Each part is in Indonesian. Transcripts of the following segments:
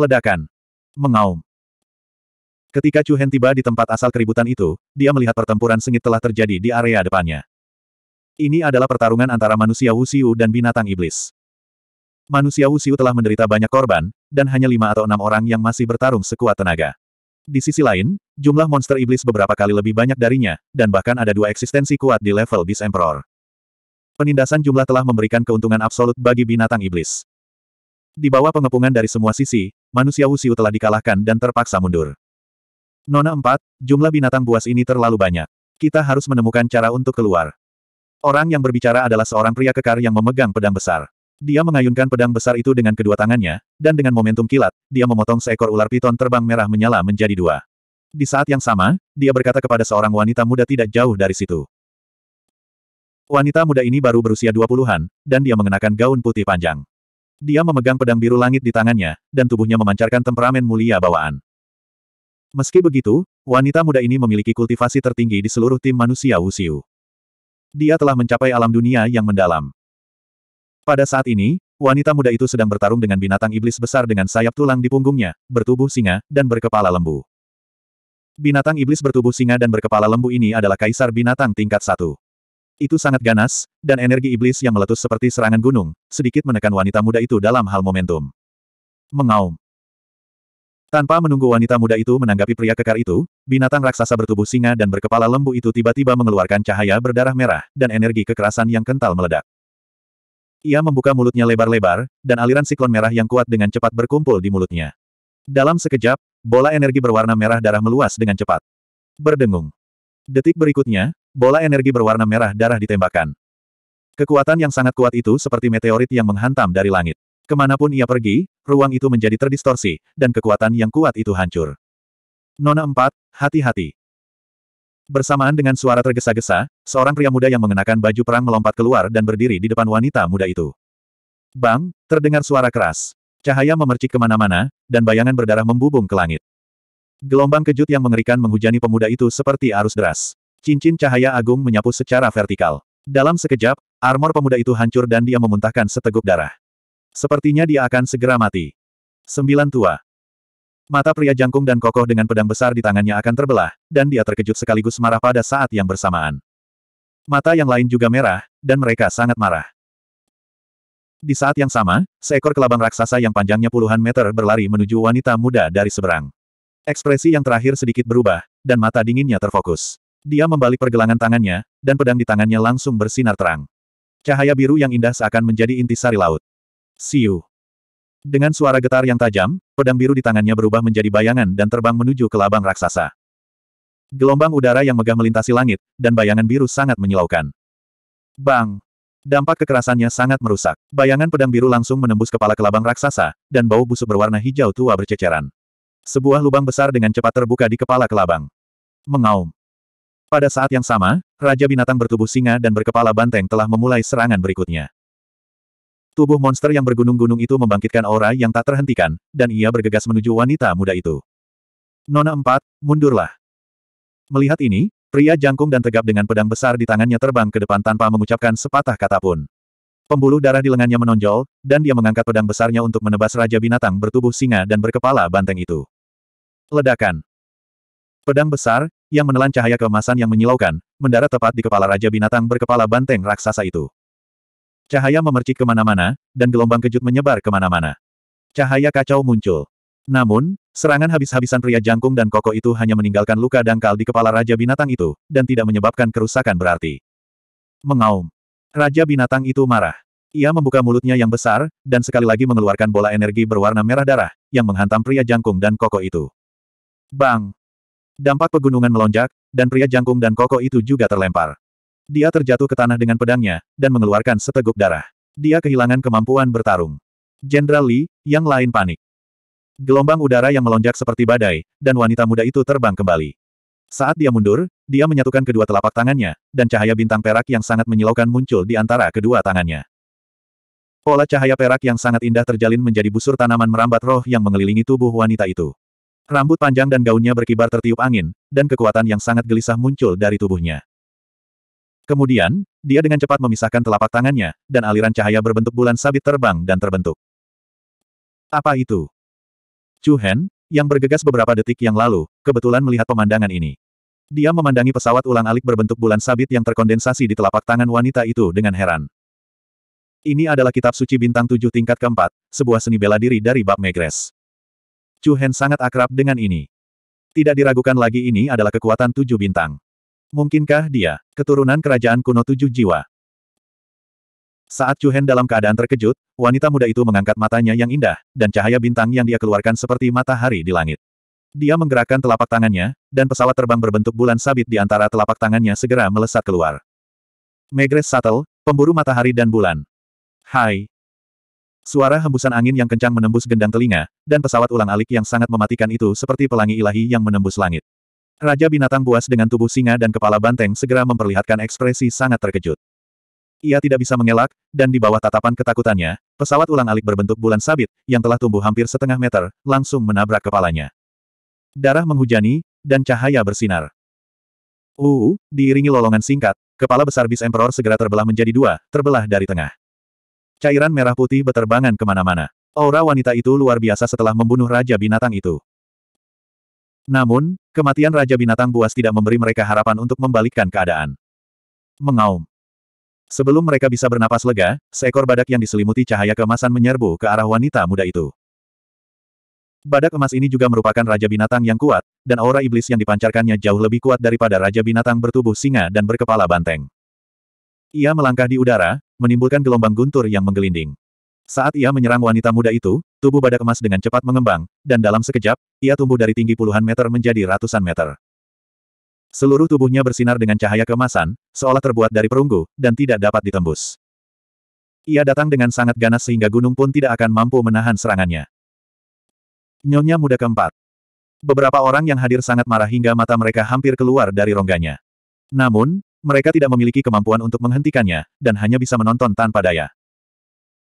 Ledakan. Mengaum. Ketika Chu Hen tiba di tempat asal keributan itu, dia melihat pertempuran sengit telah terjadi di area depannya. Ini adalah pertarungan antara manusia Wuxiu dan binatang iblis. Manusia Wuxiu telah menderita banyak korban, dan hanya lima atau enam orang yang masih bertarung sekuat tenaga. Di sisi lain, jumlah monster iblis beberapa kali lebih banyak darinya, dan bahkan ada dua eksistensi kuat di level Beast Emperor. Penindasan jumlah telah memberikan keuntungan absolut bagi binatang iblis. Di bawah pengepungan dari semua sisi, manusia Wusiu telah dikalahkan dan terpaksa mundur. Nona 4, jumlah binatang buas ini terlalu banyak. Kita harus menemukan cara untuk keluar. Orang yang berbicara adalah seorang pria kekar yang memegang pedang besar. Dia mengayunkan pedang besar itu dengan kedua tangannya, dan dengan momentum kilat, dia memotong seekor ular piton terbang merah menyala menjadi dua. Di saat yang sama, dia berkata kepada seorang wanita muda tidak jauh dari situ. Wanita muda ini baru berusia dua puluhan, dan dia mengenakan gaun putih panjang. Dia memegang pedang biru langit di tangannya, dan tubuhnya memancarkan temperamen mulia bawaan. Meski begitu, wanita muda ini memiliki kultivasi tertinggi di seluruh tim manusia Wuxiu. Dia telah mencapai alam dunia yang mendalam. Pada saat ini, wanita muda itu sedang bertarung dengan binatang iblis besar dengan sayap tulang di punggungnya, bertubuh singa, dan berkepala lembu. Binatang iblis bertubuh singa dan berkepala lembu ini adalah kaisar binatang tingkat satu. Itu sangat ganas, dan energi iblis yang meletus seperti serangan gunung, sedikit menekan wanita muda itu dalam hal momentum. Mengaum. Tanpa menunggu wanita muda itu menanggapi pria kekar itu, binatang raksasa bertubuh singa dan berkepala lembu itu tiba-tiba mengeluarkan cahaya berdarah merah, dan energi kekerasan yang kental meledak. Ia membuka mulutnya lebar-lebar, dan aliran siklon merah yang kuat dengan cepat berkumpul di mulutnya. Dalam sekejap, bola energi berwarna merah darah meluas dengan cepat. Berdengung. Detik berikutnya, Bola energi berwarna merah darah ditembakkan. Kekuatan yang sangat kuat itu seperti meteorit yang menghantam dari langit. Kemanapun ia pergi, ruang itu menjadi terdistorsi, dan kekuatan yang kuat itu hancur. Nona 4, hati-hati. Bersamaan dengan suara tergesa-gesa, seorang pria muda yang mengenakan baju perang melompat keluar dan berdiri di depan wanita muda itu. Bang, terdengar suara keras. Cahaya memercik kemana-mana, dan bayangan berdarah membubung ke langit. Gelombang kejut yang mengerikan menghujani pemuda itu seperti arus deras. Cincin cahaya agung menyapu secara vertikal. Dalam sekejap, armor pemuda itu hancur dan dia memuntahkan seteguk darah. Sepertinya dia akan segera mati. Sembilan tua. Mata pria jangkung dan kokoh dengan pedang besar di tangannya akan terbelah, dan dia terkejut sekaligus marah pada saat yang bersamaan. Mata yang lain juga merah, dan mereka sangat marah. Di saat yang sama, seekor kelabang raksasa yang panjangnya puluhan meter berlari menuju wanita muda dari seberang. Ekspresi yang terakhir sedikit berubah, dan mata dinginnya terfokus. Dia membalik pergelangan tangannya, dan pedang di tangannya langsung bersinar terang. Cahaya biru yang indah seakan menjadi inti sari laut. Siu. Dengan suara getar yang tajam, pedang biru di tangannya berubah menjadi bayangan dan terbang menuju ke labang raksasa. Gelombang udara yang megah melintasi langit, dan bayangan biru sangat menyilaukan. Bang! Dampak kekerasannya sangat merusak. Bayangan pedang biru langsung menembus kepala ke labang raksasa, dan bau busuk berwarna hijau tua berceceran. Sebuah lubang besar dengan cepat terbuka di kepala kelabang. Mengaum. Pada saat yang sama, Raja Binatang bertubuh singa dan berkepala banteng telah memulai serangan berikutnya. Tubuh monster yang bergunung-gunung itu membangkitkan aura yang tak terhentikan, dan ia bergegas menuju wanita muda itu. Nona empat, mundurlah. Melihat ini, pria jangkung dan tegap dengan pedang besar di tangannya terbang ke depan tanpa mengucapkan sepatah kata pun. Pembuluh darah di lengannya menonjol, dan dia mengangkat pedang besarnya untuk menebas Raja Binatang bertubuh singa dan berkepala banteng itu. Ledakan. Pedang besar, yang menelan cahaya keemasan yang menyilaukan, mendarat tepat di kepala Raja Binatang berkepala banteng raksasa itu. Cahaya memercik kemana-mana, dan gelombang kejut menyebar kemana-mana. Cahaya kacau muncul. Namun, serangan habis-habisan pria jangkung dan koko itu hanya meninggalkan luka dangkal di kepala Raja Binatang itu, dan tidak menyebabkan kerusakan berarti. Mengaum. Raja Binatang itu marah. Ia membuka mulutnya yang besar, dan sekali lagi mengeluarkan bola energi berwarna merah darah, yang menghantam pria jangkung dan koko itu. Bang! Dampak pegunungan melonjak, dan pria jangkung dan koko itu juga terlempar. Dia terjatuh ke tanah dengan pedangnya, dan mengeluarkan seteguk darah. Dia kehilangan kemampuan bertarung. Jenderal Li, yang lain panik. Gelombang udara yang melonjak seperti badai, dan wanita muda itu terbang kembali. Saat dia mundur, dia menyatukan kedua telapak tangannya, dan cahaya bintang perak yang sangat menyilaukan muncul di antara kedua tangannya. Pola cahaya perak yang sangat indah terjalin menjadi busur tanaman merambat roh yang mengelilingi tubuh wanita itu. Rambut panjang dan gaunnya berkibar tertiup angin, dan kekuatan yang sangat gelisah muncul dari tubuhnya. Kemudian, dia dengan cepat memisahkan telapak tangannya, dan aliran cahaya berbentuk bulan sabit terbang dan terbentuk. Apa itu? Chu Hen, yang bergegas beberapa detik yang lalu, kebetulan melihat pemandangan ini. Dia memandangi pesawat ulang-alik berbentuk bulan sabit yang terkondensasi di telapak tangan wanita itu dengan heran. Ini adalah kitab suci bintang tujuh tingkat keempat, sebuah seni bela diri dari Bab Megres. Chu Hen sangat akrab dengan ini. Tidak diragukan lagi ini adalah kekuatan tujuh bintang. Mungkinkah dia, keturunan kerajaan kuno tujuh jiwa? Saat Chu Hen dalam keadaan terkejut, wanita muda itu mengangkat matanya yang indah, dan cahaya bintang yang dia keluarkan seperti matahari di langit. Dia menggerakkan telapak tangannya, dan pesawat terbang berbentuk bulan sabit di antara telapak tangannya segera melesat keluar. Megres Shuttle, pemburu matahari dan bulan. Hai, Suara hembusan angin yang kencang menembus gendang telinga, dan pesawat ulang-alik yang sangat mematikan itu seperti pelangi ilahi yang menembus langit. Raja binatang buas dengan tubuh singa dan kepala banteng segera memperlihatkan ekspresi sangat terkejut. Ia tidak bisa mengelak, dan di bawah tatapan ketakutannya, pesawat ulang-alik berbentuk bulan sabit, yang telah tumbuh hampir setengah meter, langsung menabrak kepalanya. Darah menghujani, dan cahaya bersinar. Uh, diiringi lolongan singkat, kepala besar bis Emperor segera terbelah menjadi dua, terbelah dari tengah. Cairan merah putih beterbangan kemana-mana. Aura wanita itu luar biasa setelah membunuh Raja Binatang itu. Namun, kematian Raja Binatang Buas tidak memberi mereka harapan untuk membalikkan keadaan. Mengaum. Sebelum mereka bisa bernapas lega, seekor badak yang diselimuti cahaya kemasan menyerbu ke arah wanita muda itu. Badak emas ini juga merupakan Raja Binatang yang kuat, dan aura iblis yang dipancarkannya jauh lebih kuat daripada Raja Binatang bertubuh singa dan berkepala banteng. Ia melangkah di udara, menimbulkan gelombang guntur yang menggelinding. Saat ia menyerang wanita muda itu, tubuh badak emas dengan cepat mengembang, dan dalam sekejap, ia tumbuh dari tinggi puluhan meter menjadi ratusan meter. Seluruh tubuhnya bersinar dengan cahaya kemasan, seolah terbuat dari perunggu, dan tidak dapat ditembus. Ia datang dengan sangat ganas sehingga gunung pun tidak akan mampu menahan serangannya. Nyonya muda keempat. Beberapa orang yang hadir sangat marah hingga mata mereka hampir keluar dari rongganya. Namun, mereka tidak memiliki kemampuan untuk menghentikannya, dan hanya bisa menonton tanpa daya.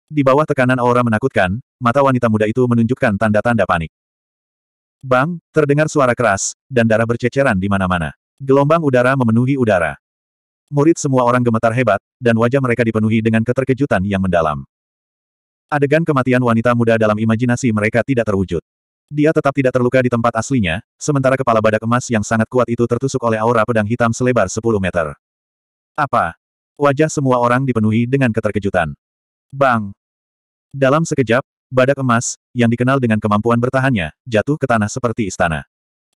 Di bawah tekanan aura menakutkan, mata wanita muda itu menunjukkan tanda-tanda panik. Bang, terdengar suara keras, dan darah berceceran di mana-mana. Gelombang udara memenuhi udara. Murid semua orang gemetar hebat, dan wajah mereka dipenuhi dengan keterkejutan yang mendalam. Adegan kematian wanita muda dalam imajinasi mereka tidak terwujud. Dia tetap tidak terluka di tempat aslinya, sementara kepala badak emas yang sangat kuat itu tertusuk oleh aura pedang hitam selebar 10 meter. Apa? Wajah semua orang dipenuhi dengan keterkejutan. Bang! Dalam sekejap, badak emas, yang dikenal dengan kemampuan bertahannya, jatuh ke tanah seperti istana.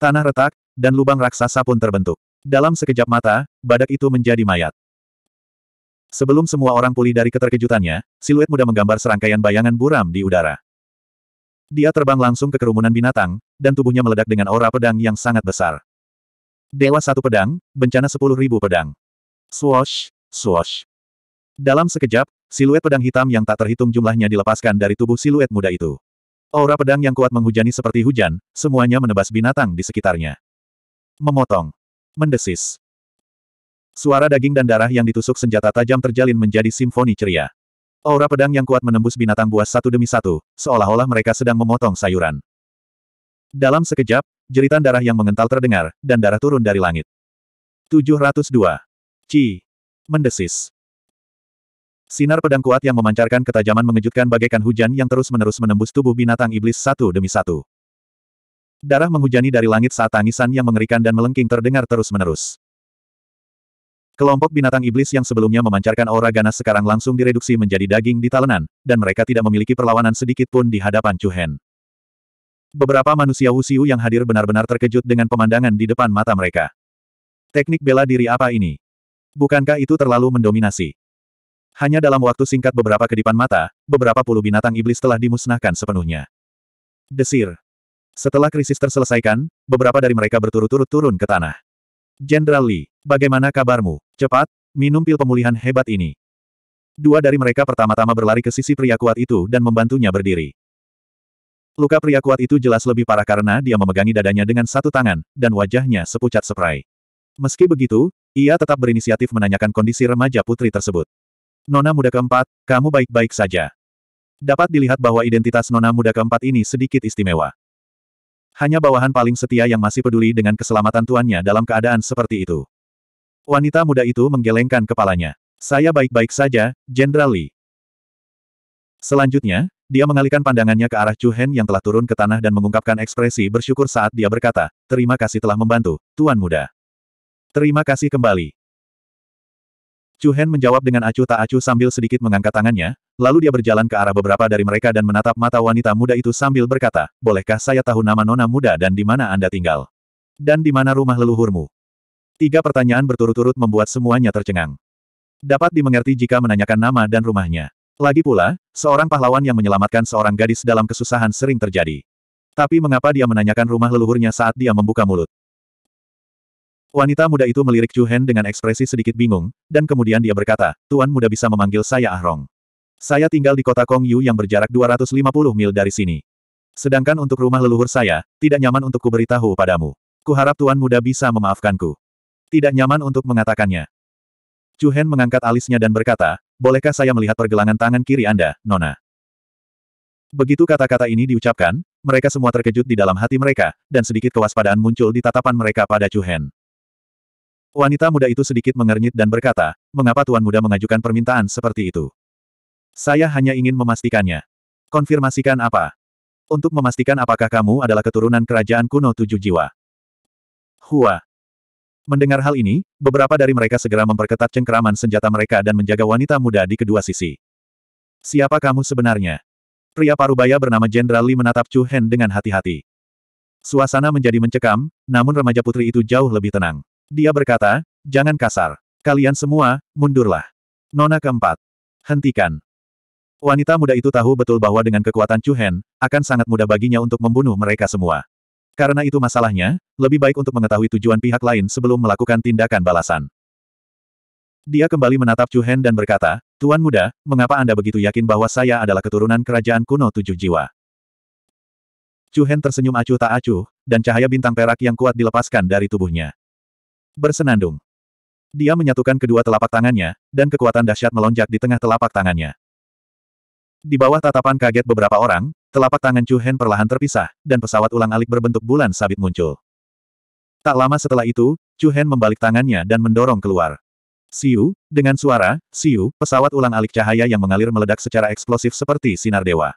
Tanah retak, dan lubang raksasa pun terbentuk. Dalam sekejap mata, badak itu menjadi mayat. Sebelum semua orang pulih dari keterkejutannya, siluet muda menggambar serangkaian bayangan buram di udara. Dia terbang langsung ke kerumunan binatang, dan tubuhnya meledak dengan aura pedang yang sangat besar. Dewa satu pedang, bencana sepuluh ribu pedang. Swash, swash. Dalam sekejap, siluet pedang hitam yang tak terhitung jumlahnya dilepaskan dari tubuh siluet muda itu. Aura pedang yang kuat menghujani seperti hujan, semuanya menebas binatang di sekitarnya. Memotong. Mendesis. Suara daging dan darah yang ditusuk senjata tajam terjalin menjadi simfoni ceria. Aura pedang yang kuat menembus binatang buas satu demi satu, seolah-olah mereka sedang memotong sayuran. Dalam sekejap, jeritan darah yang mengental terdengar, dan darah turun dari langit. 702. Ci. Mendesis. Sinar pedang kuat yang memancarkan ketajaman mengejutkan bagaikan hujan yang terus-menerus menembus tubuh binatang iblis satu demi satu. Darah menghujani dari langit saat tangisan yang mengerikan dan melengking terdengar terus-menerus. Kelompok binatang iblis yang sebelumnya memancarkan aura ganas sekarang langsung direduksi menjadi daging di talenan, dan mereka tidak memiliki perlawanan sedikit pun di hadapan Hen. Beberapa manusia Wusiu yang hadir benar-benar terkejut dengan pemandangan di depan mata mereka. Teknik bela diri apa ini? Bukankah itu terlalu mendominasi? Hanya dalam waktu singkat beberapa kedipan mata, beberapa puluh binatang iblis telah dimusnahkan sepenuhnya. Desir. Setelah krisis terselesaikan, beberapa dari mereka berturut-turut turun ke tanah. Jenderal Lee, bagaimana kabarmu? Cepat, minum pil pemulihan hebat ini. Dua dari mereka pertama-tama berlari ke sisi pria kuat itu dan membantunya berdiri. Luka pria kuat itu jelas lebih parah karena dia memegangi dadanya dengan satu tangan, dan wajahnya sepucat seprai. Meski begitu, ia tetap berinisiatif menanyakan kondisi remaja putri tersebut. Nona muda keempat, kamu baik-baik saja. Dapat dilihat bahwa identitas nona muda keempat ini sedikit istimewa. Hanya bawahan paling setia yang masih peduli dengan keselamatan tuannya dalam keadaan seperti itu. Wanita muda itu menggelengkan kepalanya. Saya baik-baik saja, Jenderal Li. Selanjutnya, dia mengalihkan pandangannya ke arah Chu Hen yang telah turun ke tanah dan mengungkapkan ekspresi bersyukur saat dia berkata, Terima kasih telah membantu, Tuan Muda. Terima kasih kembali. Chu Hen menjawab dengan acuh tak acuh sambil sedikit mengangkat tangannya, lalu dia berjalan ke arah beberapa dari mereka dan menatap mata wanita muda itu sambil berkata, Bolehkah saya tahu nama nona muda dan di mana Anda tinggal? Dan di mana rumah leluhurmu? Tiga pertanyaan berturut-turut membuat semuanya tercengang. Dapat dimengerti jika menanyakan nama dan rumahnya. Lagi pula, seorang pahlawan yang menyelamatkan seorang gadis dalam kesusahan sering terjadi. Tapi mengapa dia menanyakan rumah leluhurnya saat dia membuka mulut? Wanita muda itu melirik Chu Hen dengan ekspresi sedikit bingung, dan kemudian dia berkata, Tuan muda bisa memanggil saya Ah Rong. Saya tinggal di kota Kong Yu yang berjarak 250 mil dari sini. Sedangkan untuk rumah leluhur saya, tidak nyaman untuk kuberitahu padamu. Kuharap Tuan muda bisa memaafkanku. Tidak nyaman untuk mengatakannya. Chu Hen mengangkat alisnya dan berkata, Bolehkah saya melihat pergelangan tangan kiri Anda, Nona? Begitu kata-kata ini diucapkan, mereka semua terkejut di dalam hati mereka, dan sedikit kewaspadaan muncul di tatapan mereka pada Chu Hen. Wanita muda itu sedikit mengernyit dan berkata, mengapa Tuan Muda mengajukan permintaan seperti itu? Saya hanya ingin memastikannya. Konfirmasikan apa? Untuk memastikan apakah kamu adalah keturunan kerajaan kuno tujuh jiwa. Hua. Mendengar hal ini, beberapa dari mereka segera memperketat cengkeraman senjata mereka dan menjaga wanita muda di kedua sisi. Siapa kamu sebenarnya? Pria parubaya bernama Jenderal Li menatap Chu Hen dengan hati-hati. Suasana menjadi mencekam, namun remaja putri itu jauh lebih tenang. Dia berkata, jangan kasar. Kalian semua, mundurlah. Nona keempat. Hentikan. Wanita muda itu tahu betul bahwa dengan kekuatan Chu Hen, akan sangat mudah baginya untuk membunuh mereka semua. Karena itu masalahnya, lebih baik untuk mengetahui tujuan pihak lain sebelum melakukan tindakan balasan. Dia kembali menatap Chu Hen dan berkata, Tuan muda, mengapa Anda begitu yakin bahwa saya adalah keturunan kerajaan kuno tujuh jiwa? Chu Hen tersenyum acuh tak acuh, dan cahaya bintang perak yang kuat dilepaskan dari tubuhnya bersenandung. Dia menyatukan kedua telapak tangannya, dan kekuatan dahsyat melonjak di tengah telapak tangannya. Di bawah tatapan kaget beberapa orang, telapak tangan Chu Hen perlahan terpisah, dan pesawat ulang-alik berbentuk bulan sabit muncul. Tak lama setelah itu, Chu Hen membalik tangannya dan mendorong keluar. Siu, dengan suara, siu, pesawat ulang-alik cahaya yang mengalir meledak secara eksplosif seperti sinar dewa.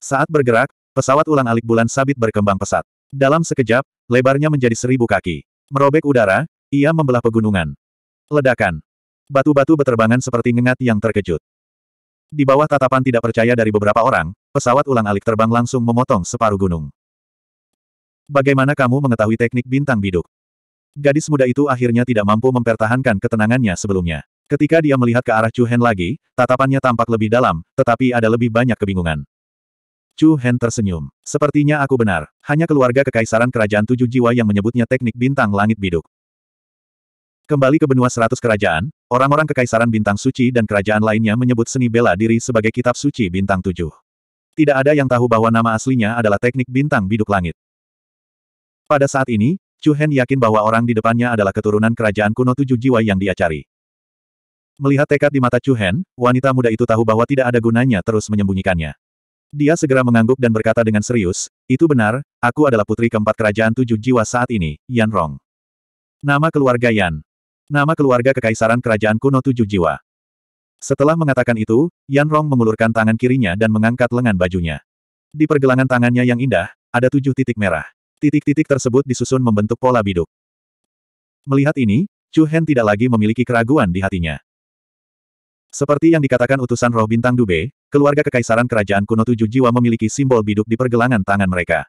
Saat bergerak, pesawat ulang-alik bulan sabit berkembang pesat. Dalam sekejap, lebarnya menjadi seribu kaki. Merobek udara, ia membelah pegunungan. Ledakan. Batu-batu beterbangan seperti ngengat yang terkejut. Di bawah tatapan tidak percaya dari beberapa orang, pesawat ulang alik terbang langsung memotong separuh gunung. Bagaimana kamu mengetahui teknik bintang biduk? Gadis muda itu akhirnya tidak mampu mempertahankan ketenangannya sebelumnya. Ketika dia melihat ke arah Chu Hen lagi, tatapannya tampak lebih dalam, tetapi ada lebih banyak kebingungan. Chu Hen tersenyum. Sepertinya aku benar. Hanya keluarga kekaisaran kerajaan tujuh jiwa yang menyebutnya teknik bintang langit biduk. Kembali ke benua seratus kerajaan, orang-orang kekaisaran bintang suci dan kerajaan lainnya menyebut seni bela diri sebagai kitab suci bintang tujuh. Tidak ada yang tahu bahwa nama aslinya adalah teknik bintang biduk langit. Pada saat ini, Chu Hen yakin bahwa orang di depannya adalah keturunan kerajaan kuno tujuh jiwa yang dia cari. Melihat tekad di mata Chu Hen, wanita muda itu tahu bahwa tidak ada gunanya terus menyembunyikannya. Dia segera mengangguk dan berkata dengan serius, itu benar, aku adalah putri keempat kerajaan tujuh jiwa saat ini, Yan Rong. Nama keluarga Yan, Nama keluarga kekaisaran kerajaan kuno tujuh jiwa. Setelah mengatakan itu, Yan Rong mengulurkan tangan kirinya dan mengangkat lengan bajunya. Di pergelangan tangannya yang indah, ada tujuh titik merah. Titik-titik tersebut disusun membentuk pola biduk. Melihat ini, Chu Hen tidak lagi memiliki keraguan di hatinya. Seperti yang dikatakan utusan roh bintang Dube, keluarga kekaisaran kerajaan kuno tujuh jiwa memiliki simbol biduk di pergelangan tangan mereka.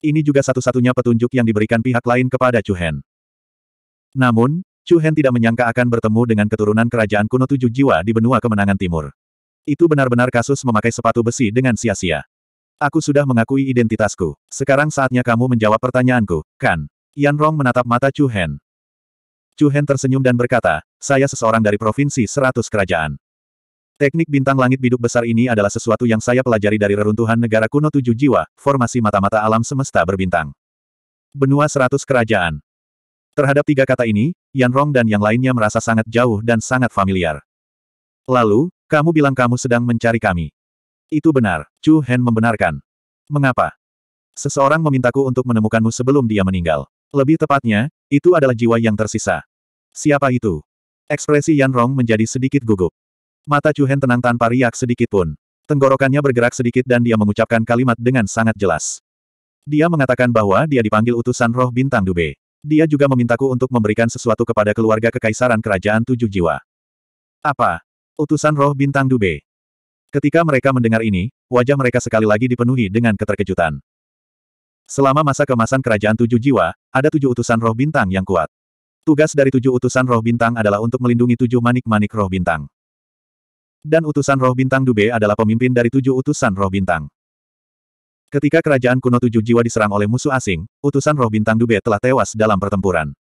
Ini juga satu-satunya petunjuk yang diberikan pihak lain kepada Chu Hen. Namun, Chu Hen tidak menyangka akan bertemu dengan keturunan kerajaan kuno tujuh jiwa di benua kemenangan timur. Itu benar-benar kasus memakai sepatu besi dengan sia-sia. Aku sudah mengakui identitasku. Sekarang saatnya kamu menjawab pertanyaanku, kan? Yan Rong menatap mata Chu Hen. Chu Hen tersenyum dan berkata, saya seseorang dari provinsi seratus kerajaan. Teknik bintang langit biduk besar ini adalah sesuatu yang saya pelajari dari reruntuhan negara kuno tujuh jiwa, formasi mata-mata alam semesta berbintang. Benua seratus kerajaan. Terhadap tiga kata ini, Yan Rong dan yang lainnya merasa sangat jauh dan sangat familiar. Lalu, kamu bilang kamu sedang mencari kami. Itu benar, Chu Hen membenarkan. Mengapa? Seseorang memintaku untuk menemukanmu sebelum dia meninggal. Lebih tepatnya, itu adalah jiwa yang tersisa. Siapa itu? Ekspresi Yan Rong menjadi sedikit gugup. Mata Chu Hen tenang tanpa riak sedikit pun. Tenggorokannya bergerak sedikit dan dia mengucapkan kalimat dengan sangat jelas. Dia mengatakan bahwa dia dipanggil utusan roh bintang Dube. Dia juga memintaku untuk memberikan sesuatu kepada keluarga kekaisaran kerajaan tujuh jiwa. Apa? Utusan roh bintang Dube. Ketika mereka mendengar ini, wajah mereka sekali lagi dipenuhi dengan keterkejutan. Selama masa kemasan kerajaan tujuh jiwa, ada tujuh utusan roh bintang yang kuat. Tugas dari tujuh utusan roh bintang adalah untuk melindungi tujuh manik-manik roh bintang. Dan utusan roh bintang Dube adalah pemimpin dari tujuh utusan roh bintang. Ketika kerajaan kuno tujuh jiwa diserang oleh musuh asing, utusan roh bintang Dube telah tewas dalam pertempuran.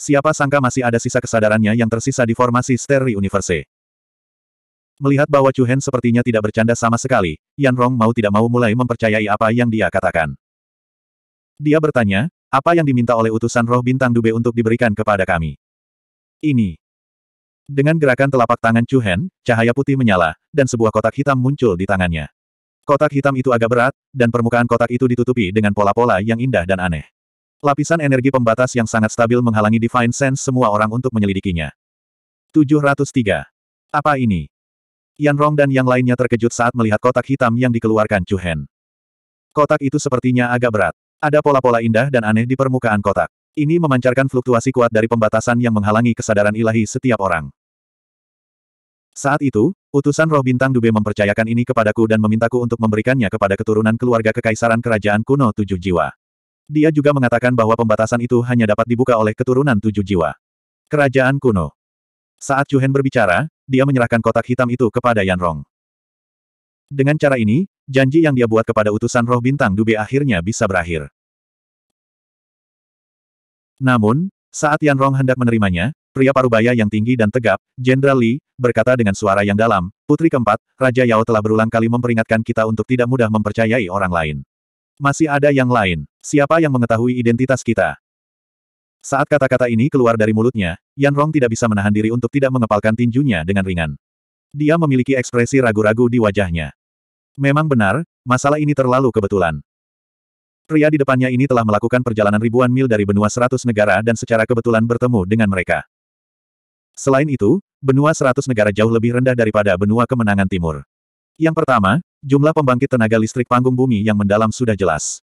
Siapa sangka masih ada sisa kesadarannya yang tersisa di formasi Steri Universe. Melihat bahwa Chuhen sepertinya tidak bercanda sama sekali, Yan Rong mau tidak mau mulai mempercayai apa yang dia katakan. Dia bertanya, apa yang diminta oleh utusan roh bintang Dube untuk diberikan kepada kami? Ini. Dengan gerakan telapak tangan Chuhen, cahaya putih menyala, dan sebuah kotak hitam muncul di tangannya. Kotak hitam itu agak berat, dan permukaan kotak itu ditutupi dengan pola-pola yang indah dan aneh. Lapisan energi pembatas yang sangat stabil menghalangi Divine Sense semua orang untuk menyelidikinya. 703. Apa ini? Yan Rong dan yang lainnya terkejut saat melihat kotak hitam yang dikeluarkan Chu Hen. Kotak itu sepertinya agak berat. Ada pola-pola indah dan aneh di permukaan kotak. Ini memancarkan fluktuasi kuat dari pembatasan yang menghalangi kesadaran ilahi setiap orang. Saat itu, utusan roh bintang Dube mempercayakan ini kepadaku dan memintaku untuk memberikannya kepada keturunan keluarga kekaisaran kerajaan kuno tujuh jiwa. Dia juga mengatakan bahwa pembatasan itu hanya dapat dibuka oleh keturunan tujuh jiwa. Kerajaan kuno. Saat Chuhen berbicara, dia menyerahkan kotak hitam itu kepada Yan Rong. Dengan cara ini, janji yang dia buat kepada utusan roh bintang Dube akhirnya bisa berakhir. Namun, saat Yan Rong hendak menerimanya, pria parubaya yang tinggi dan tegap, Jenderal Li, berkata dengan suara yang dalam, Putri keempat, Raja Yao telah berulang kali memperingatkan kita untuk tidak mudah mempercayai orang lain. Masih ada yang lain. Siapa yang mengetahui identitas kita? Saat kata-kata ini keluar dari mulutnya, Yan Rong tidak bisa menahan diri untuk tidak mengepalkan tinjunya dengan ringan. Dia memiliki ekspresi ragu-ragu di wajahnya. Memang benar, masalah ini terlalu kebetulan. Pria di depannya ini telah melakukan perjalanan ribuan mil dari benua seratus negara dan secara kebetulan bertemu dengan mereka. Selain itu, benua seratus negara jauh lebih rendah daripada benua kemenangan timur. Yang pertama, jumlah pembangkit tenaga listrik panggung bumi yang mendalam sudah jelas.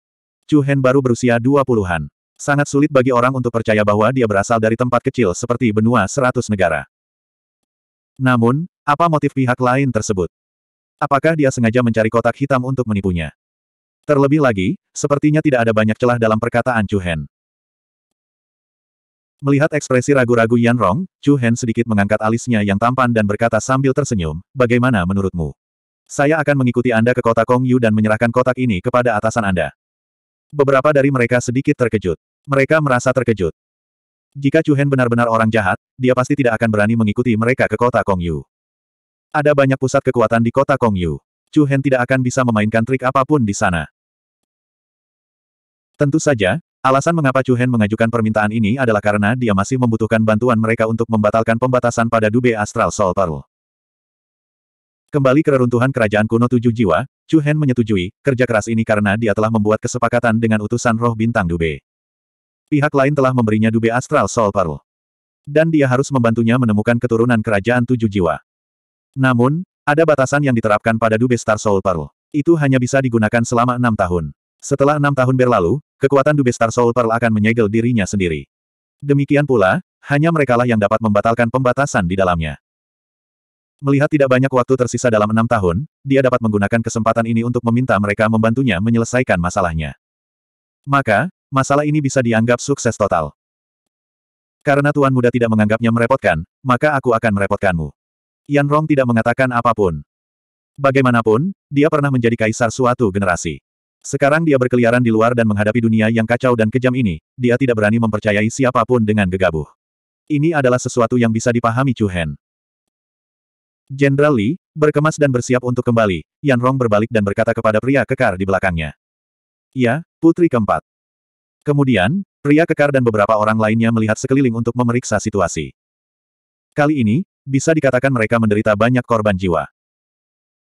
Chu Hen baru berusia dua puluhan. Sangat sulit bagi orang untuk percaya bahwa dia berasal dari tempat kecil seperti benua seratus negara. Namun, apa motif pihak lain tersebut? Apakah dia sengaja mencari kotak hitam untuk menipunya? Terlebih lagi, sepertinya tidak ada banyak celah dalam perkataan Chu Hen. Melihat ekspresi ragu-ragu Yan Rong, Chu Hen sedikit mengangkat alisnya yang tampan dan berkata sambil tersenyum, bagaimana menurutmu? Saya akan mengikuti Anda ke kota Kong Yu dan menyerahkan kotak ini kepada atasan Anda. Beberapa dari mereka sedikit terkejut. Mereka merasa terkejut. Jika Chu Hen benar-benar orang jahat, dia pasti tidak akan berani mengikuti mereka ke kota Kong Yu. Ada banyak pusat kekuatan di kota Kong Yu. Chu Hen tidak akan bisa memainkan trik apapun di sana. Tentu saja, alasan mengapa Chu Hen mengajukan permintaan ini adalah karena dia masih membutuhkan bantuan mereka untuk membatalkan pembatasan pada Dube Astral Soul Pearl. Kembali ke reruntuhan kerajaan kuno tujuh jiwa, Chu Hen menyetujui kerja keras ini karena dia telah membuat kesepakatan dengan utusan roh bintang Dube. Pihak lain telah memberinya Dube Astral Soul Pearl. Dan dia harus membantunya menemukan keturunan kerajaan tujuh jiwa. Namun, ada batasan yang diterapkan pada Dube Star Soul Pearl. Itu hanya bisa digunakan selama enam tahun. Setelah enam tahun berlalu, kekuatan Dube Star Soul Pearl akan menyegel dirinya sendiri. Demikian pula, hanya merekalah yang dapat membatalkan pembatasan di dalamnya. Melihat tidak banyak waktu tersisa dalam enam tahun, dia dapat menggunakan kesempatan ini untuk meminta mereka membantunya menyelesaikan masalahnya. Maka, masalah ini bisa dianggap sukses total. Karena Tuan Muda tidak menganggapnya merepotkan, maka aku akan merepotkanmu. Yan Rong tidak mengatakan apapun. Bagaimanapun, dia pernah menjadi kaisar suatu generasi. Sekarang dia berkeliaran di luar dan menghadapi dunia yang kacau dan kejam ini, dia tidak berani mempercayai siapapun dengan gegabah. Ini adalah sesuatu yang bisa dipahami Chu Hen. Jenderal Li, berkemas dan bersiap untuk kembali, Yan Rong berbalik dan berkata kepada pria kekar di belakangnya. Ya, putri keempat. Kemudian, pria kekar dan beberapa orang lainnya melihat sekeliling untuk memeriksa situasi. Kali ini, bisa dikatakan mereka menderita banyak korban jiwa.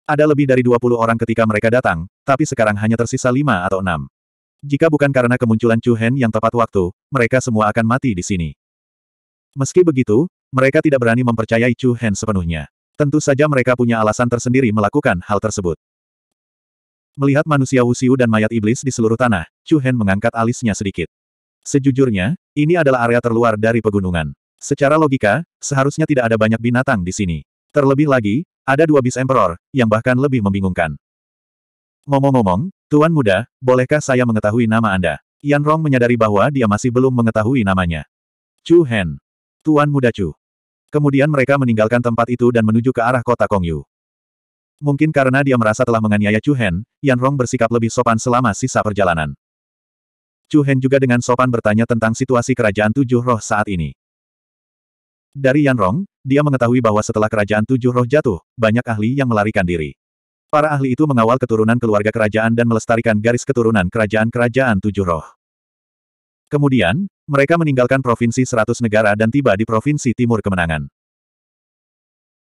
Ada lebih dari 20 orang ketika mereka datang, tapi sekarang hanya tersisa lima atau enam. Jika bukan karena kemunculan Chu Hen yang tepat waktu, mereka semua akan mati di sini. Meski begitu, mereka tidak berani mempercayai Chu Hen sepenuhnya. Tentu saja mereka punya alasan tersendiri melakukan hal tersebut. Melihat manusia Wusiu dan mayat iblis di seluruh tanah, Chu Hen mengangkat alisnya sedikit. Sejujurnya, ini adalah area terluar dari pegunungan. Secara logika, seharusnya tidak ada banyak binatang di sini. Terlebih lagi, ada dua bis emperor, yang bahkan lebih membingungkan. Ngomong-ngomong, Tuan Muda, bolehkah saya mengetahui nama Anda? Yan Rong menyadari bahwa dia masih belum mengetahui namanya. Chu Hen. Tuan Muda Chu. Kemudian mereka meninggalkan tempat itu dan menuju ke arah kota Kongyu. Mungkin karena dia merasa telah menganiaya Chu Hen, Yan Rong bersikap lebih sopan selama sisa perjalanan. Chu Hen juga dengan sopan bertanya tentang situasi kerajaan Tujuh Roh saat ini. Dari Yan Rong, dia mengetahui bahwa setelah kerajaan Tujuh Roh jatuh, banyak ahli yang melarikan diri. Para ahli itu mengawal keturunan keluarga kerajaan dan melestarikan garis keturunan kerajaan-kerajaan tujuh roh. Kemudian, mereka meninggalkan provinsi seratus negara dan tiba di provinsi timur kemenangan.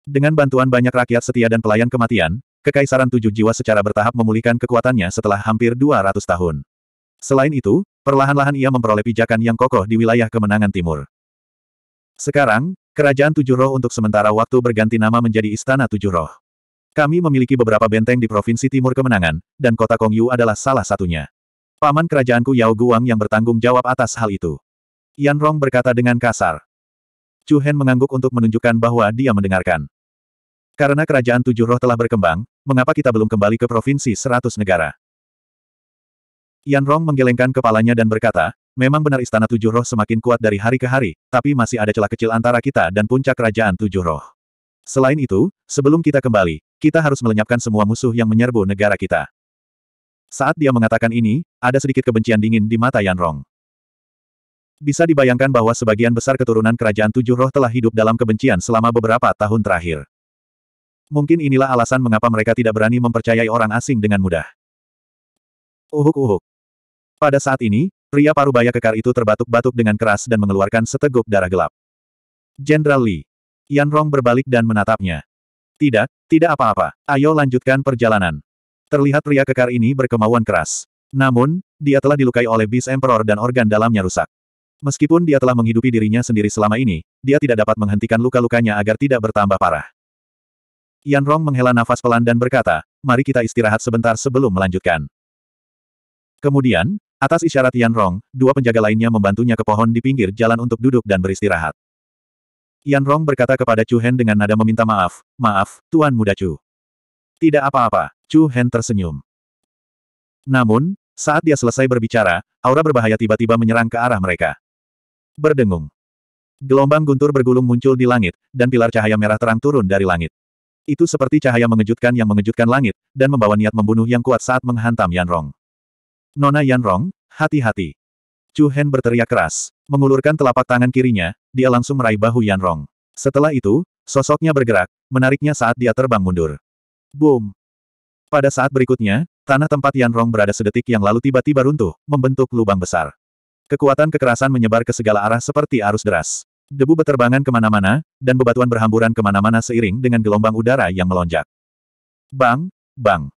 Dengan bantuan banyak rakyat setia dan pelayan kematian, Kekaisaran Tujuh Jiwa secara bertahap memulihkan kekuatannya setelah hampir 200 tahun. Selain itu, perlahan-lahan ia memperoleh pijakan yang kokoh di wilayah kemenangan timur. Sekarang, Kerajaan Tujuh Roh untuk sementara waktu berganti nama menjadi Istana Tujuh Roh. Kami memiliki beberapa benteng di Provinsi Timur Kemenangan, dan kota Kongyu adalah salah satunya. Paman kerajaanku Yao Guang yang bertanggung jawab atas hal itu. Yan Rong berkata dengan kasar. Chu Hen mengangguk untuk menunjukkan bahwa dia mendengarkan. Karena kerajaan tujuh roh telah berkembang, mengapa kita belum kembali ke provinsi seratus negara? Yan Rong menggelengkan kepalanya dan berkata, memang benar istana tujuh roh semakin kuat dari hari ke hari, tapi masih ada celah kecil antara kita dan puncak kerajaan tujuh roh. Selain itu, Sebelum kita kembali, kita harus melenyapkan semua musuh yang menyerbu negara kita. Saat dia mengatakan ini, ada sedikit kebencian dingin di mata Yanrong. Bisa dibayangkan bahwa sebagian besar keturunan kerajaan tujuh roh telah hidup dalam kebencian selama beberapa tahun terakhir. Mungkin inilah alasan mengapa mereka tidak berani mempercayai orang asing dengan mudah. Uhuk-uhuk. Pada saat ini, pria parubaya kekar itu terbatuk-batuk dengan keras dan mengeluarkan seteguk darah gelap. Jenderal Li. Yan Rong berbalik dan menatapnya. Tidak, tidak apa-apa. Ayo lanjutkan perjalanan. Terlihat pria kekar ini berkemauan keras. Namun, dia telah dilukai oleh bis Emperor dan organ dalamnya rusak. Meskipun dia telah menghidupi dirinya sendiri selama ini, dia tidak dapat menghentikan luka-lukanya agar tidak bertambah parah. Yan Rong menghela nafas pelan dan berkata, mari kita istirahat sebentar sebelum melanjutkan. Kemudian, atas isyarat Yan Rong, dua penjaga lainnya membantunya ke pohon di pinggir jalan untuk duduk dan beristirahat. Yan Rong berkata kepada Chu Hen dengan nada meminta maaf, maaf, Tuan Muda Chu. Tidak apa-apa, Chu Hen tersenyum. Namun, saat dia selesai berbicara, aura berbahaya tiba-tiba menyerang ke arah mereka. Berdengung. Gelombang guntur bergulung muncul di langit, dan pilar cahaya merah terang turun dari langit. Itu seperti cahaya mengejutkan yang mengejutkan langit, dan membawa niat membunuh yang kuat saat menghantam Yan Rong. Nona Yan Rong, hati-hati. Chu Hen berteriak keras. Mengulurkan telapak tangan kirinya, dia langsung meraih bahu Yan Rong. Setelah itu, sosoknya bergerak, menariknya saat dia terbang mundur. Boom! Pada saat berikutnya, tanah tempat Yan Rong berada sedetik yang lalu tiba-tiba runtuh, membentuk lubang besar. Kekuatan kekerasan menyebar ke segala arah seperti arus deras. Debu beterbangan kemana-mana, dan bebatuan berhamburan kemana-mana seiring dengan gelombang udara yang melonjak. Bang! Bang!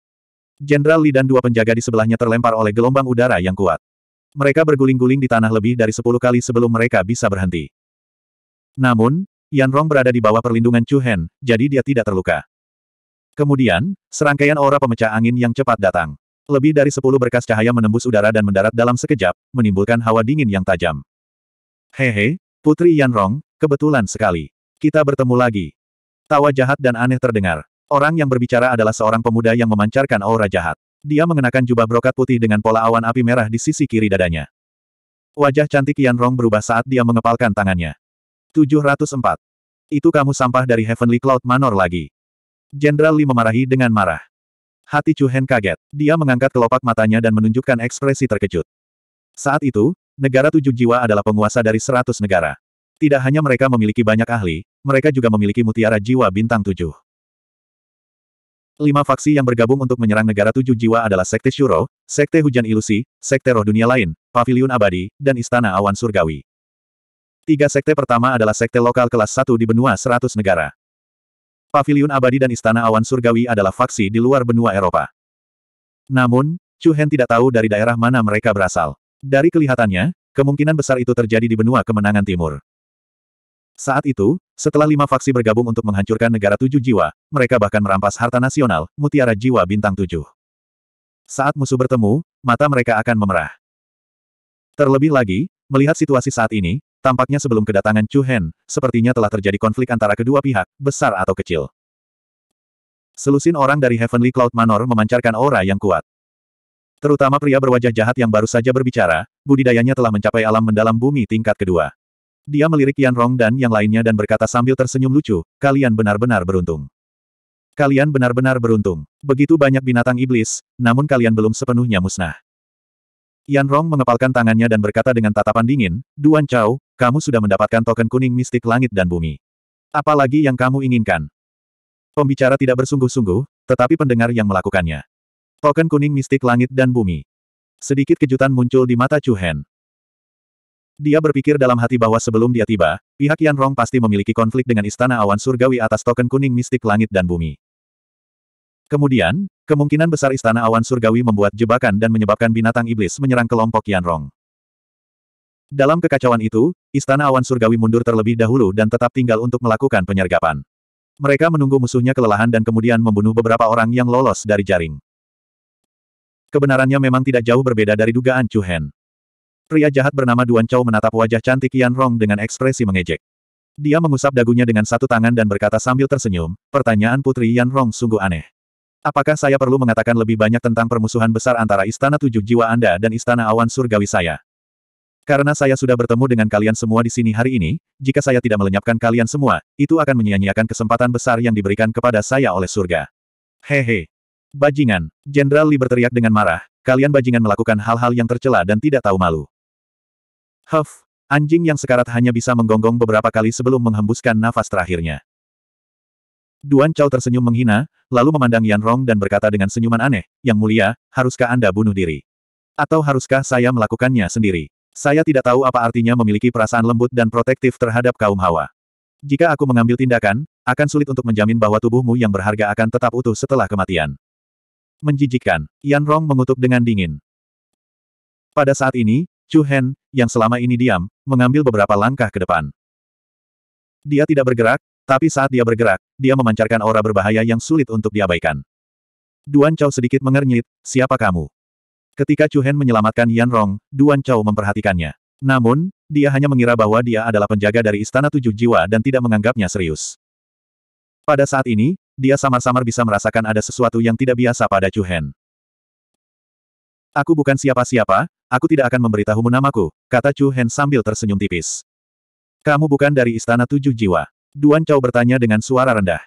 Jenderal Li dan dua penjaga di sebelahnya terlempar oleh gelombang udara yang kuat. Mereka berguling-guling di tanah lebih dari sepuluh kali sebelum mereka bisa berhenti. Namun, Yan Rong berada di bawah perlindungan Chu Hen, jadi dia tidak terluka. Kemudian, serangkaian aura pemecah angin yang cepat datang. Lebih dari sepuluh berkas cahaya menembus udara dan mendarat dalam sekejap, menimbulkan hawa dingin yang tajam. Hehe, Putri Yan Rong, kebetulan sekali. Kita bertemu lagi. Tawa jahat dan aneh terdengar. Orang yang berbicara adalah seorang pemuda yang memancarkan aura jahat. Dia mengenakan jubah brokat putih dengan pola awan api merah di sisi kiri dadanya. Wajah cantik Yan Rong berubah saat dia mengepalkan tangannya. 704. Itu kamu sampah dari Heavenly Cloud Manor lagi. Jenderal Li memarahi dengan marah. Hati Chu Hen kaget. Dia mengangkat kelopak matanya dan menunjukkan ekspresi terkejut. Saat itu, negara tujuh jiwa adalah penguasa dari seratus negara. Tidak hanya mereka memiliki banyak ahli, mereka juga memiliki mutiara jiwa bintang tujuh. Lima faksi yang bergabung untuk menyerang negara tujuh jiwa adalah Sekte Shuro, Sekte Hujan Ilusi, Sekte Roh Dunia Lain, Paviliun Abadi, dan Istana Awan Surgawi. Tiga sekte pertama adalah sekte lokal kelas satu di benua seratus negara. Paviliun Abadi dan Istana Awan Surgawi adalah faksi di luar benua Eropa. Namun, Chu Hen tidak tahu dari daerah mana mereka berasal. Dari kelihatannya, kemungkinan besar itu terjadi di benua kemenangan timur. Saat itu, setelah lima faksi bergabung untuk menghancurkan negara tujuh jiwa, mereka bahkan merampas harta nasional, mutiara jiwa bintang tujuh. Saat musuh bertemu, mata mereka akan memerah. Terlebih lagi, melihat situasi saat ini, tampaknya sebelum kedatangan Chu Hen, sepertinya telah terjadi konflik antara kedua pihak, besar atau kecil. Selusin orang dari Heavenly Cloud Manor memancarkan aura yang kuat. Terutama pria berwajah jahat yang baru saja berbicara, budidayanya telah mencapai alam mendalam bumi tingkat kedua. Dia melirik Yan Rong dan yang lainnya dan berkata sambil tersenyum lucu, kalian benar-benar beruntung. Kalian benar-benar beruntung. Begitu banyak binatang iblis, namun kalian belum sepenuhnya musnah. Yan Rong mengepalkan tangannya dan berkata dengan tatapan dingin, Duan Chao, kamu sudah mendapatkan token kuning mistik langit dan bumi. Apalagi yang kamu inginkan? Pembicara tidak bersungguh-sungguh, tetapi pendengar yang melakukannya. Token kuning mistik langit dan bumi. Sedikit kejutan muncul di mata Chu Hen. Dia berpikir dalam hati bahwa sebelum dia tiba, pihak Yan Rong pasti memiliki konflik dengan Istana Awan Surgawi atas token kuning mistik langit dan bumi. Kemudian, kemungkinan besar Istana Awan Surgawi membuat jebakan dan menyebabkan binatang iblis menyerang kelompok Yan Rong. Dalam kekacauan itu, Istana Awan Surgawi mundur terlebih dahulu dan tetap tinggal untuk melakukan penyergapan. Mereka menunggu musuhnya kelelahan dan kemudian membunuh beberapa orang yang lolos dari jaring. Kebenarannya memang tidak jauh berbeda dari dugaan Chu Hen. Pria jahat bernama Duan Chow menatap wajah cantik Yan Rong dengan ekspresi mengejek. Dia mengusap dagunya dengan satu tangan dan berkata sambil tersenyum, pertanyaan Putri Yan Rong sungguh aneh. Apakah saya perlu mengatakan lebih banyak tentang permusuhan besar antara Istana Tujuh Jiwa Anda dan Istana Awan Surgawi saya? Karena saya sudah bertemu dengan kalian semua di sini hari ini, jika saya tidak melenyapkan kalian semua, itu akan menyia-nyiakan kesempatan besar yang diberikan kepada saya oleh surga. Hehe. Bajingan. Jenderal Li berteriak dengan marah, kalian bajingan melakukan hal-hal yang tercela dan tidak tahu malu. Huff, anjing yang sekarat hanya bisa menggonggong beberapa kali sebelum menghembuskan nafas terakhirnya. Duan Chao tersenyum menghina, lalu memandang Yan Rong dan berkata dengan senyuman aneh, Yang mulia, haruskah Anda bunuh diri? Atau haruskah saya melakukannya sendiri? Saya tidak tahu apa artinya memiliki perasaan lembut dan protektif terhadap kaum hawa. Jika aku mengambil tindakan, akan sulit untuk menjamin bahwa tubuhmu yang berharga akan tetap utuh setelah kematian. Menjijikan," Yan Rong mengutuk dengan dingin. Pada saat ini, Chu Hen, yang selama ini diam, mengambil beberapa langkah ke depan. Dia tidak bergerak, tapi saat dia bergerak, dia memancarkan aura berbahaya yang sulit untuk diabaikan. Duan Chao sedikit mengernyit, siapa kamu? Ketika Chu Hen menyelamatkan Yan Rong, Duan Chao memperhatikannya. Namun, dia hanya mengira bahwa dia adalah penjaga dari Istana Tujuh Jiwa dan tidak menganggapnya serius. Pada saat ini, dia samar-samar bisa merasakan ada sesuatu yang tidak biasa pada Chu Hen. Aku bukan siapa-siapa, aku tidak akan memberitahumu namaku, kata Chu Hen sambil tersenyum tipis. Kamu bukan dari Istana Tujuh Jiwa. Duan Chao bertanya dengan suara rendah.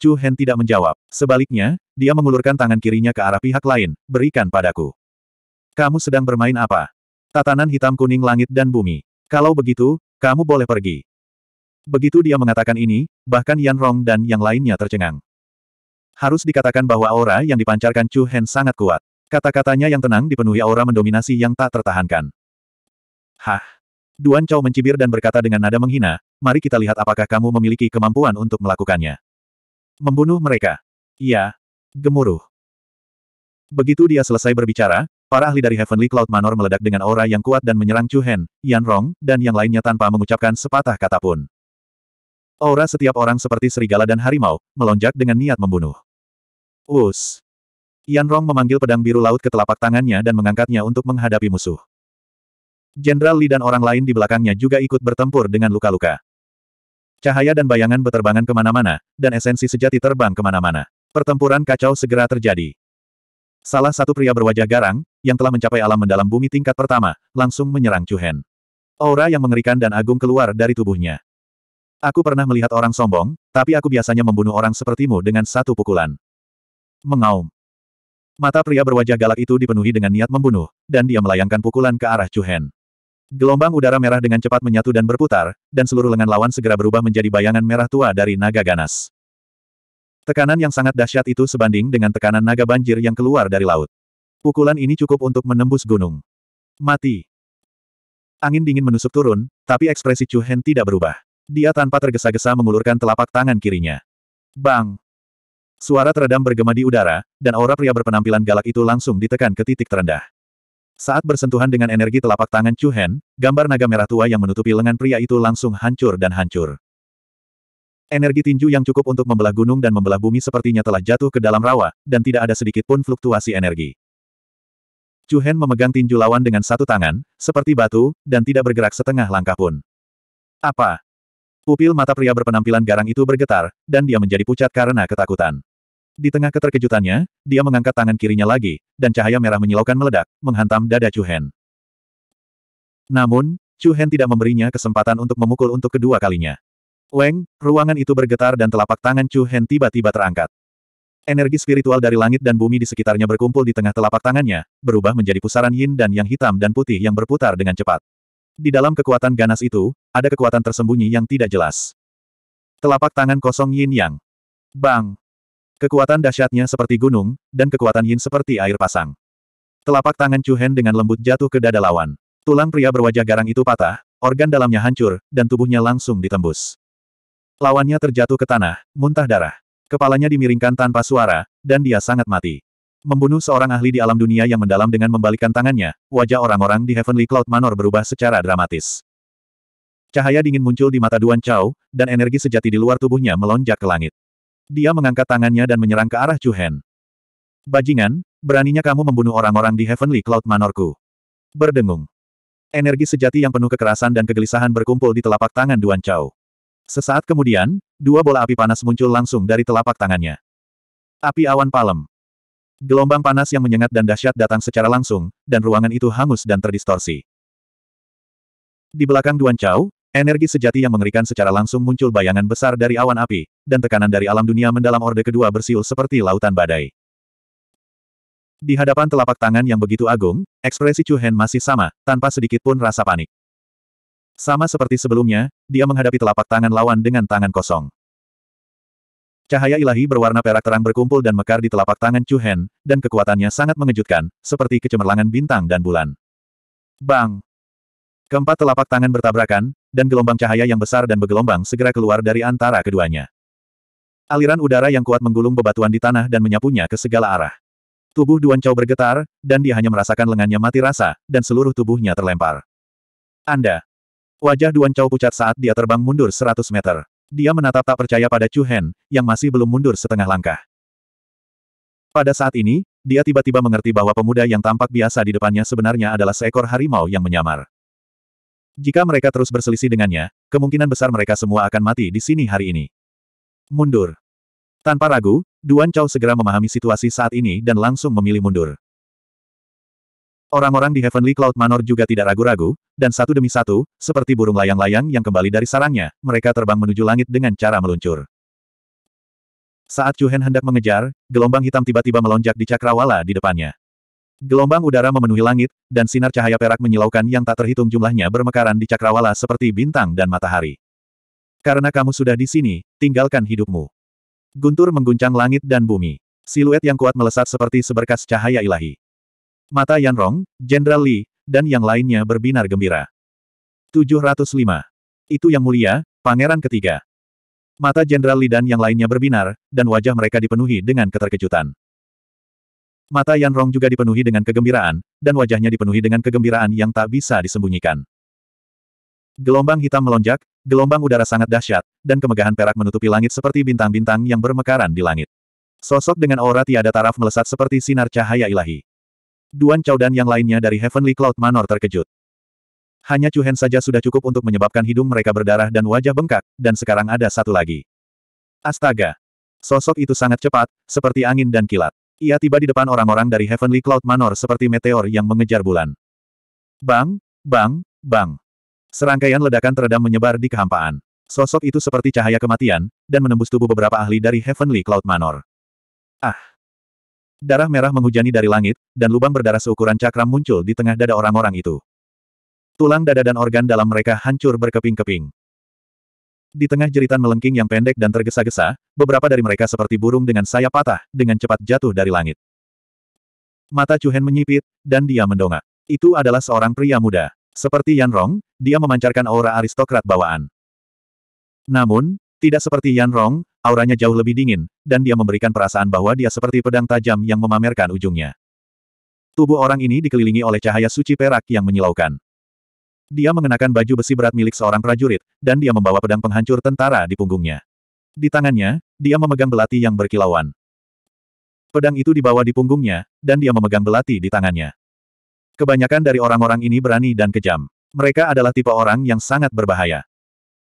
Chu Hen tidak menjawab. Sebaliknya, dia mengulurkan tangan kirinya ke arah pihak lain, berikan padaku. Kamu sedang bermain apa? Tatanan hitam kuning langit dan bumi. Kalau begitu, kamu boleh pergi. Begitu dia mengatakan ini, bahkan Yan Rong dan yang lainnya tercengang. Harus dikatakan bahwa aura yang dipancarkan Chu Hen sangat kuat. Kata-katanya yang tenang dipenuhi aura mendominasi yang tak tertahankan. Hah? Duan Chao mencibir dan berkata dengan nada menghina, mari kita lihat apakah kamu memiliki kemampuan untuk melakukannya. Membunuh mereka. Iya. Gemuruh. Begitu dia selesai berbicara, para ahli dari Heavenly Cloud Manor meledak dengan aura yang kuat dan menyerang Chu Hen, Yan Rong, dan yang lainnya tanpa mengucapkan sepatah kata pun. Aura setiap orang seperti serigala dan harimau, melonjak dengan niat membunuh. Us. Yan Rong memanggil pedang biru laut ke telapak tangannya dan mengangkatnya untuk menghadapi musuh. Jenderal Li dan orang lain di belakangnya juga ikut bertempur dengan luka-luka. Cahaya dan bayangan berterbangan kemana-mana, dan esensi sejati terbang kemana-mana. Pertempuran kacau segera terjadi. Salah satu pria berwajah garang, yang telah mencapai alam mendalam bumi tingkat pertama, langsung menyerang Chu Hen. Aura yang mengerikan dan agung keluar dari tubuhnya. Aku pernah melihat orang sombong, tapi aku biasanya membunuh orang sepertimu dengan satu pukulan. Mengaum. Mata pria berwajah galak itu dipenuhi dengan niat membunuh, dan dia melayangkan pukulan ke arah Chu Hen. Gelombang udara merah dengan cepat menyatu dan berputar, dan seluruh lengan lawan segera berubah menjadi bayangan merah tua dari naga ganas. Tekanan yang sangat dahsyat itu sebanding dengan tekanan naga banjir yang keluar dari laut. Pukulan ini cukup untuk menembus gunung. Mati. Angin dingin menusuk turun, tapi ekspresi Chu Hen tidak berubah. Dia tanpa tergesa-gesa mengulurkan telapak tangan kirinya. Bang! Suara teredam bergema di udara, dan aura pria berpenampilan galak itu langsung ditekan ke titik terendah. Saat bersentuhan dengan energi telapak tangan Chu Hen, gambar naga merah tua yang menutupi lengan pria itu langsung hancur dan hancur. Energi tinju yang cukup untuk membelah gunung dan membelah bumi sepertinya telah jatuh ke dalam rawa, dan tidak ada sedikit pun fluktuasi energi. Chu Hen memegang tinju lawan dengan satu tangan, seperti batu, dan tidak bergerak setengah langkah pun. Apa? Pupil mata pria berpenampilan garang itu bergetar, dan dia menjadi pucat karena ketakutan. Di tengah keterkejutannya, dia mengangkat tangan kirinya lagi, dan cahaya merah menyilaukan meledak, menghantam dada Chu Hen. Namun, Chu Hen tidak memberinya kesempatan untuk memukul untuk kedua kalinya. Weng, ruangan itu bergetar dan telapak tangan Chu Hen tiba-tiba terangkat. Energi spiritual dari langit dan bumi di sekitarnya berkumpul di tengah telapak tangannya, berubah menjadi pusaran yin dan yang hitam dan putih yang berputar dengan cepat. Di dalam kekuatan ganas itu, ada kekuatan tersembunyi yang tidak jelas. Telapak tangan kosong Yin Yang. Bang! Kekuatan dahsyatnya seperti gunung, dan kekuatan Yin seperti air pasang. Telapak tangan Chu Hen dengan lembut jatuh ke dada lawan. Tulang pria berwajah garang itu patah, organ dalamnya hancur, dan tubuhnya langsung ditembus. Lawannya terjatuh ke tanah, muntah darah. Kepalanya dimiringkan tanpa suara, dan dia sangat mati. Membunuh seorang ahli di alam dunia yang mendalam dengan membalikkan tangannya, wajah orang-orang di Heavenly Cloud Manor berubah secara dramatis. Cahaya dingin muncul di mata Duan Chao, dan energi sejati di luar tubuhnya melonjak ke langit. Dia mengangkat tangannya dan menyerang ke arah Chuhen. Bajingan, beraninya kamu membunuh orang-orang di Heavenly Cloud Manorku. Berdengung. Energi sejati yang penuh kekerasan dan kegelisahan berkumpul di telapak tangan Duan Chao. Sesaat kemudian, dua bola api panas muncul langsung dari telapak tangannya. Api awan palem. Gelombang panas yang menyengat dan dahsyat datang secara langsung, dan ruangan itu hangus dan terdistorsi. Di belakang Duan Chao, energi sejati yang mengerikan secara langsung muncul bayangan besar dari awan api, dan tekanan dari alam dunia mendalam orde kedua bersiul seperti lautan badai. Di hadapan telapak tangan yang begitu agung, ekspresi Chu Hen masih sama, tanpa sedikit pun rasa panik. Sama seperti sebelumnya, dia menghadapi telapak tangan lawan dengan tangan kosong. Cahaya ilahi berwarna perak terang berkumpul dan mekar di telapak tangan Chu Hen, dan kekuatannya sangat mengejutkan, seperti kecemerlangan bintang dan bulan. Bang! Keempat telapak tangan bertabrakan, dan gelombang cahaya yang besar dan bergelombang segera keluar dari antara keduanya. Aliran udara yang kuat menggulung bebatuan di tanah dan menyapunya ke segala arah. Tubuh Duan Chao bergetar, dan dia hanya merasakan lengannya mati rasa, dan seluruh tubuhnya terlempar. Anda! Wajah Duan Chao pucat saat dia terbang mundur 100 meter. Dia menatap tak percaya pada Chu Hen, yang masih belum mundur setengah langkah. Pada saat ini, dia tiba-tiba mengerti bahwa pemuda yang tampak biasa di depannya sebenarnya adalah seekor harimau yang menyamar. Jika mereka terus berselisih dengannya, kemungkinan besar mereka semua akan mati di sini hari ini. Mundur. Tanpa ragu, Duan Chao segera memahami situasi saat ini dan langsung memilih mundur. Orang-orang di Heavenly Cloud Manor juga tidak ragu-ragu, dan satu demi satu, seperti burung layang-layang yang kembali dari sarangnya, mereka terbang menuju langit dengan cara meluncur. Saat Chuhen hendak mengejar, gelombang hitam tiba-tiba melonjak di cakrawala di depannya. Gelombang udara memenuhi langit, dan sinar cahaya perak menyilaukan yang tak terhitung jumlahnya bermekaran di cakrawala seperti bintang dan matahari. Karena kamu sudah di sini, tinggalkan hidupmu. Guntur mengguncang langit dan bumi. Siluet yang kuat melesat seperti seberkas cahaya ilahi. Mata Yan Rong, Jenderal Li, dan yang lainnya berbinar gembira. 705. Itu yang mulia, pangeran ketiga. Mata Jenderal Li dan yang lainnya berbinar, dan wajah mereka dipenuhi dengan keterkejutan. Mata Yan Rong juga dipenuhi dengan kegembiraan, dan wajahnya dipenuhi dengan kegembiraan yang tak bisa disembunyikan. Gelombang hitam melonjak, gelombang udara sangat dahsyat, dan kemegahan perak menutupi langit seperti bintang-bintang yang bermekaran di langit. Sosok dengan aura tiada taraf melesat seperti sinar cahaya ilahi. Duan Chao dan yang lainnya dari Heavenly Cloud Manor terkejut. Hanya Chuhen saja sudah cukup untuk menyebabkan hidung mereka berdarah dan wajah bengkak, dan sekarang ada satu lagi. Astaga! Sosok itu sangat cepat, seperti angin dan kilat. Ia tiba di depan orang-orang dari Heavenly Cloud Manor seperti meteor yang mengejar bulan. Bang, bang, bang. Serangkaian ledakan teredam menyebar di kehampaan. Sosok itu seperti cahaya kematian, dan menembus tubuh beberapa ahli dari Heavenly Cloud Manor. Ah! Darah merah menghujani dari langit, dan lubang berdarah seukuran cakram muncul di tengah dada orang-orang itu. Tulang dada dan organ dalam mereka hancur berkeping-keping. Di tengah jeritan melengking yang pendek dan tergesa-gesa, beberapa dari mereka seperti burung dengan sayap patah, dengan cepat jatuh dari langit. Mata Chuhen menyipit, dan dia mendongak. Itu adalah seorang pria muda. Seperti Yan Rong, dia memancarkan aura aristokrat bawaan. Namun, tidak seperti Yan Rong, auranya jauh lebih dingin, dan dia memberikan perasaan bahwa dia seperti pedang tajam yang memamerkan ujungnya. Tubuh orang ini dikelilingi oleh cahaya suci perak yang menyilaukan. Dia mengenakan baju besi berat milik seorang prajurit, dan dia membawa pedang penghancur tentara di punggungnya. Di tangannya, dia memegang belati yang berkilauan. Pedang itu dibawa di punggungnya, dan dia memegang belati di tangannya. Kebanyakan dari orang-orang ini berani dan kejam. Mereka adalah tipe orang yang sangat berbahaya.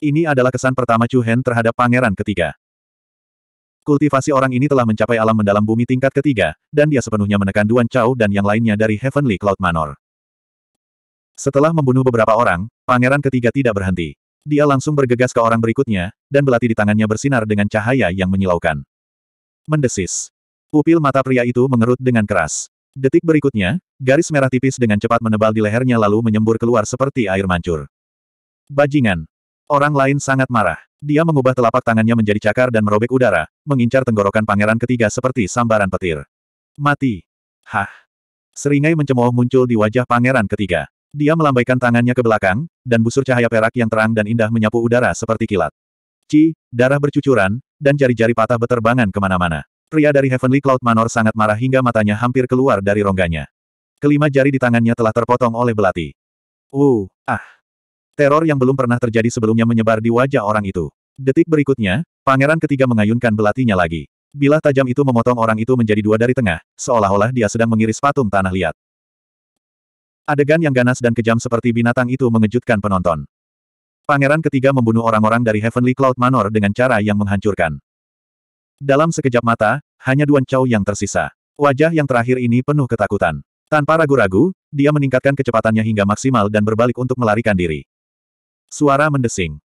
Ini adalah kesan pertama Chu Hen terhadap pangeran ketiga. Kultivasi orang ini telah mencapai alam mendalam bumi tingkat ketiga, dan dia sepenuhnya menekan Duan Chao dan yang lainnya dari Heavenly Cloud Manor. Setelah membunuh beberapa orang, pangeran ketiga tidak berhenti. Dia langsung bergegas ke orang berikutnya, dan belati di tangannya bersinar dengan cahaya yang menyilaukan. Mendesis. Pupil mata pria itu mengerut dengan keras. Detik berikutnya, garis merah tipis dengan cepat menebal di lehernya lalu menyembur keluar seperti air mancur. Bajingan. Orang lain sangat marah. Dia mengubah telapak tangannya menjadi cakar dan merobek udara, mengincar tenggorokan pangeran ketiga seperti sambaran petir. Mati. Hah. Seringai mencemooh muncul di wajah pangeran ketiga. Dia melambaikan tangannya ke belakang, dan busur cahaya perak yang terang dan indah menyapu udara seperti kilat. Ci, darah bercucuran, dan jari-jari patah beterbangan kemana-mana. Pria dari Heavenly Cloud Manor sangat marah hingga matanya hampir keluar dari rongganya. Kelima jari di tangannya telah terpotong oleh belati. Uh, ah. Teror yang belum pernah terjadi sebelumnya menyebar di wajah orang itu. Detik berikutnya, pangeran ketiga mengayunkan belatinya lagi. Bila tajam itu memotong orang itu menjadi dua dari tengah, seolah-olah dia sedang mengiris patung tanah liat. Adegan yang ganas dan kejam seperti binatang itu mengejutkan penonton. Pangeran ketiga membunuh orang-orang dari Heavenly Cloud Manor dengan cara yang menghancurkan. Dalam sekejap mata, hanya Duan Chow yang tersisa. Wajah yang terakhir ini penuh ketakutan. Tanpa ragu-ragu, dia meningkatkan kecepatannya hingga maksimal dan berbalik untuk melarikan diri. Suara mendesing.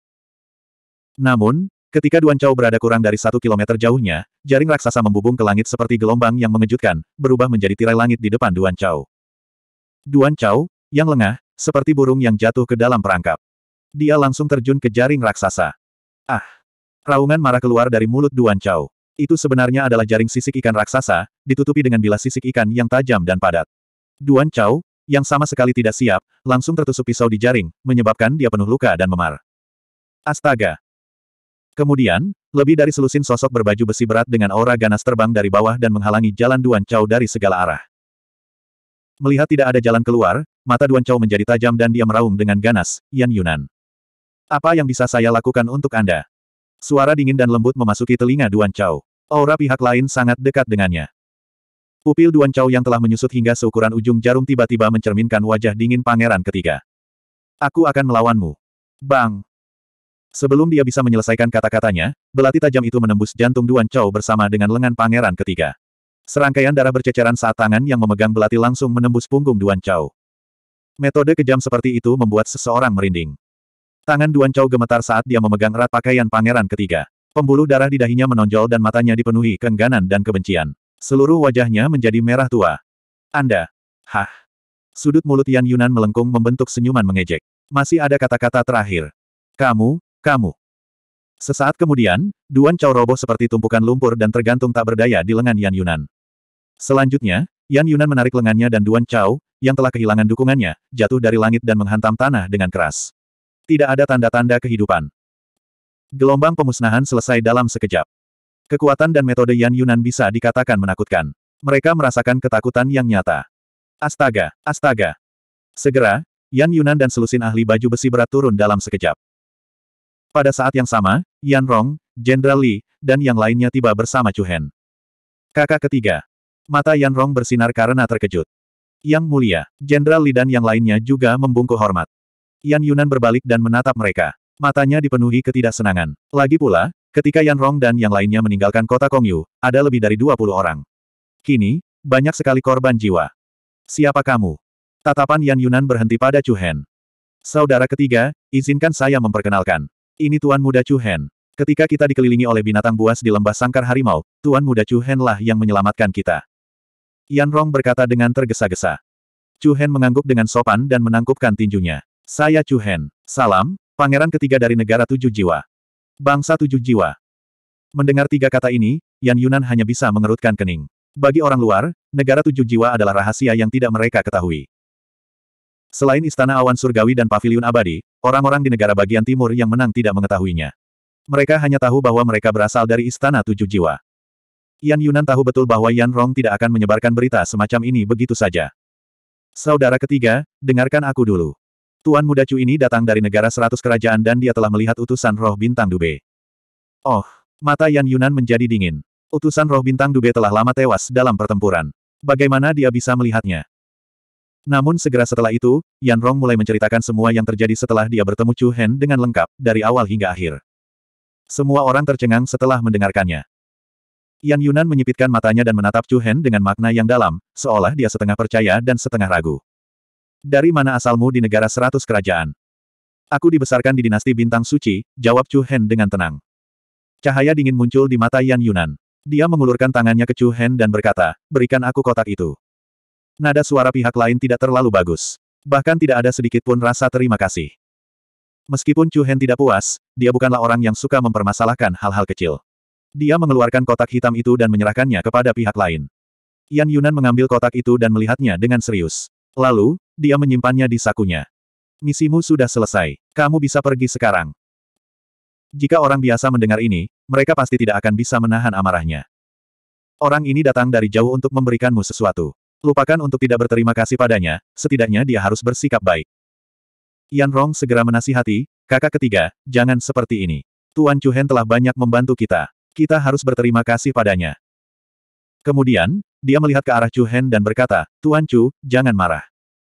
Namun, ketika Duan Chao berada kurang dari satu kilometer jauhnya, jaring raksasa membubung ke langit seperti gelombang yang mengejutkan, berubah menjadi tirai langit di depan Duan Chao. Duan Chao, yang lengah, seperti burung yang jatuh ke dalam perangkap. Dia langsung terjun ke jaring raksasa. Ah! Raungan marah keluar dari mulut Duan Chao. Itu sebenarnya adalah jaring sisik ikan raksasa, ditutupi dengan bilah sisik ikan yang tajam dan padat. Duan Chao, yang sama sekali tidak siap, langsung tertusuk pisau di jaring, menyebabkan dia penuh luka dan memar. Astaga! Kemudian, lebih dari selusin sosok berbaju besi berat dengan aura ganas terbang dari bawah dan menghalangi jalan Duan Chao dari segala arah. Melihat tidak ada jalan keluar, mata Duan Chao menjadi tajam dan dia meraung dengan ganas, Yan Yunan. Apa yang bisa saya lakukan untuk Anda? Suara dingin dan lembut memasuki telinga Duan Chao. Aura pihak lain sangat dekat dengannya. Pupil Duan Chao yang telah menyusut hingga seukuran ujung jarum tiba-tiba mencerminkan wajah dingin pangeran ketiga. Aku akan melawanmu. Bang! Sebelum dia bisa menyelesaikan kata-katanya, belati tajam itu menembus jantung Duan Chao bersama dengan lengan pangeran ketiga. Serangkaian darah berceceran saat tangan yang memegang belati langsung menembus punggung Duan Chao. Metode kejam seperti itu membuat seseorang merinding. Tangan Duan Chao gemetar saat dia memegang erat pakaian pangeran ketiga. Pembuluh darah di dahinya menonjol dan matanya dipenuhi keengganan dan kebencian. Seluruh wajahnya menjadi merah tua. Anda. Hah. Sudut mulut Yan Yunan melengkung membentuk senyuman mengejek. Masih ada kata-kata terakhir. Kamu, kamu. Sesaat kemudian, Duan Chao roboh seperti tumpukan lumpur dan tergantung tak berdaya di lengan Yan Yunan. Selanjutnya, Yan Yunan menarik lengannya dan Duan Chao, yang telah kehilangan dukungannya, jatuh dari langit dan menghantam tanah dengan keras. Tidak ada tanda-tanda kehidupan. Gelombang pemusnahan selesai dalam sekejap. Kekuatan dan metode Yan Yunan bisa dikatakan menakutkan. Mereka merasakan ketakutan yang nyata. Astaga, astaga. Segera, Yan Yunan dan selusin ahli baju besi berat turun dalam sekejap. Pada saat yang sama, Yan Rong, Jenderal Li, dan yang lainnya tiba bersama Chu Hen. Kakak ketiga. Mata Yan Rong bersinar karena terkejut. Yang mulia, Jenderal Li dan yang lainnya juga membungkuk hormat. Yan Yunan berbalik dan menatap mereka. Matanya dipenuhi ketidaksenangan. Lagi pula, Ketika Yan Rong dan yang lainnya meninggalkan kota Kongyu, ada lebih dari 20 orang. Kini, banyak sekali korban jiwa. Siapa kamu? Tatapan Yan Yunan berhenti pada Chu Hen. Saudara ketiga, izinkan saya memperkenalkan. Ini Tuan Muda Chu Hen. Ketika kita dikelilingi oleh binatang buas di lembah sangkar harimau, Tuan Muda Chu Hen lah yang menyelamatkan kita. Yan Rong berkata dengan tergesa-gesa. Chu Hen mengangguk dengan sopan dan menangkupkan tinjunya. Saya Chu Hen. Salam, pangeran ketiga dari negara tujuh jiwa. Bangsa tujuh jiwa. Mendengar tiga kata ini, Yan Yunan hanya bisa mengerutkan kening. Bagi orang luar, negara tujuh jiwa adalah rahasia yang tidak mereka ketahui. Selain Istana Awan Surgawi dan Paviliun Abadi, orang-orang di negara bagian timur yang menang tidak mengetahuinya. Mereka hanya tahu bahwa mereka berasal dari Istana Tujuh Jiwa. Yan Yunan tahu betul bahwa Yan Rong tidak akan menyebarkan berita semacam ini begitu saja. Saudara ketiga, dengarkan aku dulu. Tuan muda Chu ini datang dari negara seratus kerajaan dan dia telah melihat utusan roh bintang Dube. Oh, mata Yan Yunan menjadi dingin. Utusan roh bintang Dube telah lama tewas dalam pertempuran. Bagaimana dia bisa melihatnya? Namun segera setelah itu, Yan Rong mulai menceritakan semua yang terjadi setelah dia bertemu Chu Hen dengan lengkap, dari awal hingga akhir. Semua orang tercengang setelah mendengarkannya. Yan Yunan menyipitkan matanya dan menatap Chu Hen dengan makna yang dalam, seolah dia setengah percaya dan setengah ragu. Dari mana asalmu di negara seratus kerajaan? Aku dibesarkan di dinasti bintang suci, jawab Chu Hen dengan tenang. Cahaya dingin muncul di mata Yan Yunan. Dia mengulurkan tangannya ke Chu Hen dan berkata, berikan aku kotak itu. Nada suara pihak lain tidak terlalu bagus. Bahkan tidak ada sedikit pun rasa terima kasih. Meskipun Chu Hen tidak puas, dia bukanlah orang yang suka mempermasalahkan hal-hal kecil. Dia mengeluarkan kotak hitam itu dan menyerahkannya kepada pihak lain. Yan Yunan mengambil kotak itu dan melihatnya dengan serius. Lalu, dia menyimpannya di sakunya. Misimu sudah selesai. Kamu bisa pergi sekarang. Jika orang biasa mendengar ini, mereka pasti tidak akan bisa menahan amarahnya. Orang ini datang dari jauh untuk memberikanmu sesuatu. Lupakan untuk tidak berterima kasih padanya, setidaknya dia harus bersikap baik. Yan Rong segera menasihati, kakak ketiga, jangan seperti ini. Tuan Chuhen telah banyak membantu kita. Kita harus berterima kasih padanya. Kemudian, dia melihat ke arah Chu Hen dan berkata, Tuan Chu, jangan marah.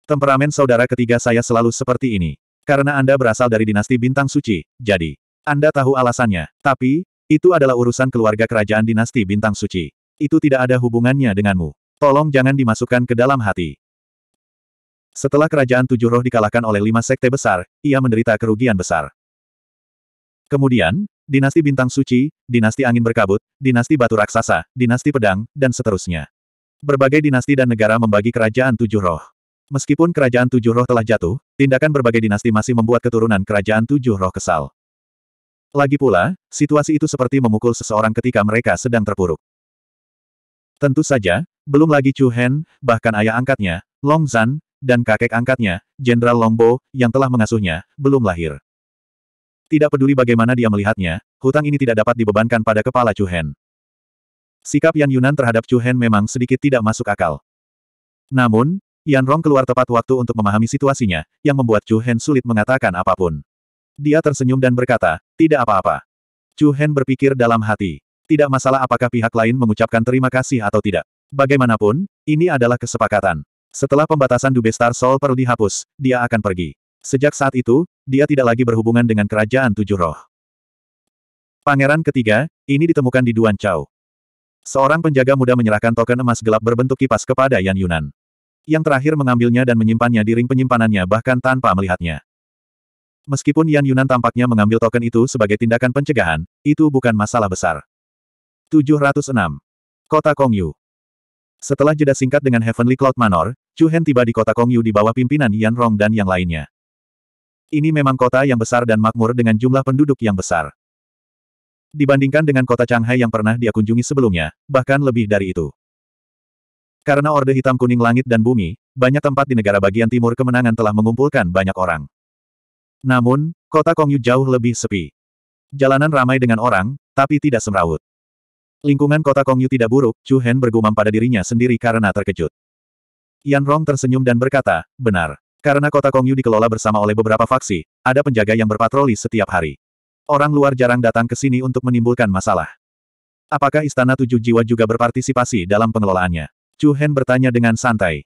Temperamen saudara ketiga saya selalu seperti ini. Karena Anda berasal dari dinasti bintang suci, jadi, Anda tahu alasannya. Tapi, itu adalah urusan keluarga kerajaan dinasti bintang suci. Itu tidak ada hubungannya denganmu. Tolong jangan dimasukkan ke dalam hati. Setelah kerajaan tujuh roh dikalahkan oleh lima sekte besar, ia menderita kerugian besar. Kemudian, dinasti bintang suci, dinasti angin berkabut, dinasti batu raksasa, dinasti pedang, dan seterusnya. Berbagai dinasti dan negara membagi kerajaan tujuh roh. Meskipun kerajaan tujuh roh telah jatuh, tindakan berbagai dinasti masih membuat keturunan kerajaan tujuh roh kesal. Lagi pula, situasi itu seperti memukul seseorang ketika mereka sedang terpuruk. Tentu saja, belum lagi Chu Hen, bahkan ayah angkatnya, Long Zan, dan kakek angkatnya, Jenderal Longbo, yang telah mengasuhnya, belum lahir. Tidak peduli bagaimana dia melihatnya, hutang ini tidak dapat dibebankan pada kepala Chu Hen. Sikap Yan Yunan terhadap Chu Hen memang sedikit tidak masuk akal. Namun, Yan Rong keluar tepat waktu untuk memahami situasinya, yang membuat Chu Hen sulit mengatakan apapun. Dia tersenyum dan berkata, tidak apa-apa. Chu Hen berpikir dalam hati. Tidak masalah apakah pihak lain mengucapkan terima kasih atau tidak. Bagaimanapun, ini adalah kesepakatan. Setelah pembatasan Dubestar Soul perlu dihapus, dia akan pergi. Sejak saat itu, dia tidak lagi berhubungan dengan kerajaan tujuh roh. Pangeran ketiga, ini ditemukan di Duan Chao. Seorang penjaga muda menyerahkan token emas gelap berbentuk kipas kepada Yan Yunan. Yang terakhir mengambilnya dan menyimpannya di ring penyimpanannya bahkan tanpa melihatnya. Meskipun Yan Yunan tampaknya mengambil token itu sebagai tindakan pencegahan, itu bukan masalah besar. 706. Kota Kongyu Setelah jeda singkat dengan Heavenly Cloud Manor, Chu Hen tiba di kota Kongyu di bawah pimpinan Yan Rong dan yang lainnya. Ini memang kota yang besar dan makmur dengan jumlah penduduk yang besar. Dibandingkan dengan kota Shanghai yang pernah dia kunjungi sebelumnya, bahkan lebih dari itu. Karena Orde Hitam Kuning Langit dan Bumi, banyak tempat di negara bagian timur kemenangan telah mengumpulkan banyak orang. Namun, kota Kongyu jauh lebih sepi. Jalanan ramai dengan orang, tapi tidak semrawut. Lingkungan kota Kongyu tidak buruk, Chu Hen bergumam pada dirinya sendiri karena terkejut. Yan Rong tersenyum dan berkata, benar. Karena kota Kongyu dikelola bersama oleh beberapa faksi, ada penjaga yang berpatroli setiap hari. Orang luar jarang datang ke sini untuk menimbulkan masalah. Apakah Istana Tujuh Jiwa juga berpartisipasi dalam pengelolaannya? Chu Hen bertanya dengan santai.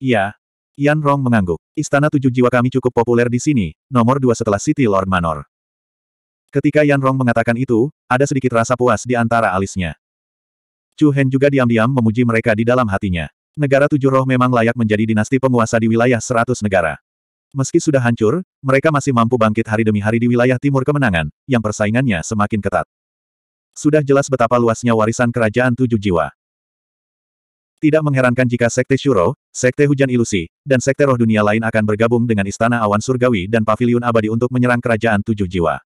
Ya, Yan Rong mengangguk. Istana Tujuh Jiwa kami cukup populer di sini, nomor dua setelah City Lord Manor. Ketika Yan Rong mengatakan itu, ada sedikit rasa puas di antara alisnya. Chu Hen juga diam-diam memuji mereka di dalam hatinya negara tujuh roh memang layak menjadi dinasti penguasa di wilayah seratus negara. Meski sudah hancur, mereka masih mampu bangkit hari demi hari di wilayah timur kemenangan, yang persaingannya semakin ketat. Sudah jelas betapa luasnya warisan kerajaan tujuh jiwa. Tidak mengherankan jika Sekte Shuro, Sekte Hujan Ilusi, dan Sekte Roh Dunia lain akan bergabung dengan Istana Awan Surgawi dan Paviliun Abadi untuk menyerang kerajaan tujuh jiwa.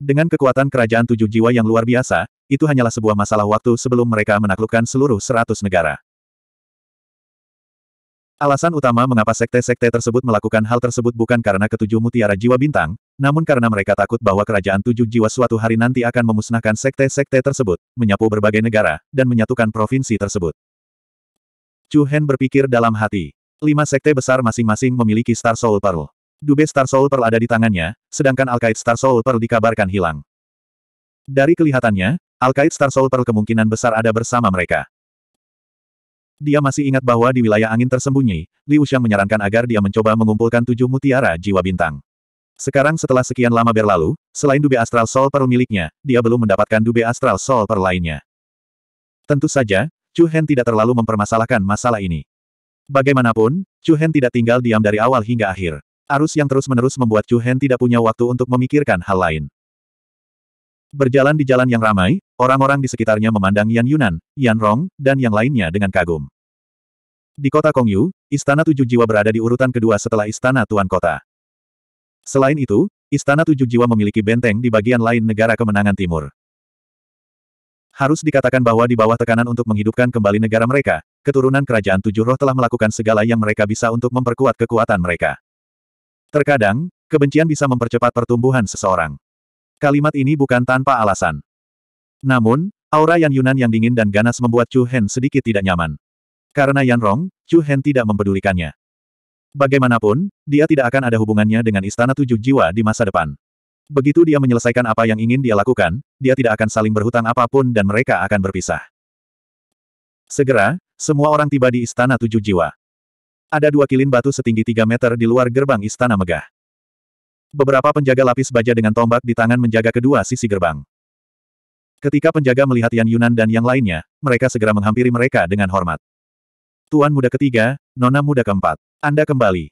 Dengan kekuatan kerajaan tujuh jiwa yang luar biasa, itu hanyalah sebuah masalah waktu sebelum mereka menaklukkan seluruh seratus negara. Alasan utama mengapa sekte-sekte tersebut melakukan hal tersebut bukan karena ketujuh mutiara jiwa bintang, namun karena mereka takut bahwa kerajaan tujuh jiwa suatu hari nanti akan memusnahkan sekte-sekte tersebut, menyapu berbagai negara, dan menyatukan provinsi tersebut. Chu Hen berpikir dalam hati. Lima sekte besar masing-masing memiliki Star Soul Pearl. Dube Star Soul Pearl ada di tangannya, sedangkan Alkaid Star Soul Pearl dikabarkan hilang. Dari kelihatannya, Alkaid Star Soul Pearl kemungkinan besar ada bersama mereka. Dia masih ingat bahwa di wilayah angin tersembunyi, Liu Xiang menyarankan agar dia mencoba mengumpulkan tujuh mutiara jiwa bintang. Sekarang setelah sekian lama berlalu, selain Dube Astral Soul Pearl miliknya, dia belum mendapatkan Dube Astral Soul per lainnya. Tentu saja, Chu Hen tidak terlalu mempermasalahkan masalah ini. Bagaimanapun, Chu Hen tidak tinggal diam dari awal hingga akhir. Arus yang terus-menerus membuat Chu Hen tidak punya waktu untuk memikirkan hal lain. Berjalan di jalan yang ramai, orang-orang di sekitarnya memandang Yan Yunan, Yan Rong, dan yang lainnya dengan kagum. Di kota Kongyu, Istana Tujuh Jiwa berada di urutan kedua setelah Istana Tuan Kota. Selain itu, Istana Tujuh Jiwa memiliki benteng di bagian lain negara kemenangan timur. Harus dikatakan bahwa di bawah tekanan untuk menghidupkan kembali negara mereka, keturunan kerajaan Tujuh Roh telah melakukan segala yang mereka bisa untuk memperkuat kekuatan mereka. Terkadang, kebencian bisa mempercepat pertumbuhan seseorang. Kalimat ini bukan tanpa alasan. Namun, aura yang Yunan yang dingin dan ganas membuat Chu Hen sedikit tidak nyaman. Karena Yan Rong, Chu Hen tidak mempedulikannya. Bagaimanapun, dia tidak akan ada hubungannya dengan Istana Tujuh Jiwa di masa depan. Begitu dia menyelesaikan apa yang ingin dia lakukan, dia tidak akan saling berhutang apapun dan mereka akan berpisah. Segera, semua orang tiba di Istana Tujuh Jiwa. Ada dua kilin batu setinggi tiga meter di luar gerbang Istana Megah. Beberapa penjaga lapis baja dengan tombak di tangan menjaga kedua sisi gerbang. Ketika penjaga melihat Yan Yunan dan yang lainnya, mereka segera menghampiri mereka dengan hormat. Tuan muda ketiga, nona muda keempat. Anda kembali.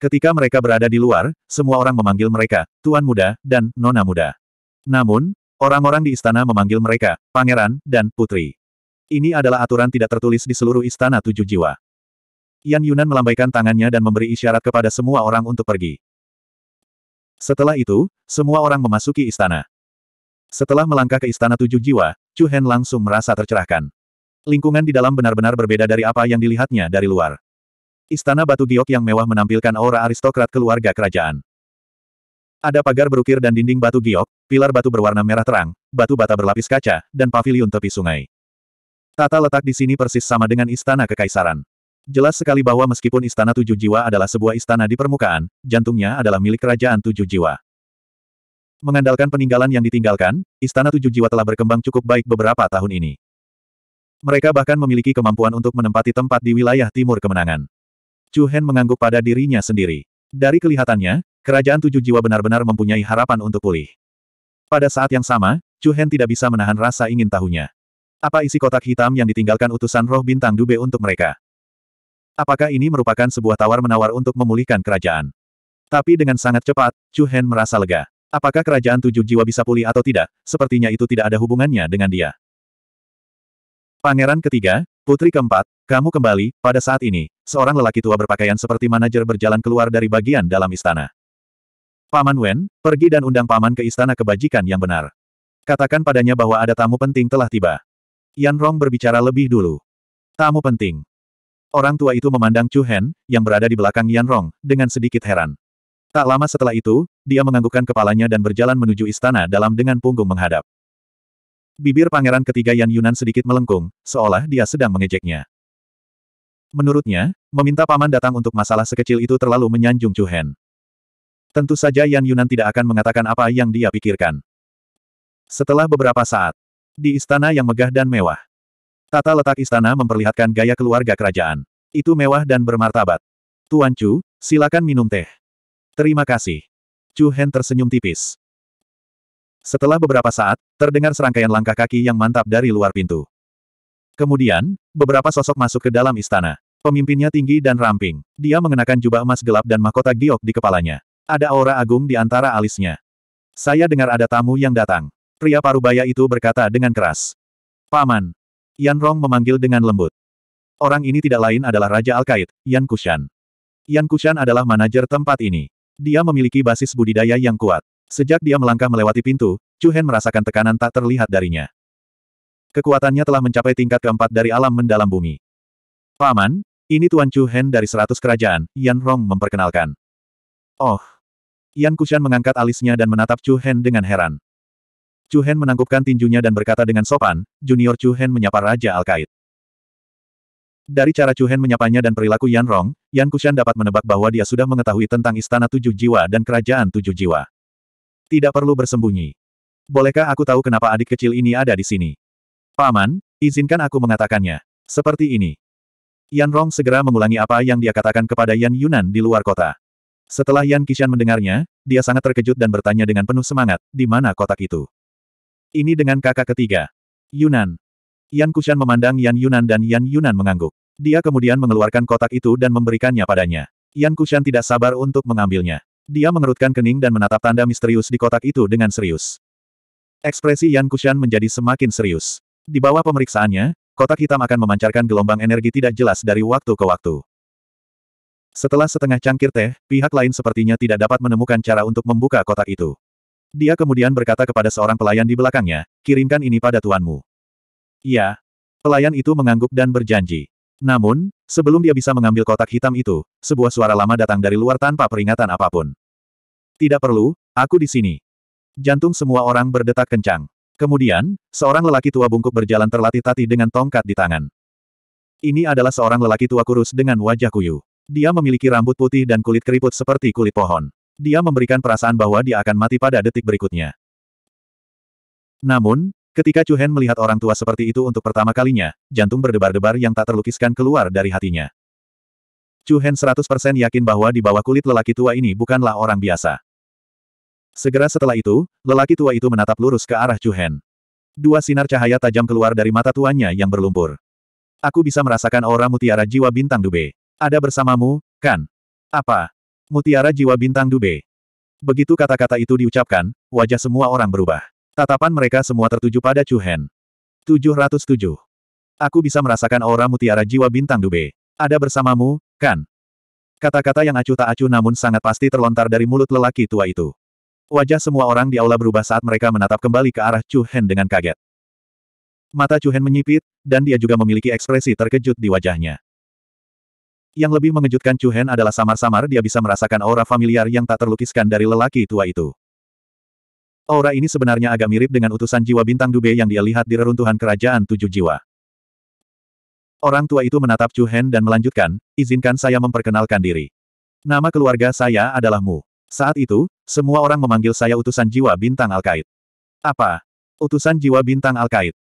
Ketika mereka berada di luar, semua orang memanggil mereka, Tuan muda, dan nona muda. Namun, orang-orang di istana memanggil mereka, pangeran, dan putri. Ini adalah aturan tidak tertulis di seluruh istana tujuh jiwa. Yan Yunan melambaikan tangannya dan memberi isyarat kepada semua orang untuk pergi. Setelah itu, semua orang memasuki istana. Setelah melangkah ke istana tujuh jiwa, Chu Hen langsung merasa tercerahkan. Lingkungan di dalam benar-benar berbeda dari apa yang dilihatnya dari luar. Istana Batu Giok yang mewah menampilkan aura aristokrat keluarga kerajaan. Ada pagar berukir dan dinding batu giok, pilar batu berwarna merah terang, batu bata berlapis kaca, dan paviliun tepi sungai. Tata letak di sini persis sama dengan istana kekaisaran. Jelas sekali bahwa meskipun istana tujuh jiwa adalah sebuah istana di permukaan, jantungnya adalah milik kerajaan tujuh jiwa. Mengandalkan peninggalan yang ditinggalkan, istana tujuh jiwa telah berkembang cukup baik beberapa tahun ini. Mereka bahkan memiliki kemampuan untuk menempati tempat di wilayah timur kemenangan. Chu Hen mengangguk pada dirinya sendiri. Dari kelihatannya, kerajaan tujuh jiwa benar-benar mempunyai harapan untuk pulih. Pada saat yang sama, Chu Hen tidak bisa menahan rasa ingin tahunya. Apa isi kotak hitam yang ditinggalkan utusan roh bintang dube untuk mereka? Apakah ini merupakan sebuah tawar-menawar untuk memulihkan kerajaan? Tapi dengan sangat cepat, Chu Hen merasa lega. Apakah kerajaan tujuh jiwa bisa pulih atau tidak, sepertinya itu tidak ada hubungannya dengan dia. Pangeran ketiga, putri keempat, kamu kembali, pada saat ini, seorang lelaki tua berpakaian seperti manajer berjalan keluar dari bagian dalam istana. Paman Wen, pergi dan undang Paman ke istana kebajikan yang benar. Katakan padanya bahwa ada tamu penting telah tiba. Yan Rong berbicara lebih dulu. Tamu penting. Orang tua itu memandang Chu Hen, yang berada di belakang Yan Rong, dengan sedikit heran. Tak lama setelah itu, dia menganggukkan kepalanya dan berjalan menuju istana dalam dengan punggung menghadap. Bibir pangeran ketiga Yan Yunan sedikit melengkung, seolah dia sedang mengejeknya. Menurutnya, meminta paman datang untuk masalah sekecil itu terlalu menyanjung Chu Hen. Tentu saja Yan Yunan tidak akan mengatakan apa yang dia pikirkan. Setelah beberapa saat, di istana yang megah dan mewah, tata letak istana memperlihatkan gaya keluarga kerajaan. Itu mewah dan bermartabat. Tuan Chu, silakan minum teh. Terima kasih. Chu Hen tersenyum tipis. Setelah beberapa saat, terdengar serangkaian langkah kaki yang mantap dari luar pintu. Kemudian, beberapa sosok masuk ke dalam istana. Pemimpinnya tinggi dan ramping. Dia mengenakan jubah emas gelap dan mahkota giok di kepalanya. Ada aura agung di antara alisnya. Saya dengar ada tamu yang datang. Pria parubaya itu berkata dengan keras. Paman. Yan Rong memanggil dengan lembut. Orang ini tidak lain adalah Raja al Alkait, Yan Kushan. Yan Kushan adalah manajer tempat ini. Dia memiliki basis budidaya yang kuat. Sejak dia melangkah melewati pintu, Chu Hen merasakan tekanan tak terlihat darinya. Kekuatannya telah mencapai tingkat keempat dari alam mendalam bumi. Paman, ini Tuan Chu Hen dari seratus kerajaan, Yan Rong memperkenalkan. Oh. Yan Kushan mengangkat alisnya dan menatap Chu Hen dengan heran. Chu Hen menangkupkan tinjunya dan berkata dengan sopan, Junior Chu Hen menyapa Raja al Alkait. Dari cara Chu Hen menyapanya dan perilaku Yan Rong, Yan Kushan dapat menebak bahwa dia sudah mengetahui tentang Istana Tujuh Jiwa dan Kerajaan Tujuh Jiwa. Tidak perlu bersembunyi. Bolehkah aku tahu kenapa adik kecil ini ada di sini? Paman, izinkan aku mengatakannya. Seperti ini. Yan Rong segera mengulangi apa yang dia katakan kepada Yan Yunan di luar kota. Setelah Yan Kishan mendengarnya, dia sangat terkejut dan bertanya dengan penuh semangat, di mana kotak itu? Ini dengan kakak ketiga. Yunan. Yan Kushan memandang Yan Yunan dan Yan Yunan mengangguk. Dia kemudian mengeluarkan kotak itu dan memberikannya padanya. Yan Kushan tidak sabar untuk mengambilnya. Dia mengerutkan kening dan menatap tanda misterius di kotak itu dengan serius. Ekspresi Yan Kushan menjadi semakin serius. Di bawah pemeriksaannya, kotak hitam akan memancarkan gelombang energi tidak jelas dari waktu ke waktu. Setelah setengah cangkir teh, pihak lain sepertinya tidak dapat menemukan cara untuk membuka kotak itu. Dia kemudian berkata kepada seorang pelayan di belakangnya, kirimkan ini pada tuanmu. Ya, Pelayan itu mengangguk dan berjanji. Namun, Sebelum dia bisa mengambil kotak hitam itu, sebuah suara lama datang dari luar tanpa peringatan apapun. Tidak perlu, aku di sini. Jantung semua orang berdetak kencang. Kemudian, seorang lelaki tua bungkuk berjalan terlatih tati dengan tongkat di tangan. Ini adalah seorang lelaki tua kurus dengan wajah kuyu. Dia memiliki rambut putih dan kulit keriput seperti kulit pohon. Dia memberikan perasaan bahwa dia akan mati pada detik berikutnya. Namun, Ketika Chu Hen melihat orang tua seperti itu untuk pertama kalinya, jantung berdebar-debar yang tak terlukiskan keluar dari hatinya. Chu Hen 100% yakin bahwa di bawah kulit lelaki tua ini bukanlah orang biasa. Segera setelah itu, lelaki tua itu menatap lurus ke arah Chu Hen. Dua sinar cahaya tajam keluar dari mata tuannya yang berlumpur. Aku bisa merasakan aura mutiara jiwa bintang dube. Ada bersamamu, kan? Apa? Mutiara jiwa bintang dube. Begitu kata-kata itu diucapkan, wajah semua orang berubah. Tatapan mereka semua tertuju pada Chu Hen. 707. Aku bisa merasakan aura mutiara jiwa bintang dube. Ada bersamamu, kan? Kata-kata yang acuh tak acuh namun sangat pasti terlontar dari mulut lelaki tua itu. Wajah semua orang di aula berubah saat mereka menatap kembali ke arah Chu Hen dengan kaget. Mata Chu Hen menyipit, dan dia juga memiliki ekspresi terkejut di wajahnya. Yang lebih mengejutkan Chu Hen adalah samar-samar dia bisa merasakan aura familiar yang tak terlukiskan dari lelaki tua itu. Aura ini sebenarnya agak mirip dengan utusan jiwa bintang Dube yang dia lihat di reruntuhan kerajaan tujuh jiwa. Orang tua itu menatap Chu Hen dan melanjutkan, izinkan saya memperkenalkan diri. Nama keluarga saya adalah Mu. Saat itu, semua orang memanggil saya utusan jiwa bintang Alkait. Apa? Utusan jiwa bintang Alkait.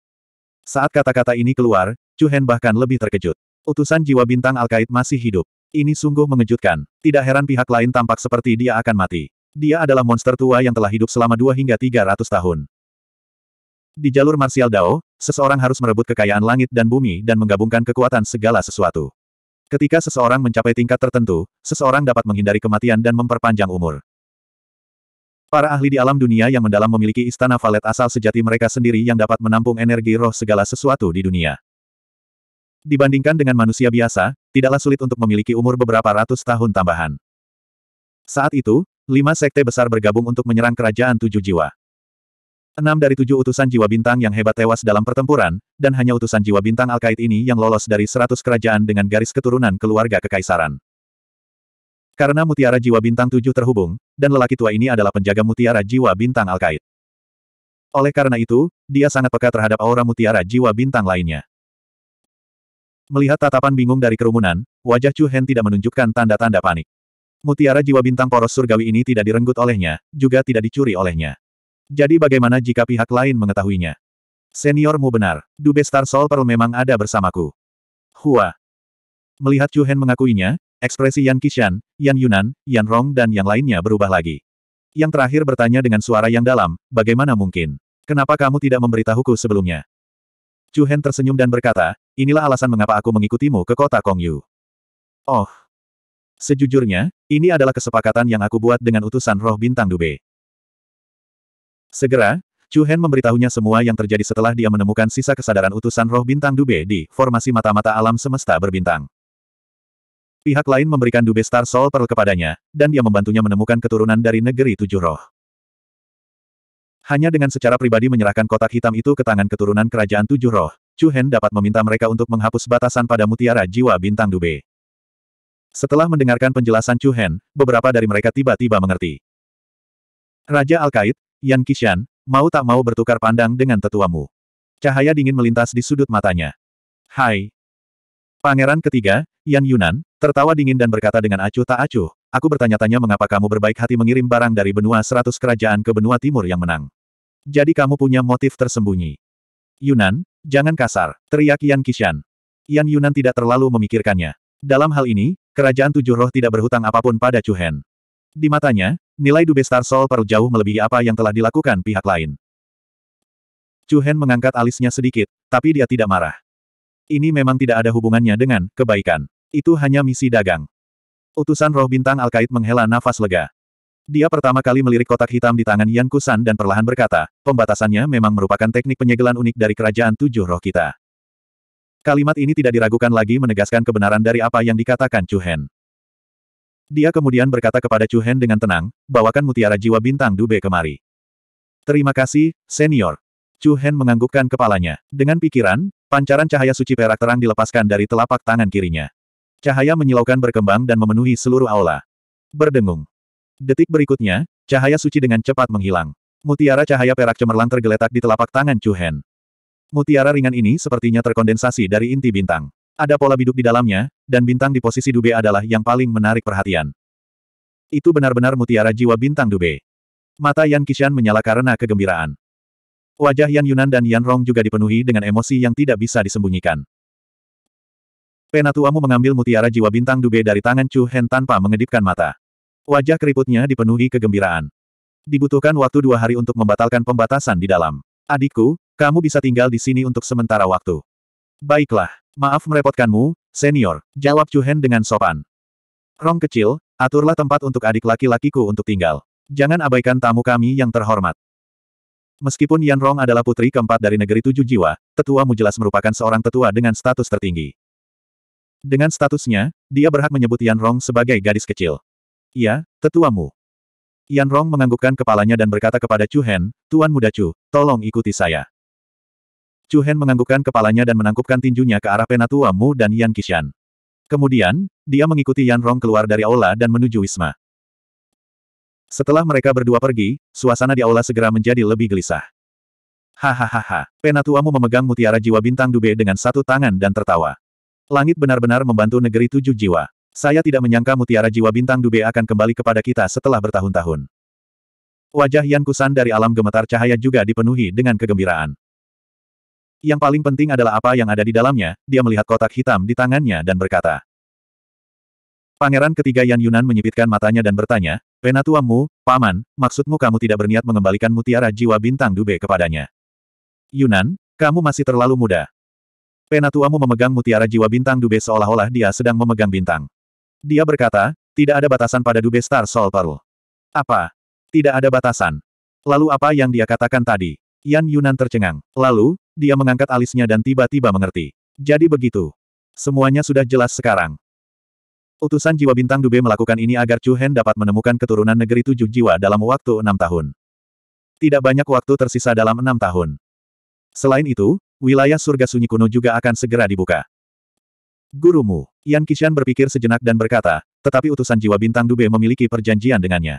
Saat kata-kata ini keluar, Chu Hen bahkan lebih terkejut. Utusan jiwa bintang Alkait masih hidup. Ini sungguh mengejutkan. Tidak heran pihak lain tampak seperti dia akan mati. Dia adalah monster tua yang telah hidup selama dua hingga tiga ratus tahun. Di jalur martial Dao, seseorang harus merebut kekayaan langit dan bumi dan menggabungkan kekuatan segala sesuatu. Ketika seseorang mencapai tingkat tertentu, seseorang dapat menghindari kematian dan memperpanjang umur. Para ahli di alam dunia yang mendalam memiliki istana valet asal sejati mereka sendiri yang dapat menampung energi roh segala sesuatu di dunia. Dibandingkan dengan manusia biasa, tidaklah sulit untuk memiliki umur beberapa ratus tahun tambahan. Saat itu, Lima sekte besar bergabung untuk menyerang kerajaan tujuh jiwa. Enam dari tujuh utusan jiwa bintang yang hebat tewas dalam pertempuran, dan hanya utusan jiwa bintang Alkait ini yang lolos dari seratus kerajaan dengan garis keturunan keluarga kekaisaran. Karena mutiara jiwa bintang tujuh terhubung, dan lelaki tua ini adalah penjaga mutiara jiwa bintang al Alkait. Oleh karena itu, dia sangat peka terhadap aura mutiara jiwa bintang lainnya. Melihat tatapan bingung dari kerumunan, wajah Chu Hen tidak menunjukkan tanda-tanda panik. Mutiara jiwa bintang poros surgawi ini tidak direnggut olehnya, juga tidak dicuri olehnya. Jadi bagaimana jika pihak lain mengetahuinya? Seniormu benar, Dube Star Soul Pearl memang ada bersamaku. Hua. Melihat Chu Hen mengakuinya, ekspresi Yan Kishan, Yan Yunan, Yan Rong dan yang lainnya berubah lagi. Yang terakhir bertanya dengan suara yang dalam, bagaimana mungkin? Kenapa kamu tidak memberitahuku sebelumnya? Chu Hen tersenyum dan berkata, inilah alasan mengapa aku mengikutimu ke kota Kongyu. Oh, Sejujurnya, ini adalah kesepakatan yang aku buat dengan utusan roh bintang Dube. Segera, Chu Hen memberitahunya semua yang terjadi setelah dia menemukan sisa kesadaran utusan roh bintang Dube di formasi mata-mata alam semesta berbintang. Pihak lain memberikan Dube Star Soul Pearl kepadanya, dan dia membantunya menemukan keturunan dari negeri tujuh roh. Hanya dengan secara pribadi menyerahkan kotak hitam itu ke tangan keturunan kerajaan tujuh roh, Chu Hen dapat meminta mereka untuk menghapus batasan pada mutiara jiwa bintang Dube. Setelah mendengarkan penjelasan Chu Hen, beberapa dari mereka tiba-tiba mengerti. Raja al Alkait, Yan Kishan, mau tak mau bertukar pandang dengan tetuamu. Cahaya dingin melintas di sudut matanya. Hai. Pangeran ketiga, Yan Yunan, tertawa dingin dan berkata dengan acuh tak acuh, aku bertanya-tanya mengapa kamu berbaik hati mengirim barang dari benua seratus kerajaan ke benua timur yang menang. Jadi kamu punya motif tersembunyi. Yunan, jangan kasar, teriak Yan Kishan. Yan Yunan tidak terlalu memikirkannya. Dalam hal ini, kerajaan tujuh roh tidak berhutang apapun pada Chu Hen. Di matanya, nilai Dube Star Soul Pearl jauh melebihi apa yang telah dilakukan pihak lain. Chu Hen mengangkat alisnya sedikit, tapi dia tidak marah. Ini memang tidak ada hubungannya dengan kebaikan. Itu hanya misi dagang. Utusan roh bintang Alkait menghela nafas lega. Dia pertama kali melirik kotak hitam di tangan Yan Kusan dan perlahan berkata, pembatasannya memang merupakan teknik penyegelan unik dari kerajaan tujuh roh kita. Kalimat ini tidak diragukan lagi menegaskan kebenaran dari apa yang dikatakan Chu Hen. Dia kemudian berkata kepada Chu Hen dengan tenang, bawakan mutiara jiwa bintang Dube kemari. Terima kasih, senior. Chu Hen menganggukkan kepalanya. Dengan pikiran, pancaran cahaya suci perak terang dilepaskan dari telapak tangan kirinya. Cahaya menyilaukan berkembang dan memenuhi seluruh aula. Berdengung. Detik berikutnya, cahaya suci dengan cepat menghilang. Mutiara cahaya perak cemerlang tergeletak di telapak tangan Chu Hen. Mutiara ringan ini sepertinya terkondensasi dari inti bintang. Ada pola biduk di dalamnya, dan bintang di posisi Dube adalah yang paling menarik perhatian. Itu benar-benar mutiara jiwa bintang Dube. Mata Yan Kishan menyala karena kegembiraan. Wajah Yan Yunan dan Yan Rong juga dipenuhi dengan emosi yang tidak bisa disembunyikan. Penatuamu mengambil mutiara jiwa bintang Dube dari tangan Chu Hen tanpa mengedipkan mata. Wajah keriputnya dipenuhi kegembiraan. Dibutuhkan waktu dua hari untuk membatalkan pembatasan di dalam. Adikku, kamu bisa tinggal di sini untuk sementara waktu. Baiklah, maaf merepotkanmu, senior, jawab Chu Hen dengan sopan. Rong kecil, aturlah tempat untuk adik laki-lakiku untuk tinggal. Jangan abaikan tamu kami yang terhormat. Meskipun Yan Rong adalah putri keempat dari negeri tujuh jiwa, tetua mu jelas merupakan seorang tetua dengan status tertinggi. Dengan statusnya, dia berhak menyebut Yan Rong sebagai gadis kecil. Iya, tetuamu. Yan Rong menganggukkan kepalanya dan berkata kepada Chu Hen, Tuan Muda Chu, tolong ikuti saya. Chu Hen menganggukkan kepalanya dan menangkupkan tinjunya ke arah Penatua Mu dan Yan Kishan. Kemudian, dia mengikuti Yan Rong keluar dari aula dan menuju Wisma. Setelah mereka berdua pergi, suasana di aula segera menjadi lebih gelisah. Hahaha, Penatua Mu memegang mutiara jiwa bintang dube dengan satu tangan dan tertawa. Langit benar-benar membantu negeri tujuh jiwa. Saya tidak menyangka mutiara jiwa bintang dube akan kembali kepada kita setelah bertahun-tahun. Wajah Yan Kusan dari alam gemetar cahaya juga dipenuhi dengan kegembiraan. Yang paling penting adalah apa yang ada di dalamnya, dia melihat kotak hitam di tangannya dan berkata. Pangeran ketiga Yan Yunan menyipitkan matanya dan bertanya, Penatuamu, Paman, maksudmu kamu tidak berniat mengembalikan mutiara jiwa bintang dube kepadanya? Yunan, kamu masih terlalu muda. Penatuamu memegang mutiara jiwa bintang dube seolah-olah dia sedang memegang bintang. Dia berkata, tidak ada batasan pada dube Star sol Pearl. Apa? Tidak ada batasan. Lalu apa yang dia katakan tadi? Yan Yunan tercengang. Lalu, dia mengangkat alisnya dan tiba-tiba mengerti. Jadi begitu. Semuanya sudah jelas sekarang. Utusan jiwa bintang Dube melakukan ini agar Chu Hen dapat menemukan keturunan negeri tujuh jiwa dalam waktu enam tahun. Tidak banyak waktu tersisa dalam enam tahun. Selain itu, wilayah surga sunyi kuno juga akan segera dibuka. Gurumu, Yan Kishan berpikir sejenak dan berkata, tetapi utusan jiwa bintang Dube memiliki perjanjian dengannya.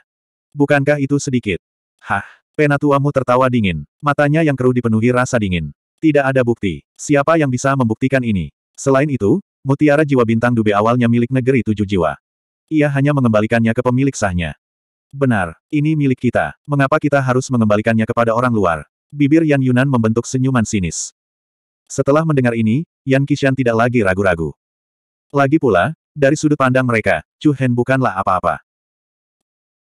Bukankah itu sedikit? Hah, penatuamu tertawa dingin, matanya yang keruh dipenuhi rasa dingin. Tidak ada bukti. Siapa yang bisa membuktikan ini? Selain itu, mutiara jiwa bintang dube awalnya milik negeri tujuh jiwa. Ia hanya mengembalikannya ke pemilik sahnya. Benar, ini milik kita. Mengapa kita harus mengembalikannya kepada orang luar? Bibir Yan Yunan membentuk senyuman sinis. Setelah mendengar ini, Yan Kishan tidak lagi ragu-ragu. Lagi pula, dari sudut pandang mereka, Chu Hen bukanlah apa-apa.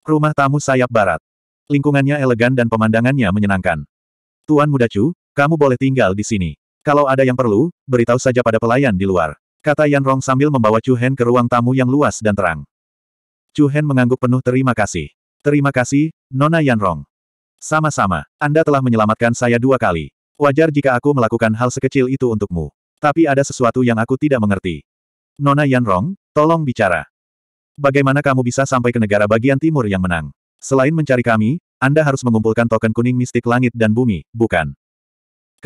Rumah tamu sayap barat. Lingkungannya elegan dan pemandangannya menyenangkan. Tuan muda Chu, kamu boleh tinggal di sini. Kalau ada yang perlu, beritahu saja pada pelayan di luar. Kata Yan Rong sambil membawa Chu Hen ke ruang tamu yang luas dan terang. Chu Hen mengangguk penuh terima kasih. Terima kasih, Nona Yan Rong. Sama-sama, Anda telah menyelamatkan saya dua kali. Wajar jika aku melakukan hal sekecil itu untukmu. Tapi ada sesuatu yang aku tidak mengerti. Nona Yan Rong, tolong bicara. Bagaimana kamu bisa sampai ke negara bagian timur yang menang? Selain mencari kami, Anda harus mengumpulkan token kuning mistik langit dan bumi, bukan?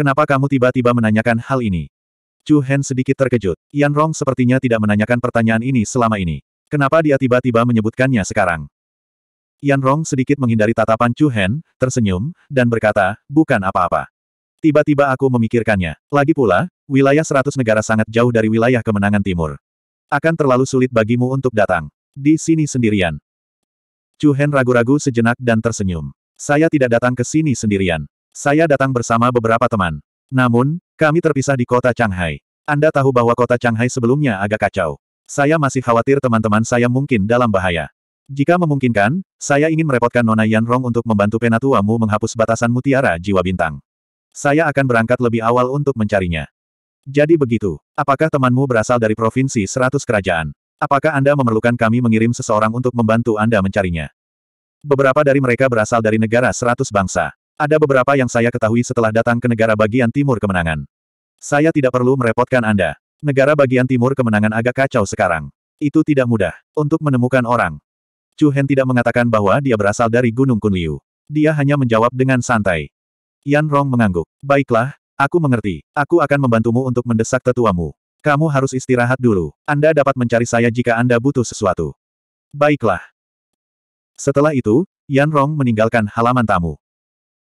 Kenapa kamu tiba-tiba menanyakan hal ini? Chu Hen sedikit terkejut. Yan Rong sepertinya tidak menanyakan pertanyaan ini selama ini. Kenapa dia tiba-tiba menyebutkannya sekarang? Yan Rong sedikit menghindari tatapan Chu Hen, tersenyum, dan berkata, bukan apa-apa. Tiba-tiba aku memikirkannya. Lagi pula, wilayah seratus negara sangat jauh dari wilayah kemenangan timur. Akan terlalu sulit bagimu untuk datang. Di sini sendirian. Chu Hen ragu-ragu sejenak dan tersenyum. Saya tidak datang ke sini sendirian. Saya datang bersama beberapa teman. Namun, kami terpisah di kota Shanghai. Anda tahu bahwa kota Shanghai sebelumnya agak kacau. Saya masih khawatir teman-teman saya mungkin dalam bahaya. Jika memungkinkan, saya ingin merepotkan Nona Yanrong untuk membantu penatuamu menghapus batasan mutiara jiwa bintang. Saya akan berangkat lebih awal untuk mencarinya. Jadi begitu, apakah temanmu berasal dari provinsi Seratus kerajaan? Apakah Anda memerlukan kami mengirim seseorang untuk membantu Anda mencarinya? Beberapa dari mereka berasal dari negara Seratus bangsa. Ada beberapa yang saya ketahui setelah datang ke negara bagian timur kemenangan. Saya tidak perlu merepotkan Anda. Negara bagian timur kemenangan agak kacau sekarang. Itu tidak mudah untuk menemukan orang. Chu Hen tidak mengatakan bahwa dia berasal dari Gunung Kunliu. Dia hanya menjawab dengan santai. Yan Rong mengangguk. Baiklah, aku mengerti. Aku akan membantumu untuk mendesak tetuamu. Kamu harus istirahat dulu. Anda dapat mencari saya jika Anda butuh sesuatu. Baiklah. Setelah itu, Yan Rong meninggalkan halaman tamu.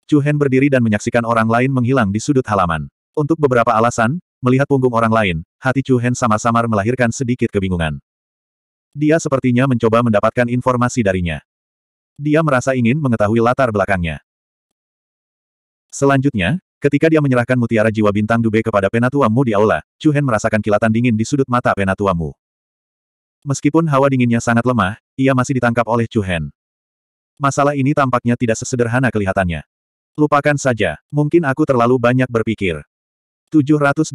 Chu Hen berdiri dan menyaksikan orang lain menghilang di sudut halaman. Untuk beberapa alasan, melihat punggung orang lain, hati Chu Hen samar samar melahirkan sedikit kebingungan. Dia sepertinya mencoba mendapatkan informasi darinya. Dia merasa ingin mengetahui latar belakangnya. Selanjutnya, ketika dia menyerahkan mutiara jiwa bintang Dube kepada penatuamu di aula, Chu Hen merasakan kilatan dingin di sudut mata penatuamu. Meskipun hawa dinginnya sangat lemah, ia masih ditangkap oleh Chu Hen. Masalah ini tampaknya tidak sesederhana kelihatannya. Lupakan saja, mungkin aku terlalu banyak berpikir. 708.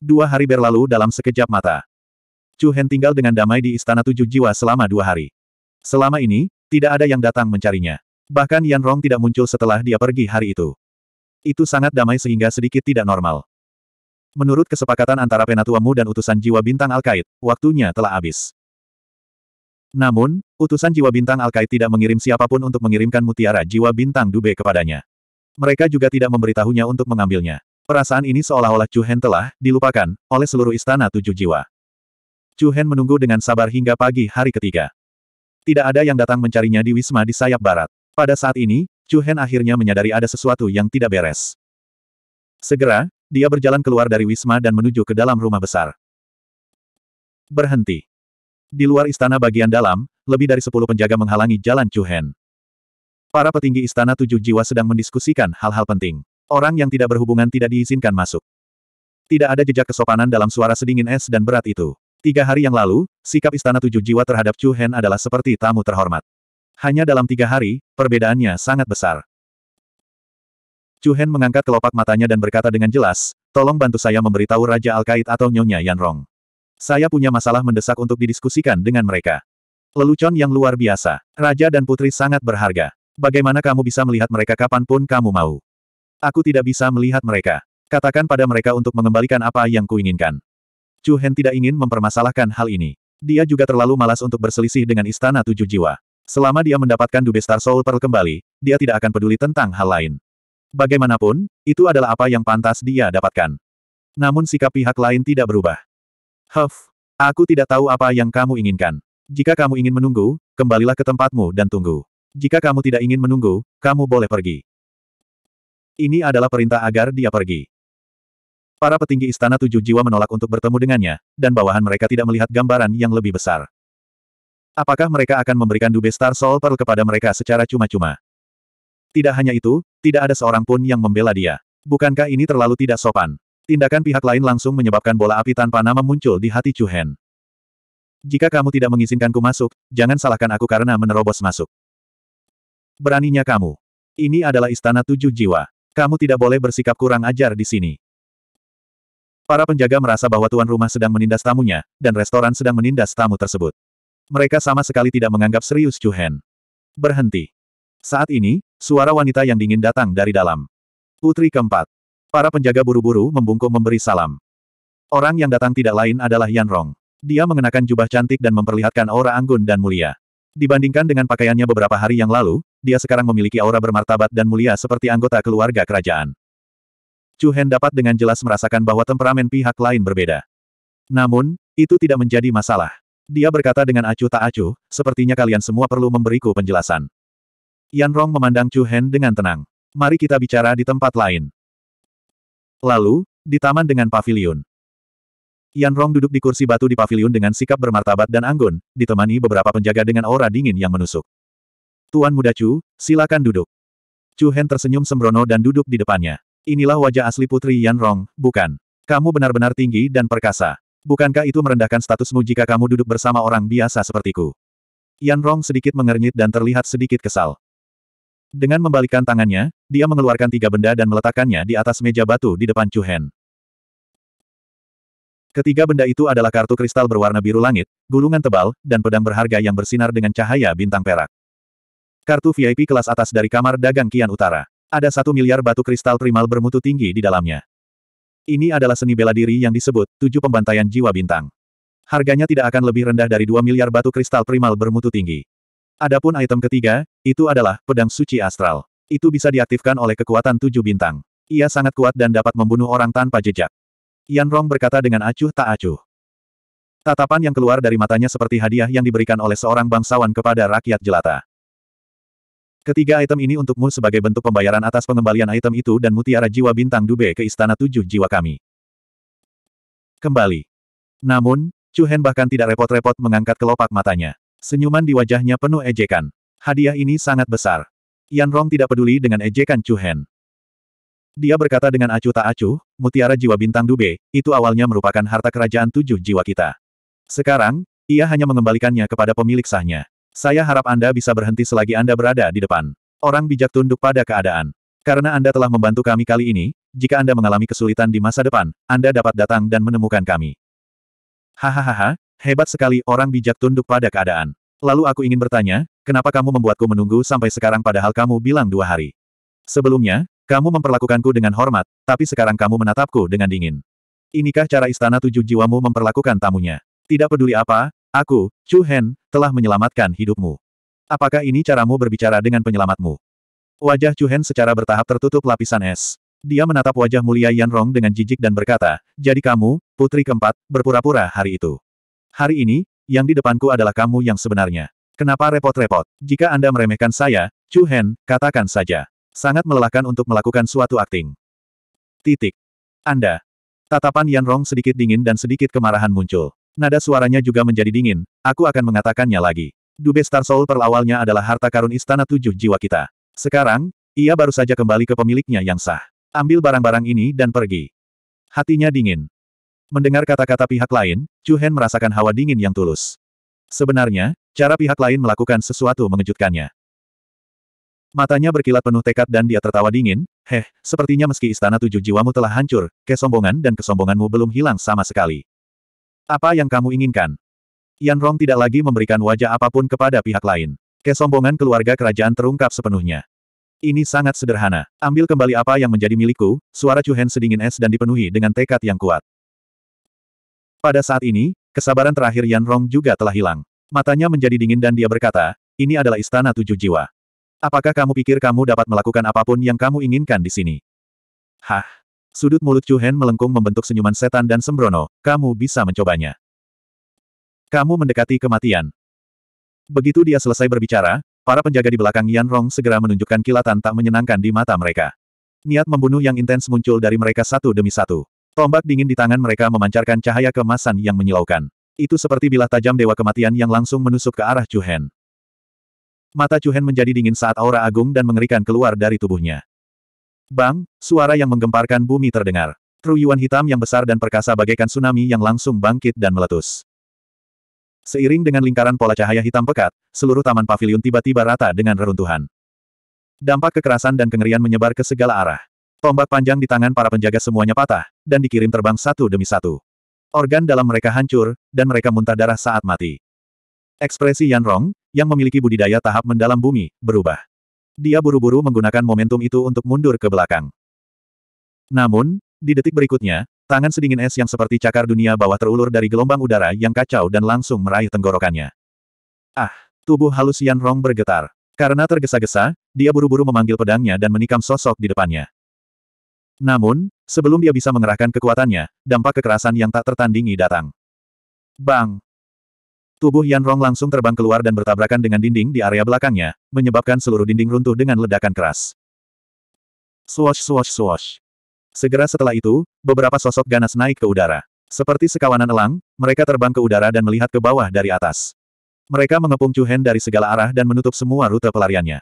Dua hari berlalu dalam sekejap mata. Chu Hen tinggal dengan damai di Istana Tujuh Jiwa selama dua hari. Selama ini, tidak ada yang datang mencarinya. Bahkan Yan Rong tidak muncul setelah dia pergi hari itu. Itu sangat damai sehingga sedikit tidak normal. Menurut kesepakatan antara Penatua Mu dan utusan jiwa bintang Al-Qaid, waktunya telah habis. Namun, utusan jiwa bintang Alkai tidak mengirim siapapun untuk mengirimkan mutiara jiwa bintang Dube kepadanya. Mereka juga tidak memberitahunya untuk mengambilnya. Perasaan ini seolah-olah Chu Hen telah dilupakan oleh seluruh istana tujuh jiwa. Chu Hen menunggu dengan sabar hingga pagi hari ketiga. Tidak ada yang datang mencarinya di Wisma di sayap barat. Pada saat ini, Chu Hen akhirnya menyadari ada sesuatu yang tidak beres. Segera, dia berjalan keluar dari Wisma dan menuju ke dalam rumah besar. Berhenti. Di luar istana bagian dalam, lebih dari sepuluh penjaga menghalangi jalan Hen. Para petinggi istana tujuh jiwa sedang mendiskusikan hal-hal penting. Orang yang tidak berhubungan tidak diizinkan masuk. Tidak ada jejak kesopanan dalam suara sedingin es dan berat itu. Tiga hari yang lalu, sikap istana tujuh jiwa terhadap Chu Hen adalah seperti tamu terhormat. Hanya dalam tiga hari, perbedaannya sangat besar. Chu Hen mengangkat kelopak matanya dan berkata dengan jelas, tolong bantu saya memberitahu Raja Al-Kait atau Nyonya Yanrong. Saya punya masalah mendesak untuk didiskusikan dengan mereka. Lelucon yang luar biasa. Raja dan putri sangat berharga. Bagaimana kamu bisa melihat mereka kapanpun kamu mau? Aku tidak bisa melihat mereka. Katakan pada mereka untuk mengembalikan apa yang kuinginkan. Chu Hen tidak ingin mempermasalahkan hal ini. Dia juga terlalu malas untuk berselisih dengan Istana Tujuh Jiwa. Selama dia mendapatkan Dube Star Soul Pearl kembali, dia tidak akan peduli tentang hal lain. Bagaimanapun, itu adalah apa yang pantas dia dapatkan. Namun sikap pihak lain tidak berubah. Huff, aku tidak tahu apa yang kamu inginkan. Jika kamu ingin menunggu, kembalilah ke tempatmu dan tunggu. Jika kamu tidak ingin menunggu, kamu boleh pergi. Ini adalah perintah agar dia pergi. Para petinggi Istana Tujuh Jiwa menolak untuk bertemu dengannya, dan bawahan mereka tidak melihat gambaran yang lebih besar. Apakah mereka akan memberikan Dube Star Soul Pearl kepada mereka secara cuma-cuma? Tidak hanya itu, tidak ada seorang pun yang membela dia. Bukankah ini terlalu tidak sopan? Tindakan pihak lain langsung menyebabkan bola api tanpa nama muncul di hati Chu Hen. Jika kamu tidak mengizinkanku masuk, jangan salahkan aku karena menerobos masuk. Beraninya kamu. Ini adalah istana tujuh jiwa. Kamu tidak boleh bersikap kurang ajar di sini. Para penjaga merasa bahwa tuan rumah sedang menindas tamunya, dan restoran sedang menindas tamu tersebut. Mereka sama sekali tidak menganggap serius Chu Hen. Berhenti. Saat ini, suara wanita yang dingin datang dari dalam. Putri keempat, Para penjaga buru-buru membungkuk memberi salam. Orang yang datang tidak lain adalah Yan Rong. Dia mengenakan jubah cantik dan memperlihatkan aura anggun dan mulia. Dibandingkan dengan pakaiannya beberapa hari yang lalu, dia sekarang memiliki aura bermartabat dan mulia seperti anggota keluarga kerajaan. Chu Hen dapat dengan jelas merasakan bahwa temperamen pihak lain berbeda. Namun, itu tidak menjadi masalah. Dia berkata dengan acuh tak acuh, sepertinya kalian semua perlu memberiku penjelasan. Yan Rong memandang Chu Hen dengan tenang. Mari kita bicara di tempat lain. Lalu, di taman dengan pavilion. Yan Rong duduk di kursi batu di pavilion dengan sikap bermartabat dan anggun, ditemani beberapa penjaga dengan aura dingin yang menusuk. Tuan muda Chu, silakan duduk. Chu Hen tersenyum sembrono dan duduk di depannya. Inilah wajah asli putri Yan Rong, bukan? Kamu benar-benar tinggi dan perkasa. Bukankah itu merendahkan statusmu jika kamu duduk bersama orang biasa sepertiku? Yan Rong sedikit mengernyit dan terlihat sedikit kesal. Dengan membalikkan tangannya, dia mengeluarkan tiga benda dan meletakkannya di atas meja batu di depan Chu Hen. Ketiga benda itu adalah kartu kristal berwarna biru langit, gulungan tebal, dan pedang berharga yang bersinar dengan cahaya bintang perak. Kartu VIP kelas atas dari kamar dagang Kian Utara. Ada satu miliar batu kristal primal bermutu tinggi di dalamnya. Ini adalah seni bela diri yang disebut tujuh pembantaian jiwa bintang. Harganya tidak akan lebih rendah dari dua miliar batu kristal primal bermutu tinggi. Adapun item ketiga, itu adalah pedang suci astral. Itu bisa diaktifkan oleh kekuatan tujuh bintang. Ia sangat kuat dan dapat membunuh orang tanpa jejak. Yan Rong berkata dengan acuh tak acuh. Tatapan yang keluar dari matanya seperti hadiah yang diberikan oleh seorang bangsawan kepada rakyat jelata. Ketiga item ini untukmu sebagai bentuk pembayaran atas pengembalian item itu dan mutiara jiwa bintang Dube ke istana tujuh jiwa kami. Kembali. Namun, Chu Hen bahkan tidak repot-repot mengangkat kelopak matanya. Senyuman di wajahnya penuh ejekan. Hadiah ini sangat besar. Yan Rong tidak peduli dengan ejekan Chu Hen. Dia berkata dengan acuh tak acuh, mutiara jiwa bintang Dube, itu awalnya merupakan harta kerajaan tujuh jiwa kita. Sekarang, ia hanya mengembalikannya kepada pemilik sahnya. Saya harap Anda bisa berhenti selagi Anda berada di depan. Orang bijak tunduk pada keadaan. Karena Anda telah membantu kami kali ini, jika Anda mengalami kesulitan di masa depan, Anda dapat datang dan menemukan kami. Hahaha, Hebat sekali, orang bijak tunduk pada keadaan. Lalu aku ingin bertanya, kenapa kamu membuatku menunggu sampai sekarang padahal kamu bilang dua hari? Sebelumnya, kamu memperlakukanku dengan hormat, tapi sekarang kamu menatapku dengan dingin. Inikah cara istana tujuh jiwamu memperlakukan tamunya? Tidak peduli apa, aku, Chu Hen, telah menyelamatkan hidupmu. Apakah ini caramu berbicara dengan penyelamatmu? Wajah Chu Hen secara bertahap tertutup lapisan es. Dia menatap wajah mulia Yan Rong dengan jijik dan berkata, jadi kamu, putri keempat, berpura-pura hari itu. Hari ini, yang di depanku adalah kamu yang sebenarnya. Kenapa repot-repot? Jika Anda meremehkan saya, Chu Hen, katakan saja. Sangat melelahkan untuk melakukan suatu akting. Titik. Anda. Tatapan Yan Rong sedikit dingin dan sedikit kemarahan muncul. Nada suaranya juga menjadi dingin, aku akan mengatakannya lagi. Dube Star Soul perlawalnya adalah harta karun istana tujuh jiwa kita. Sekarang, ia baru saja kembali ke pemiliknya yang sah. Ambil barang-barang ini dan pergi. Hatinya dingin. Mendengar kata-kata pihak lain, Chu Hen merasakan hawa dingin yang tulus. Sebenarnya, cara pihak lain melakukan sesuatu mengejutkannya. Matanya berkilat penuh tekad dan dia tertawa dingin, heh, sepertinya meski istana tujuh jiwamu telah hancur, kesombongan dan kesombonganmu belum hilang sama sekali. Apa yang kamu inginkan? Yan Rong tidak lagi memberikan wajah apapun kepada pihak lain. Kesombongan keluarga kerajaan terungkap sepenuhnya. Ini sangat sederhana. Ambil kembali apa yang menjadi milikku, suara Chu Hen sedingin es dan dipenuhi dengan tekad yang kuat. Pada saat ini, kesabaran terakhir Yan Rong juga telah hilang. Matanya menjadi dingin dan dia berkata, ini adalah istana tujuh jiwa. Apakah kamu pikir kamu dapat melakukan apapun yang kamu inginkan di sini? Hah? Sudut mulut Chu Hen melengkung membentuk senyuman setan dan sembrono, kamu bisa mencobanya. Kamu mendekati kematian. Begitu dia selesai berbicara, para penjaga di belakang Yan Rong segera menunjukkan kilatan tak menyenangkan di mata mereka. Niat membunuh yang intens muncul dari mereka satu demi satu. Tombak dingin di tangan mereka memancarkan cahaya kemasan yang menyilaukan. Itu seperti bilah tajam Dewa Kematian yang langsung menusuk ke arah Chuhen. Mata Chuhen menjadi dingin saat aura agung dan mengerikan keluar dari tubuhnya. Bang, suara yang menggemparkan bumi terdengar. Truyuan hitam yang besar dan perkasa bagaikan tsunami yang langsung bangkit dan meletus. Seiring dengan lingkaran pola cahaya hitam pekat, seluruh taman pavilion tiba-tiba rata dengan reruntuhan. Dampak kekerasan dan kengerian menyebar ke segala arah. Tombak panjang di tangan para penjaga semuanya patah, dan dikirim terbang satu demi satu. Organ dalam mereka hancur, dan mereka muntah darah saat mati. Ekspresi Yan Rong, yang memiliki budidaya tahap mendalam bumi, berubah. Dia buru-buru menggunakan momentum itu untuk mundur ke belakang. Namun, di detik berikutnya, tangan sedingin es yang seperti cakar dunia bawah terulur dari gelombang udara yang kacau dan langsung meraih tenggorokannya. Ah, tubuh halus Yan Rong bergetar. Karena tergesa-gesa, dia buru-buru memanggil pedangnya dan menikam sosok di depannya. Namun, Sebelum dia bisa mengerahkan kekuatannya, dampak kekerasan yang tak tertandingi datang. Bang! Tubuh Yan Rong langsung terbang keluar dan bertabrakan dengan dinding di area belakangnya, menyebabkan seluruh dinding runtuh dengan ledakan keras. Swash swash swash. Segera setelah itu, beberapa sosok ganas naik ke udara. Seperti sekawanan elang, mereka terbang ke udara dan melihat ke bawah dari atas. Mereka mengepung Chu Hen dari segala arah dan menutup semua rute pelariannya.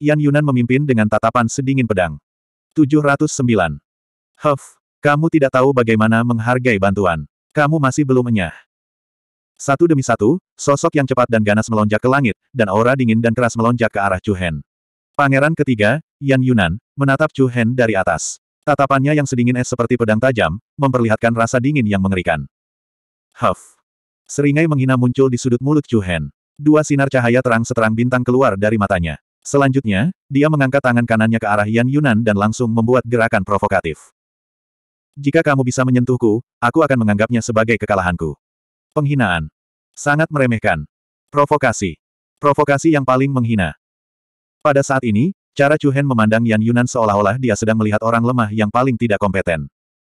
Yan Yunan memimpin dengan tatapan sedingin pedang. 709. Huff, kamu tidak tahu bagaimana menghargai bantuan. Kamu masih belum menyah. Satu demi satu, sosok yang cepat dan ganas melonjak ke langit, dan aura dingin dan keras melonjak ke arah Chu Hen. Pangeran ketiga, Yan Yunan, menatap Chu Hen dari atas. Tatapannya yang sedingin es seperti pedang tajam, memperlihatkan rasa dingin yang mengerikan. Huff. Seringai menghina muncul di sudut mulut Chu Hen. Dua sinar cahaya terang seterang bintang keluar dari matanya. Selanjutnya, dia mengangkat tangan kanannya ke arah Yan Yunan dan langsung membuat gerakan provokatif. Jika kamu bisa menyentuhku, aku akan menganggapnya sebagai kekalahanku. Penghinaan. Sangat meremehkan. Provokasi. Provokasi yang paling menghina. Pada saat ini, cara Chu Hen memandang Yan Yunan seolah-olah dia sedang melihat orang lemah yang paling tidak kompeten.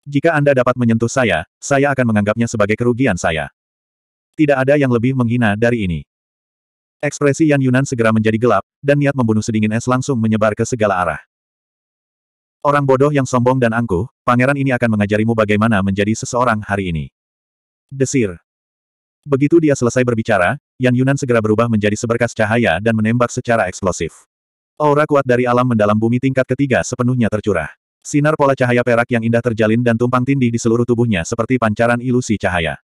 Jika Anda dapat menyentuh saya, saya akan menganggapnya sebagai kerugian saya. Tidak ada yang lebih menghina dari ini. Ekspresi Yan Yunan segera menjadi gelap, dan niat membunuh sedingin es langsung menyebar ke segala arah. Orang bodoh yang sombong dan angkuh, pangeran ini akan mengajarimu bagaimana menjadi seseorang hari ini. Desir. Begitu dia selesai berbicara, Yan Yunan segera berubah menjadi seberkas cahaya dan menembak secara eksplosif. Aura kuat dari alam mendalam bumi tingkat ketiga sepenuhnya tercurah. Sinar pola cahaya perak yang indah terjalin dan tumpang tindih di seluruh tubuhnya seperti pancaran ilusi cahaya.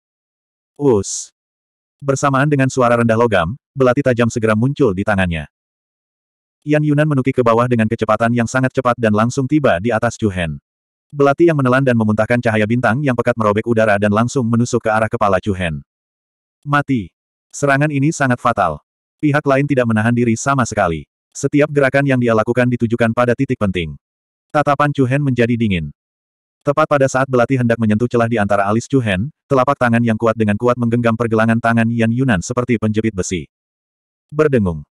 Us. Bersamaan dengan suara rendah logam, belati tajam segera muncul di tangannya. Yan Yunan menukik ke bawah dengan kecepatan yang sangat cepat dan langsung tiba di atas Chu Hen. Belati yang menelan dan memuntahkan cahaya bintang yang pekat merobek udara dan langsung menusuk ke arah kepala Chu Hen. Mati. Serangan ini sangat fatal. Pihak lain tidak menahan diri sama sekali. Setiap gerakan yang dia lakukan ditujukan pada titik penting. Tatapan Chu Hen menjadi dingin. Tepat pada saat belati hendak menyentuh celah di antara alis Chu Hen, telapak tangan yang kuat dengan kuat menggenggam pergelangan tangan Yan Yunan seperti penjepit besi. Berdengung.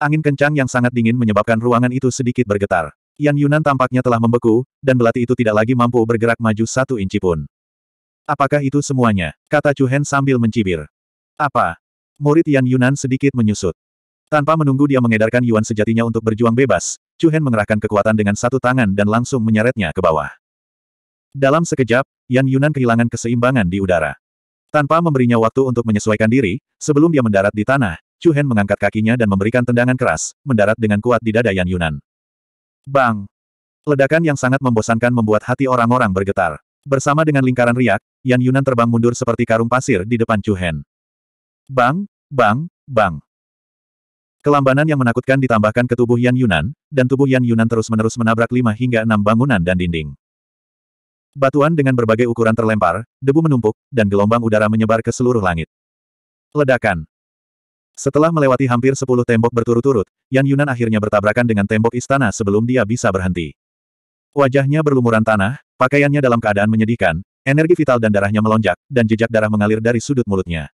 Angin kencang yang sangat dingin menyebabkan ruangan itu sedikit bergetar. Yan Yunan tampaknya telah membeku, dan belati itu tidak lagi mampu bergerak maju satu inci pun. Apakah itu semuanya? Kata Chu Hen sambil mencibir. Apa? Murid Yan Yunan sedikit menyusut. Tanpa menunggu dia mengedarkan Yuan sejatinya untuk berjuang bebas, Chu Hen mengerahkan kekuatan dengan satu tangan dan langsung menyeretnya ke bawah. Dalam sekejap, Yan Yunan kehilangan keseimbangan di udara. Tanpa memberinya waktu untuk menyesuaikan diri, sebelum dia mendarat di tanah, Chu Hen mengangkat kakinya dan memberikan tendangan keras, mendarat dengan kuat di dada Yan Yunan. Bang! Ledakan yang sangat membosankan membuat hati orang-orang bergetar. Bersama dengan lingkaran riak, Yan Yunan terbang mundur seperti karung pasir di depan Chu Hen. Bang! Bang! Bang! Kelambanan yang menakutkan ditambahkan ke tubuh Yan Yunan, dan tubuh Yan Yunan terus-menerus menabrak lima hingga enam bangunan dan dinding. Batuan dengan berbagai ukuran terlempar, debu menumpuk, dan gelombang udara menyebar ke seluruh langit. Ledakan. Setelah melewati hampir sepuluh tembok berturut-turut, Yan Yunan akhirnya bertabrakan dengan tembok istana sebelum dia bisa berhenti. Wajahnya berlumuran tanah, pakaiannya dalam keadaan menyedihkan, energi vital dan darahnya melonjak, dan jejak darah mengalir dari sudut mulutnya.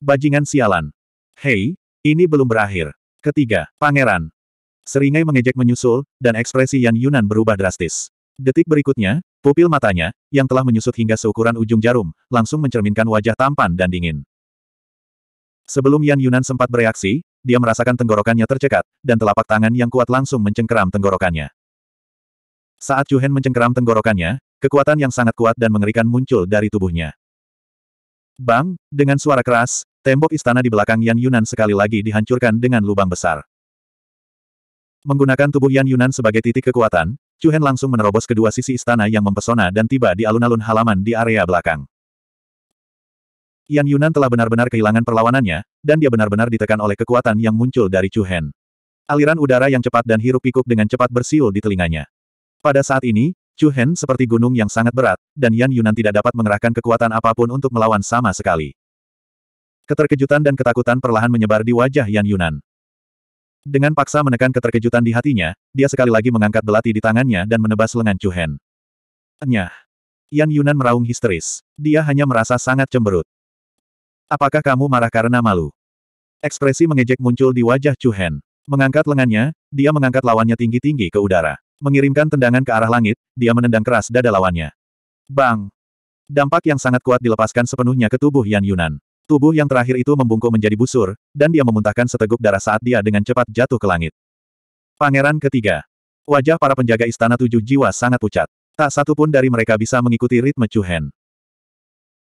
Bajingan sialan. Hei, ini belum berakhir. Ketiga, pangeran. Seringai mengejek menyusul, dan ekspresi Yan Yunan berubah drastis. Detik berikutnya, pupil matanya, yang telah menyusut hingga seukuran ujung jarum, langsung mencerminkan wajah tampan dan dingin. Sebelum Yan Yunan sempat bereaksi, dia merasakan tenggorokannya tercekat, dan telapak tangan yang kuat langsung mencengkeram tenggorokannya. Saat Chu Hen mencengkeram tenggorokannya, kekuatan yang sangat kuat dan mengerikan muncul dari tubuhnya. Bang, dengan suara keras, tembok istana di belakang Yan Yunan sekali lagi dihancurkan dengan lubang besar. Menggunakan tubuh Yan Yunan sebagai titik kekuatan, Chu Hen langsung menerobos kedua sisi istana yang mempesona dan tiba di alun-alun halaman di area belakang. Yan Yunan telah benar-benar kehilangan perlawanannya, dan dia benar-benar ditekan oleh kekuatan yang muncul dari Chu Hen. Aliran udara yang cepat dan hirup pikuk dengan cepat bersiul di telinganya. Pada saat ini, Chu Hen seperti gunung yang sangat berat, dan Yan Yunan tidak dapat mengerahkan kekuatan apapun untuk melawan sama sekali. Keterkejutan dan ketakutan perlahan menyebar di wajah Yan Yunan. Dengan paksa menekan keterkejutan di hatinya, dia sekali lagi mengangkat belati di tangannya dan menebas lengan Chu Hen. Nyah! Yan Yunan meraung histeris. Dia hanya merasa sangat cemberut. Apakah kamu marah karena malu? Ekspresi mengejek muncul di wajah Chu Hen. Mengangkat lengannya, dia mengangkat lawannya tinggi-tinggi ke udara. Mengirimkan tendangan ke arah langit, dia menendang keras dada lawannya. Bang! Dampak yang sangat kuat dilepaskan sepenuhnya ke tubuh Yan Yunan. Tubuh yang terakhir itu membungkuk menjadi busur, dan dia memuntahkan seteguk darah saat dia dengan cepat jatuh ke langit. Pangeran ketiga. Wajah para penjaga istana tujuh jiwa sangat pucat. Tak satu pun dari mereka bisa mengikuti ritme Chu Hen.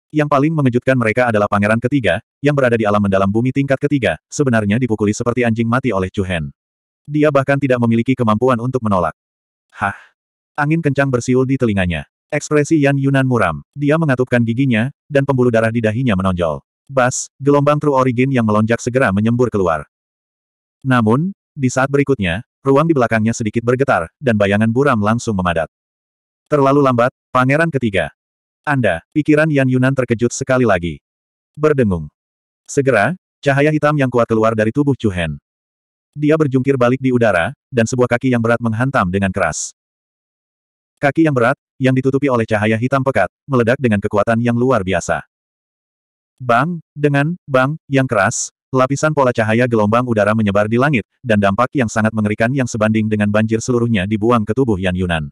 Yang paling mengejutkan mereka adalah pangeran ketiga, yang berada di alam mendalam bumi tingkat ketiga, sebenarnya dipukuli seperti anjing mati oleh Chu Dia bahkan tidak memiliki kemampuan untuk menolak. Hah! Angin kencang bersiul di telinganya. Ekspresi Yan Yunan muram. Dia mengatupkan giginya, dan pembuluh darah di dahinya menonjol. Bas, gelombang True Origin yang melonjak segera menyembur keluar. Namun, di saat berikutnya, ruang di belakangnya sedikit bergetar, dan bayangan buram langsung memadat. Terlalu lambat, pangeran ketiga, anda, pikiran Yan Yunan terkejut sekali lagi. Berdengung. Segera, cahaya hitam yang kuat keluar dari tubuh Chu Hen. Dia berjungkir balik di udara, dan sebuah kaki yang berat menghantam dengan keras. Kaki yang berat, yang ditutupi oleh cahaya hitam pekat, meledak dengan kekuatan yang luar biasa. Bang, dengan, bang, yang keras, lapisan pola cahaya gelombang udara menyebar di langit, dan dampak yang sangat mengerikan yang sebanding dengan banjir seluruhnya dibuang ke tubuh Yan Yunan.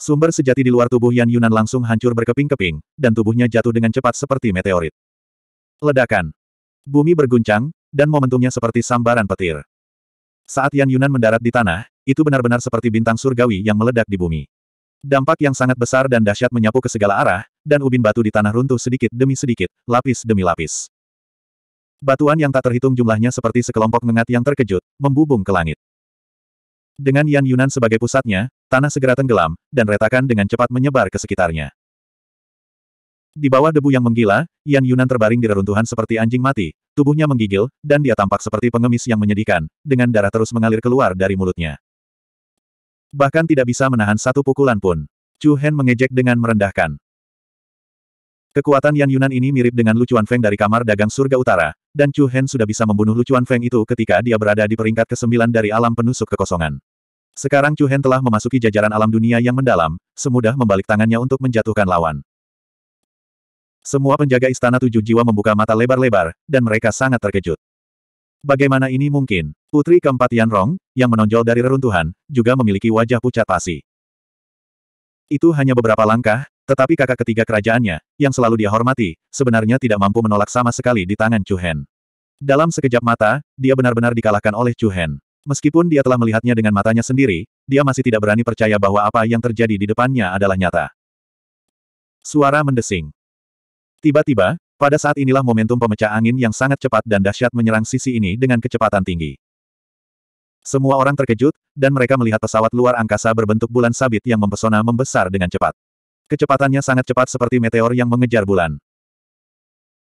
Sumber sejati di luar tubuh Yan Yunan langsung hancur berkeping-keping, dan tubuhnya jatuh dengan cepat seperti meteorit. Ledakan. Bumi berguncang, dan momentumnya seperti sambaran petir. Saat Yan Yunan mendarat di tanah, itu benar-benar seperti bintang surgawi yang meledak di bumi. Dampak yang sangat besar dan dahsyat menyapu ke segala arah, dan ubin batu di tanah runtuh sedikit demi sedikit, lapis demi lapis. Batuan yang tak terhitung jumlahnya seperti sekelompok mengat yang terkejut, membubung ke langit. Dengan Yan Yunan sebagai pusatnya, tanah segera tenggelam, dan retakan dengan cepat menyebar ke sekitarnya. Di bawah debu yang menggila, Yan Yunan terbaring di reruntuhan seperti anjing mati, tubuhnya menggigil, dan dia tampak seperti pengemis yang menyedihkan, dengan darah terus mengalir keluar dari mulutnya. Bahkan tidak bisa menahan satu pukulan pun. Chu Hen mengejek dengan merendahkan. Kekuatan Yan Yunan ini mirip dengan Lucuan Feng dari kamar dagang surga utara, dan Chu Hen sudah bisa membunuh Lucuan Feng itu ketika dia berada di peringkat ke-9 dari alam penusuk kekosongan. Sekarang Chu Hen telah memasuki jajaran alam dunia yang mendalam, semudah membalik tangannya untuk menjatuhkan lawan. Semua penjaga istana tujuh jiwa membuka mata lebar-lebar, dan mereka sangat terkejut. Bagaimana ini mungkin? Putri keempat Yan Rong, yang menonjol dari reruntuhan, juga memiliki wajah pucat pasi. Itu hanya beberapa langkah, tetapi kakak ketiga kerajaannya, yang selalu dia hormati, sebenarnya tidak mampu menolak sama sekali di tangan Chu Hen. Dalam sekejap mata, dia benar-benar dikalahkan oleh Chu Hen. Meskipun dia telah melihatnya dengan matanya sendiri, dia masih tidak berani percaya bahwa apa yang terjadi di depannya adalah nyata. Suara mendesing. Tiba-tiba, pada saat inilah momentum pemecah angin yang sangat cepat dan dahsyat menyerang sisi ini dengan kecepatan tinggi. Semua orang terkejut, dan mereka melihat pesawat luar angkasa berbentuk bulan sabit yang mempesona membesar dengan cepat. Kecepatannya sangat cepat seperti meteor yang mengejar bulan.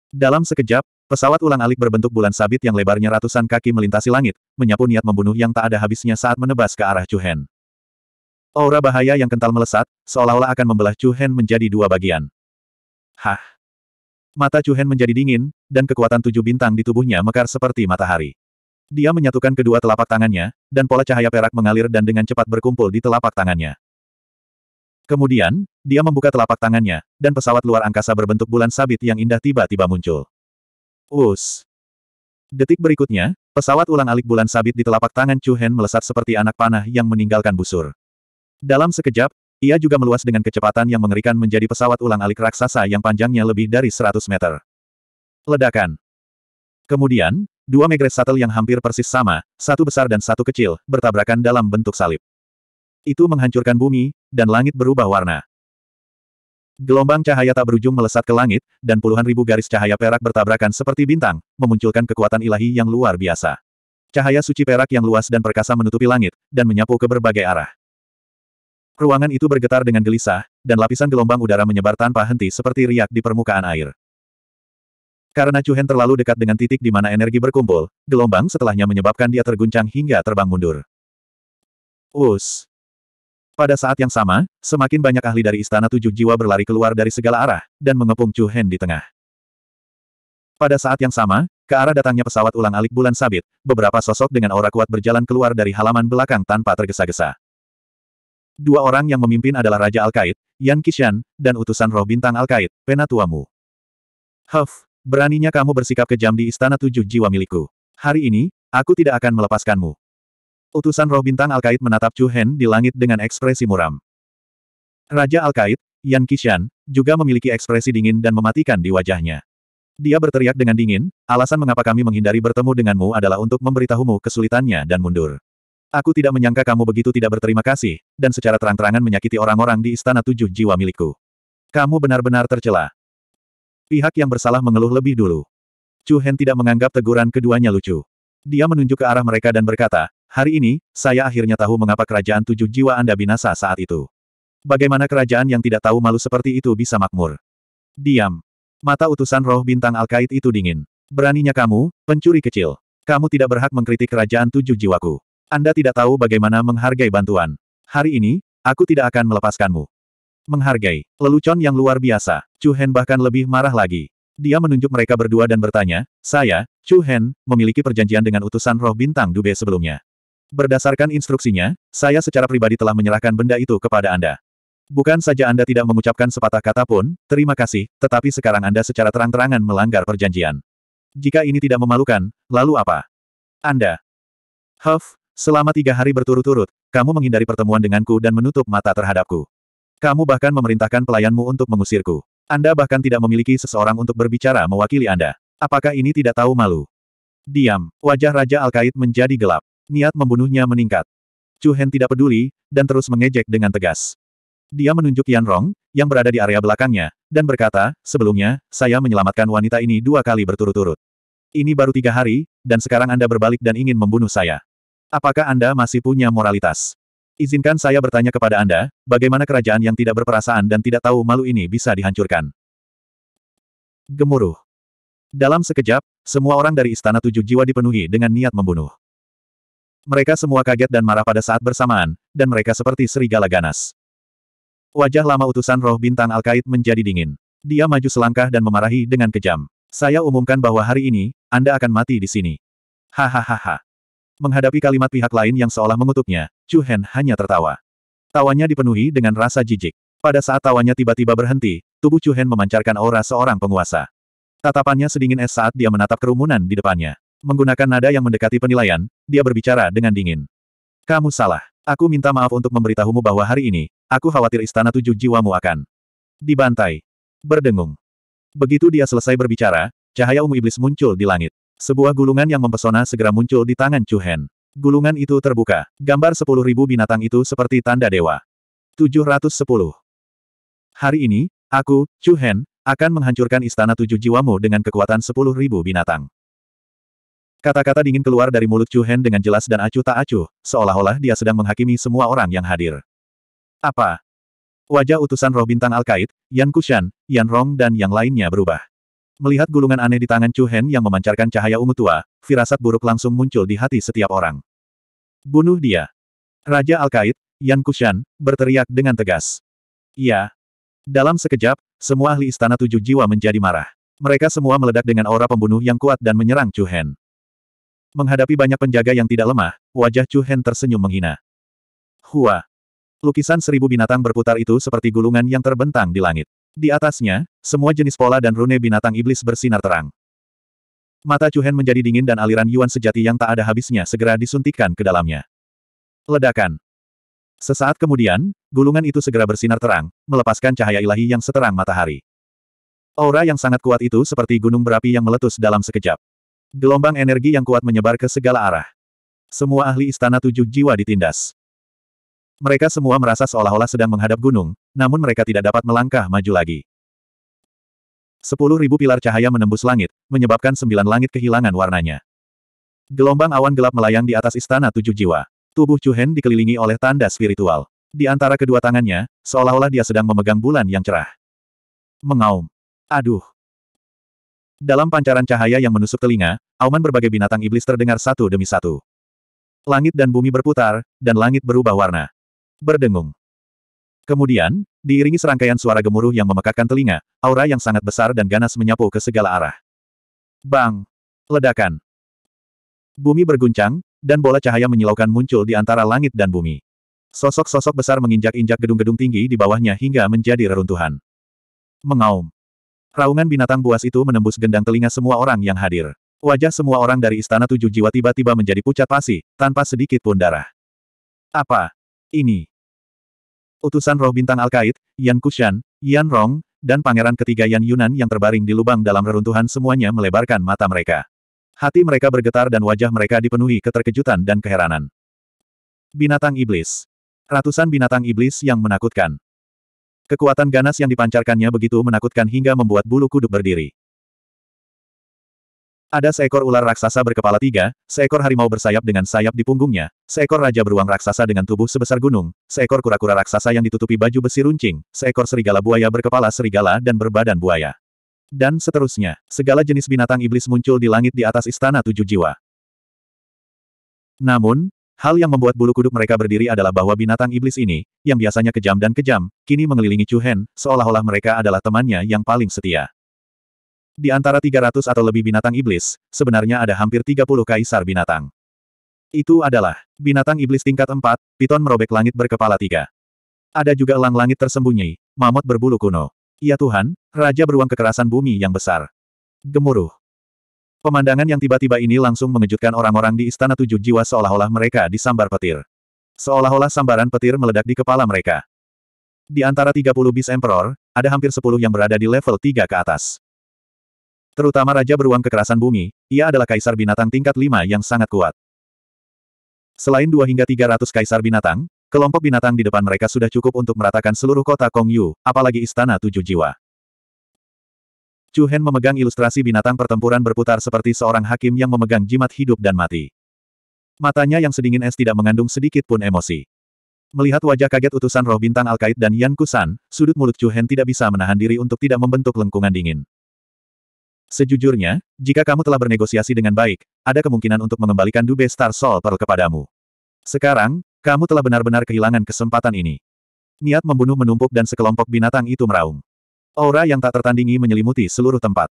Dalam sekejap, Pesawat ulang-alik berbentuk bulan sabit yang lebarnya ratusan kaki melintasi langit, menyapu niat membunuh yang tak ada habisnya saat menebas ke arah Chu Hen. Aura bahaya yang kental melesat, seolah-olah akan membelah Chu Hen menjadi dua bagian. Hah! Mata Chu Hen menjadi dingin, dan kekuatan tujuh bintang di tubuhnya mekar seperti matahari. Dia menyatukan kedua telapak tangannya, dan pola cahaya perak mengalir dan dengan cepat berkumpul di telapak tangannya. Kemudian, dia membuka telapak tangannya, dan pesawat luar angkasa berbentuk bulan sabit yang indah tiba-tiba muncul. Us. Detik berikutnya, pesawat ulang-alik bulan sabit di telapak tangan Chu Hen melesat seperti anak panah yang meninggalkan busur. Dalam sekejap, ia juga meluas dengan kecepatan yang mengerikan menjadi pesawat ulang-alik raksasa yang panjangnya lebih dari 100 meter. Ledakan. Kemudian, dua megres satel yang hampir persis sama, satu besar dan satu kecil, bertabrakan dalam bentuk salib. Itu menghancurkan bumi, dan langit berubah warna. Gelombang cahaya tak berujung melesat ke langit, dan puluhan ribu garis cahaya perak bertabrakan seperti bintang, memunculkan kekuatan ilahi yang luar biasa. Cahaya suci perak yang luas dan perkasa menutupi langit, dan menyapu ke berbagai arah. Ruangan itu bergetar dengan gelisah, dan lapisan gelombang udara menyebar tanpa henti seperti riak di permukaan air. Karena Chuhen terlalu dekat dengan titik di mana energi berkumpul, gelombang setelahnya menyebabkan dia terguncang hingga terbang mundur. Us! Pada saat yang sama, semakin banyak ahli dari Istana Tujuh Jiwa berlari keluar dari segala arah, dan mengepung Chu Hen di tengah. Pada saat yang sama, ke arah datangnya pesawat ulang alik bulan sabit, beberapa sosok dengan aura kuat berjalan keluar dari halaman belakang tanpa tergesa-gesa. Dua orang yang memimpin adalah Raja al Alkait, Yan Kishan, dan utusan roh bintang al Penatua Penatuamu. Huff, beraninya kamu bersikap kejam di Istana Tujuh Jiwa milikku. Hari ini, aku tidak akan melepaskanmu. Utusan roh bintang Alkait menatap Chu Hen di langit dengan ekspresi muram. Raja Alkait, Yan Kishan, juga memiliki ekspresi dingin dan mematikan di wajahnya. Dia berteriak dengan dingin, alasan mengapa kami menghindari bertemu denganmu adalah untuk memberitahumu kesulitannya dan mundur. Aku tidak menyangka kamu begitu tidak berterima kasih, dan secara terang-terangan menyakiti orang-orang di Istana Tujuh Jiwa milikku. Kamu benar-benar tercela. Pihak yang bersalah mengeluh lebih dulu. Chu Hen tidak menganggap teguran keduanya lucu. Dia menunjuk ke arah mereka dan berkata, Hari ini, saya akhirnya tahu mengapa kerajaan tujuh jiwa Anda binasa saat itu. Bagaimana kerajaan yang tidak tahu malu seperti itu bisa makmur? Diam. Mata utusan roh bintang Alkait itu dingin. Beraninya kamu, pencuri kecil. Kamu tidak berhak mengkritik kerajaan tujuh jiwaku. Anda tidak tahu bagaimana menghargai bantuan. Hari ini, aku tidak akan melepaskanmu. Menghargai, lelucon yang luar biasa. Chu Hen bahkan lebih marah lagi. Dia menunjuk mereka berdua dan bertanya, saya, Chu Hen, memiliki perjanjian dengan utusan roh bintang Dube sebelumnya. Berdasarkan instruksinya, saya secara pribadi telah menyerahkan benda itu kepada Anda. Bukan saja Anda tidak mengucapkan sepatah kata pun, terima kasih, tetapi sekarang Anda secara terang-terangan melanggar perjanjian. Jika ini tidak memalukan, lalu apa? Anda. Huff, selama tiga hari berturut-turut, kamu menghindari pertemuan denganku dan menutup mata terhadapku. Kamu bahkan memerintahkan pelayanmu untuk mengusirku. Anda bahkan tidak memiliki seseorang untuk berbicara mewakili Anda. Apakah ini tidak tahu malu? Diam, wajah Raja al Alkait menjadi gelap niat membunuhnya meningkat. Chu Hen tidak peduli, dan terus mengejek dengan tegas. Dia menunjuk Yan Rong, yang berada di area belakangnya, dan berkata, sebelumnya, saya menyelamatkan wanita ini dua kali berturut-turut. Ini baru tiga hari, dan sekarang Anda berbalik dan ingin membunuh saya. Apakah Anda masih punya moralitas? Izinkan saya bertanya kepada Anda, bagaimana kerajaan yang tidak berperasaan dan tidak tahu malu ini bisa dihancurkan? Gemuruh. Dalam sekejap, semua orang dari Istana Tujuh Jiwa dipenuhi dengan niat membunuh. Mereka semua kaget dan marah pada saat bersamaan, dan mereka seperti serigala ganas. Wajah lama utusan roh bintang Alkait menjadi dingin. Dia maju selangkah dan memarahi dengan kejam. Saya umumkan bahwa hari ini, Anda akan mati di sini. Hahaha. Menghadapi kalimat pihak lain yang seolah mengutuknya, Chu Hen hanya tertawa. Tawanya dipenuhi dengan rasa jijik. Pada saat tawanya tiba-tiba berhenti, tubuh Chu Hen memancarkan aura seorang penguasa. Tatapannya sedingin es saat dia menatap kerumunan di depannya. Menggunakan nada yang mendekati penilaian, dia berbicara dengan dingin. Kamu salah. Aku minta maaf untuk memberitahumu bahwa hari ini, aku khawatir istana tujuh jiwamu akan dibantai. Berdengung. Begitu dia selesai berbicara, cahaya ungu iblis muncul di langit. Sebuah gulungan yang mempesona segera muncul di tangan Chuhen. Gulungan itu terbuka. Gambar sepuluh ribu binatang itu seperti tanda dewa. 710. Hari ini, aku, Chuhen, akan menghancurkan istana tujuh jiwamu dengan kekuatan sepuluh ribu binatang. Kata-kata dingin keluar dari mulut Chu Hen dengan jelas dan acuh tak acuh, seolah-olah dia sedang menghakimi semua orang yang hadir. Apa? Wajah utusan roh bintang Alkait, Yan Kushan, Yan Rong dan yang lainnya berubah. Melihat gulungan aneh di tangan Chu Hen yang memancarkan cahaya ungu tua, firasat buruk langsung muncul di hati setiap orang. Bunuh dia. Raja al Alkait, Yan Kushan, berteriak dengan tegas. Iya. Dalam sekejap, semua ahli istana tujuh jiwa menjadi marah. Mereka semua meledak dengan aura pembunuh yang kuat dan menyerang Chu Hen. Menghadapi banyak penjaga yang tidak lemah, wajah Chu Hen tersenyum menghina. Hua! Lukisan seribu binatang berputar itu seperti gulungan yang terbentang di langit. Di atasnya, semua jenis pola dan rune binatang iblis bersinar terang. Mata Chu Hen menjadi dingin dan aliran Yuan sejati yang tak ada habisnya segera disuntikkan ke dalamnya. Ledakan! Sesaat kemudian, gulungan itu segera bersinar terang, melepaskan cahaya ilahi yang seterang matahari. Aura yang sangat kuat itu seperti gunung berapi yang meletus dalam sekejap. Gelombang energi yang kuat menyebar ke segala arah. Semua ahli istana tujuh jiwa ditindas. Mereka semua merasa seolah-olah sedang menghadap gunung, namun mereka tidak dapat melangkah maju lagi. Sepuluh ribu pilar cahaya menembus langit, menyebabkan sembilan langit kehilangan warnanya. Gelombang awan gelap melayang di atas istana tujuh jiwa. Tubuh Chuhen dikelilingi oleh tanda spiritual. Di antara kedua tangannya, seolah-olah dia sedang memegang bulan yang cerah. Mengaum. Aduh, dalam pancaran cahaya yang menusuk telinga, auman berbagai binatang iblis terdengar satu demi satu. Langit dan bumi berputar, dan langit berubah warna. Berdengung. Kemudian, diiringi serangkaian suara gemuruh yang memekakkan telinga, aura yang sangat besar dan ganas menyapu ke segala arah. Bang! Ledakan! Bumi berguncang, dan bola cahaya menyilaukan muncul di antara langit dan bumi. Sosok-sosok besar menginjak-injak gedung-gedung tinggi di bawahnya hingga menjadi reruntuhan. Mengaum. Raungan binatang buas itu menembus gendang telinga semua orang yang hadir. Wajah semua orang dari Istana Tujuh Jiwa tiba-tiba menjadi pucat pasi, tanpa sedikit pun darah. Apa? Ini? Utusan roh bintang al Alkait, Yan Kushan, Yan Rong, dan pangeran ketiga Yan Yunan yang terbaring di lubang dalam reruntuhan semuanya melebarkan mata mereka. Hati mereka bergetar dan wajah mereka dipenuhi keterkejutan dan keheranan. Binatang Iblis Ratusan binatang iblis yang menakutkan. Kekuatan ganas yang dipancarkannya begitu menakutkan hingga membuat bulu kuduk berdiri. Ada seekor ular raksasa berkepala tiga, seekor harimau bersayap dengan sayap di punggungnya, seekor raja beruang raksasa dengan tubuh sebesar gunung, seekor kura-kura raksasa yang ditutupi baju besi runcing, seekor serigala buaya berkepala serigala dan berbadan buaya. Dan seterusnya, segala jenis binatang iblis muncul di langit di atas istana tujuh jiwa. Namun, Hal yang membuat bulu kuduk mereka berdiri adalah bahwa binatang iblis ini, yang biasanya kejam dan kejam, kini mengelilingi Chu Hen, seolah-olah mereka adalah temannya yang paling setia. Di antara 300 atau lebih binatang iblis, sebenarnya ada hampir 30 kaisar binatang. Itu adalah binatang iblis tingkat 4, piton merobek langit berkepala tiga. Ada juga elang langit tersembunyi, mamut berbulu kuno. Ya Tuhan, Raja beruang kekerasan bumi yang besar. Gemuruh. Pemandangan yang tiba-tiba ini langsung mengejutkan orang-orang di Istana Tujuh Jiwa seolah-olah mereka disambar petir. Seolah-olah sambaran petir meledak di kepala mereka. Di antara 30 bis Emperor, ada hampir 10 yang berada di level 3 ke atas. Terutama Raja Beruang Kekerasan Bumi, ia adalah kaisar binatang tingkat 5 yang sangat kuat. Selain 2 hingga 300 kaisar binatang, kelompok binatang di depan mereka sudah cukup untuk meratakan seluruh kota Kongyu, apalagi Istana Tujuh Jiwa. Chu Hen memegang ilustrasi binatang pertempuran berputar seperti seorang hakim yang memegang jimat hidup dan mati. Matanya yang sedingin es tidak mengandung sedikit pun emosi. Melihat wajah kaget utusan roh bintang Alkait dan Yan Kusan, sudut mulut Chu Hen tidak bisa menahan diri untuk tidak membentuk lengkungan dingin. Sejujurnya, jika kamu telah bernegosiasi dengan baik, ada kemungkinan untuk mengembalikan Dube Star Soul Pearl kepadamu. Sekarang, kamu telah benar-benar kehilangan kesempatan ini. Niat membunuh menumpuk dan sekelompok binatang itu meraung. Aura yang tak tertandingi menyelimuti seluruh tempat.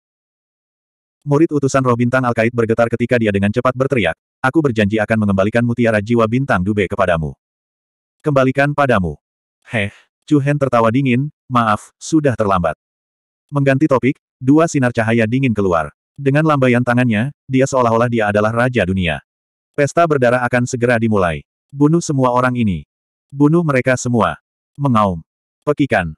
Murid utusan roh bintang Alkait bergetar ketika dia dengan cepat berteriak, aku berjanji akan mengembalikan mutiara jiwa bintang Dube kepadamu. Kembalikan padamu. Heh, Hen tertawa dingin, maaf, sudah terlambat. Mengganti topik, dua sinar cahaya dingin keluar. Dengan lambaian tangannya, dia seolah-olah dia adalah raja dunia. Pesta berdarah akan segera dimulai. Bunuh semua orang ini. Bunuh mereka semua. Mengaum. Pekikan.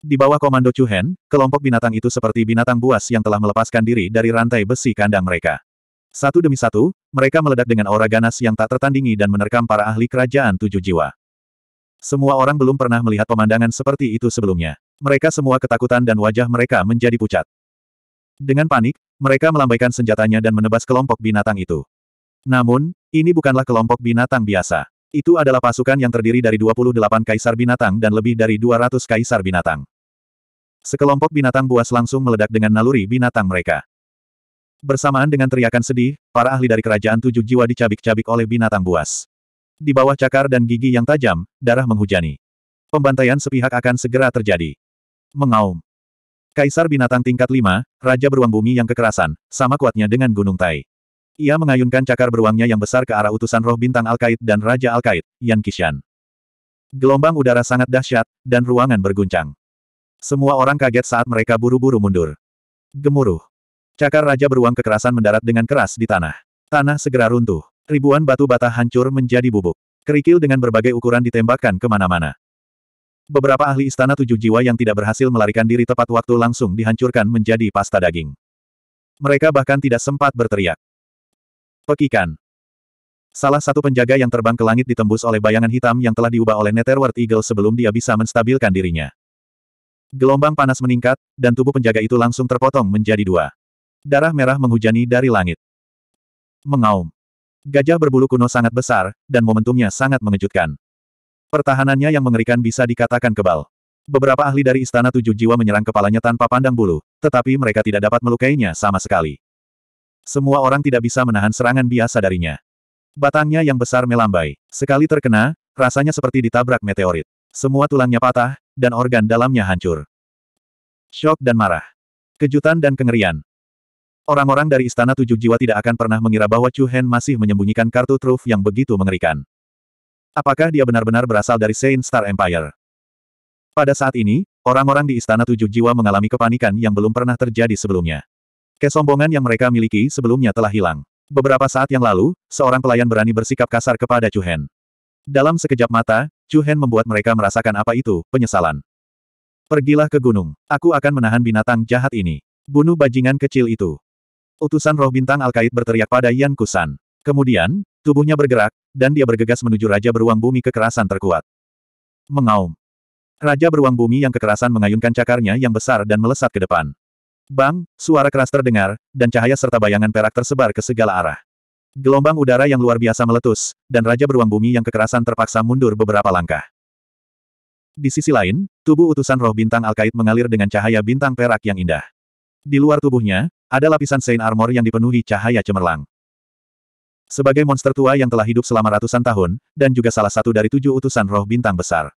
Di bawah komando Chu Hen, kelompok binatang itu seperti binatang buas yang telah melepaskan diri dari rantai besi kandang mereka. Satu demi satu, mereka meledak dengan aura ganas yang tak tertandingi dan menerkam para ahli kerajaan tujuh jiwa. Semua orang belum pernah melihat pemandangan seperti itu sebelumnya. Mereka semua ketakutan dan wajah mereka menjadi pucat. Dengan panik, mereka melambaikan senjatanya dan menebas kelompok binatang itu. Namun, ini bukanlah kelompok binatang biasa. Itu adalah pasukan yang terdiri dari 28 kaisar binatang dan lebih dari 200 kaisar binatang. Sekelompok binatang buas langsung meledak dengan naluri binatang mereka. Bersamaan dengan teriakan sedih, para ahli dari kerajaan tujuh jiwa dicabik-cabik oleh binatang buas. Di bawah cakar dan gigi yang tajam, darah menghujani. Pembantaian sepihak akan segera terjadi. Mengaum. Kaisar binatang tingkat lima, Raja Beruang Bumi yang kekerasan, sama kuatnya dengan Gunung Tai. Ia mengayunkan cakar beruangnya yang besar ke arah utusan roh bintang Alkait dan Raja Alkait, Yan Kishan. Gelombang udara sangat dahsyat, dan ruangan berguncang. Semua orang kaget saat mereka buru-buru mundur. Gemuruh. Cakar Raja beruang kekerasan mendarat dengan keras di tanah. Tanah segera runtuh. Ribuan batu bata hancur menjadi bubuk. Kerikil dengan berbagai ukuran ditembakkan kemana-mana. Beberapa ahli istana tujuh jiwa yang tidak berhasil melarikan diri tepat waktu langsung dihancurkan menjadi pasta daging. Mereka bahkan tidak sempat berteriak. Pekikan. Salah satu penjaga yang terbang ke langit ditembus oleh bayangan hitam yang telah diubah oleh Netherworld Eagle sebelum dia bisa menstabilkan dirinya. Gelombang panas meningkat, dan tubuh penjaga itu langsung terpotong menjadi dua. Darah merah menghujani dari langit. Mengaum. Gajah berbulu kuno sangat besar, dan momentumnya sangat mengejutkan. Pertahanannya yang mengerikan bisa dikatakan kebal. Beberapa ahli dari Istana Tujuh Jiwa menyerang kepalanya tanpa pandang bulu, tetapi mereka tidak dapat melukainya sama sekali. Semua orang tidak bisa menahan serangan biasa darinya. Batangnya yang besar melambai. Sekali terkena, rasanya seperti ditabrak meteorit. Semua tulangnya patah, dan organ dalamnya hancur. Shock dan marah. Kejutan dan kengerian. Orang-orang dari Istana Tujuh Jiwa tidak akan pernah mengira bahwa Chu Hen masih menyembunyikan kartu truf yang begitu mengerikan. Apakah dia benar-benar berasal dari Saint Star Empire? Pada saat ini, orang-orang di Istana Tujuh Jiwa mengalami kepanikan yang belum pernah terjadi sebelumnya. Kesombongan yang mereka miliki sebelumnya telah hilang. Beberapa saat yang lalu, seorang pelayan berani bersikap kasar kepada Chu Hen. Dalam sekejap mata, Chu Hen membuat mereka merasakan apa itu, penyesalan. Pergilah ke gunung. Aku akan menahan binatang jahat ini. Bunuh bajingan kecil itu. Utusan roh bintang al Alkait berteriak pada Yan Kusan. Kemudian, tubuhnya bergerak, dan dia bergegas menuju Raja Beruang Bumi kekerasan terkuat. Mengaum. Raja Beruang Bumi yang kekerasan mengayunkan cakarnya yang besar dan melesat ke depan. Bang, suara keras terdengar, dan cahaya serta bayangan perak tersebar ke segala arah. Gelombang udara yang luar biasa meletus, dan Raja Beruang Bumi yang kekerasan terpaksa mundur beberapa langkah. Di sisi lain, tubuh utusan roh bintang Alkait mengalir dengan cahaya bintang perak yang indah. Di luar tubuhnya, ada lapisan Saint Armor yang dipenuhi cahaya cemerlang. Sebagai monster tua yang telah hidup selama ratusan tahun, dan juga salah satu dari tujuh utusan roh bintang besar.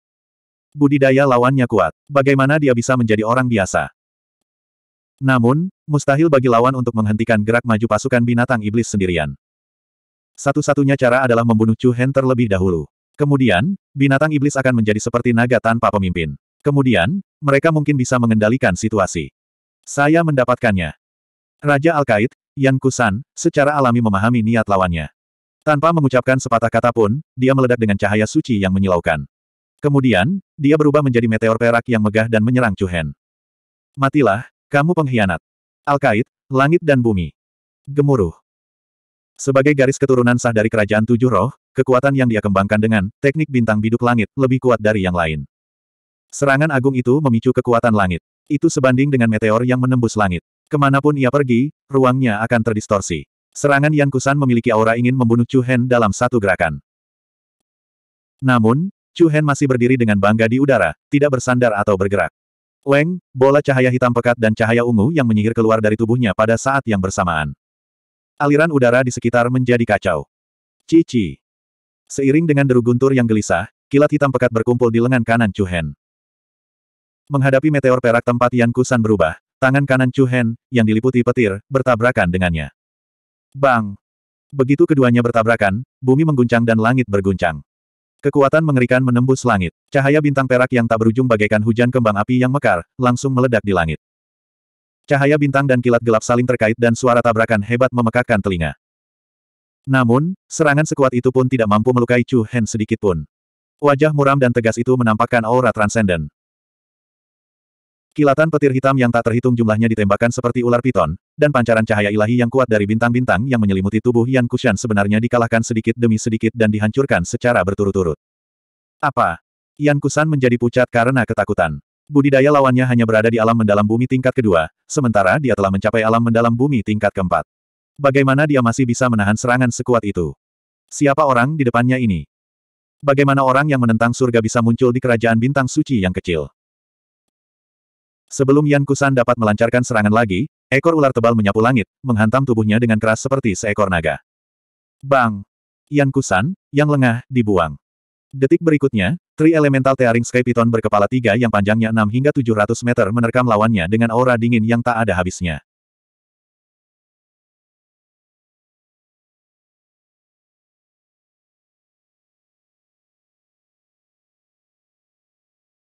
Budidaya lawannya kuat. Bagaimana dia bisa menjadi orang biasa? Namun, mustahil bagi lawan untuk menghentikan gerak maju pasukan binatang iblis sendirian. Satu-satunya cara adalah membunuh Chu Hen terlebih dahulu. Kemudian, binatang iblis akan menjadi seperti naga tanpa pemimpin. Kemudian, mereka mungkin bisa mengendalikan situasi. Saya mendapatkannya. Raja Alkait, Yan Kusan, secara alami memahami niat lawannya. Tanpa mengucapkan sepatah kata pun, dia meledak dengan cahaya suci yang menyilaukan. Kemudian, dia berubah menjadi meteor perak yang megah dan menyerang Chu Hen. Matilah, kamu pengkhianat. Alkait, langit dan bumi. Gemuruh. Sebagai garis keturunan sah dari kerajaan tujuh roh, kekuatan yang dia kembangkan dengan teknik bintang biduk langit lebih kuat dari yang lain. Serangan agung itu memicu kekuatan langit. Itu sebanding dengan meteor yang menembus langit. Kemanapun ia pergi, ruangnya akan terdistorsi. Serangan yang Kusan memiliki aura ingin membunuh Chu Hen dalam satu gerakan. Namun, Chu Hen masih berdiri dengan bangga di udara, tidak bersandar atau bergerak. Leng, bola cahaya hitam pekat dan cahaya ungu yang menyihir keluar dari tubuhnya pada saat yang bersamaan. Aliran udara di sekitar menjadi kacau. Cici. Seiring dengan deru guntur yang gelisah, kilat hitam pekat berkumpul di lengan kanan Chu Menghadapi meteor perak tempat Yan Kusan berubah, tangan kanan Chu yang diliputi petir, bertabrakan dengannya. Bang! Begitu keduanya bertabrakan, bumi mengguncang dan langit berguncang. Kekuatan mengerikan menembus langit. Cahaya bintang perak yang tak berujung bagaikan hujan kembang api yang mekar, langsung meledak di langit. Cahaya bintang dan kilat gelap saling terkait dan suara tabrakan hebat memekakkan telinga. Namun, serangan sekuat itu pun tidak mampu melukai Chu Hen sedikitpun. Wajah muram dan tegas itu menampakkan aura transenden. Kilatan petir hitam yang tak terhitung jumlahnya ditembakkan seperti ular piton, dan pancaran cahaya ilahi yang kuat dari bintang-bintang yang menyelimuti tubuh Yan Kushan sebenarnya dikalahkan sedikit demi sedikit dan dihancurkan secara berturut-turut. Apa? Yan Kusan menjadi pucat karena ketakutan. Budidaya lawannya hanya berada di alam mendalam bumi tingkat kedua, sementara dia telah mencapai alam mendalam bumi tingkat keempat. Bagaimana dia masih bisa menahan serangan sekuat itu? Siapa orang di depannya ini? Bagaimana orang yang menentang surga bisa muncul di kerajaan bintang suci yang kecil? Sebelum Yan Kusan dapat melancarkan serangan lagi, ekor ular tebal menyapu langit, menghantam tubuhnya dengan keras seperti seekor naga. Bang! Yan Kusan, yang lengah, dibuang. Detik berikutnya, Tri Elemental Tearing Sky Python berkepala tiga yang panjangnya 6 hingga 700 meter menerkam lawannya dengan aura dingin yang tak ada habisnya.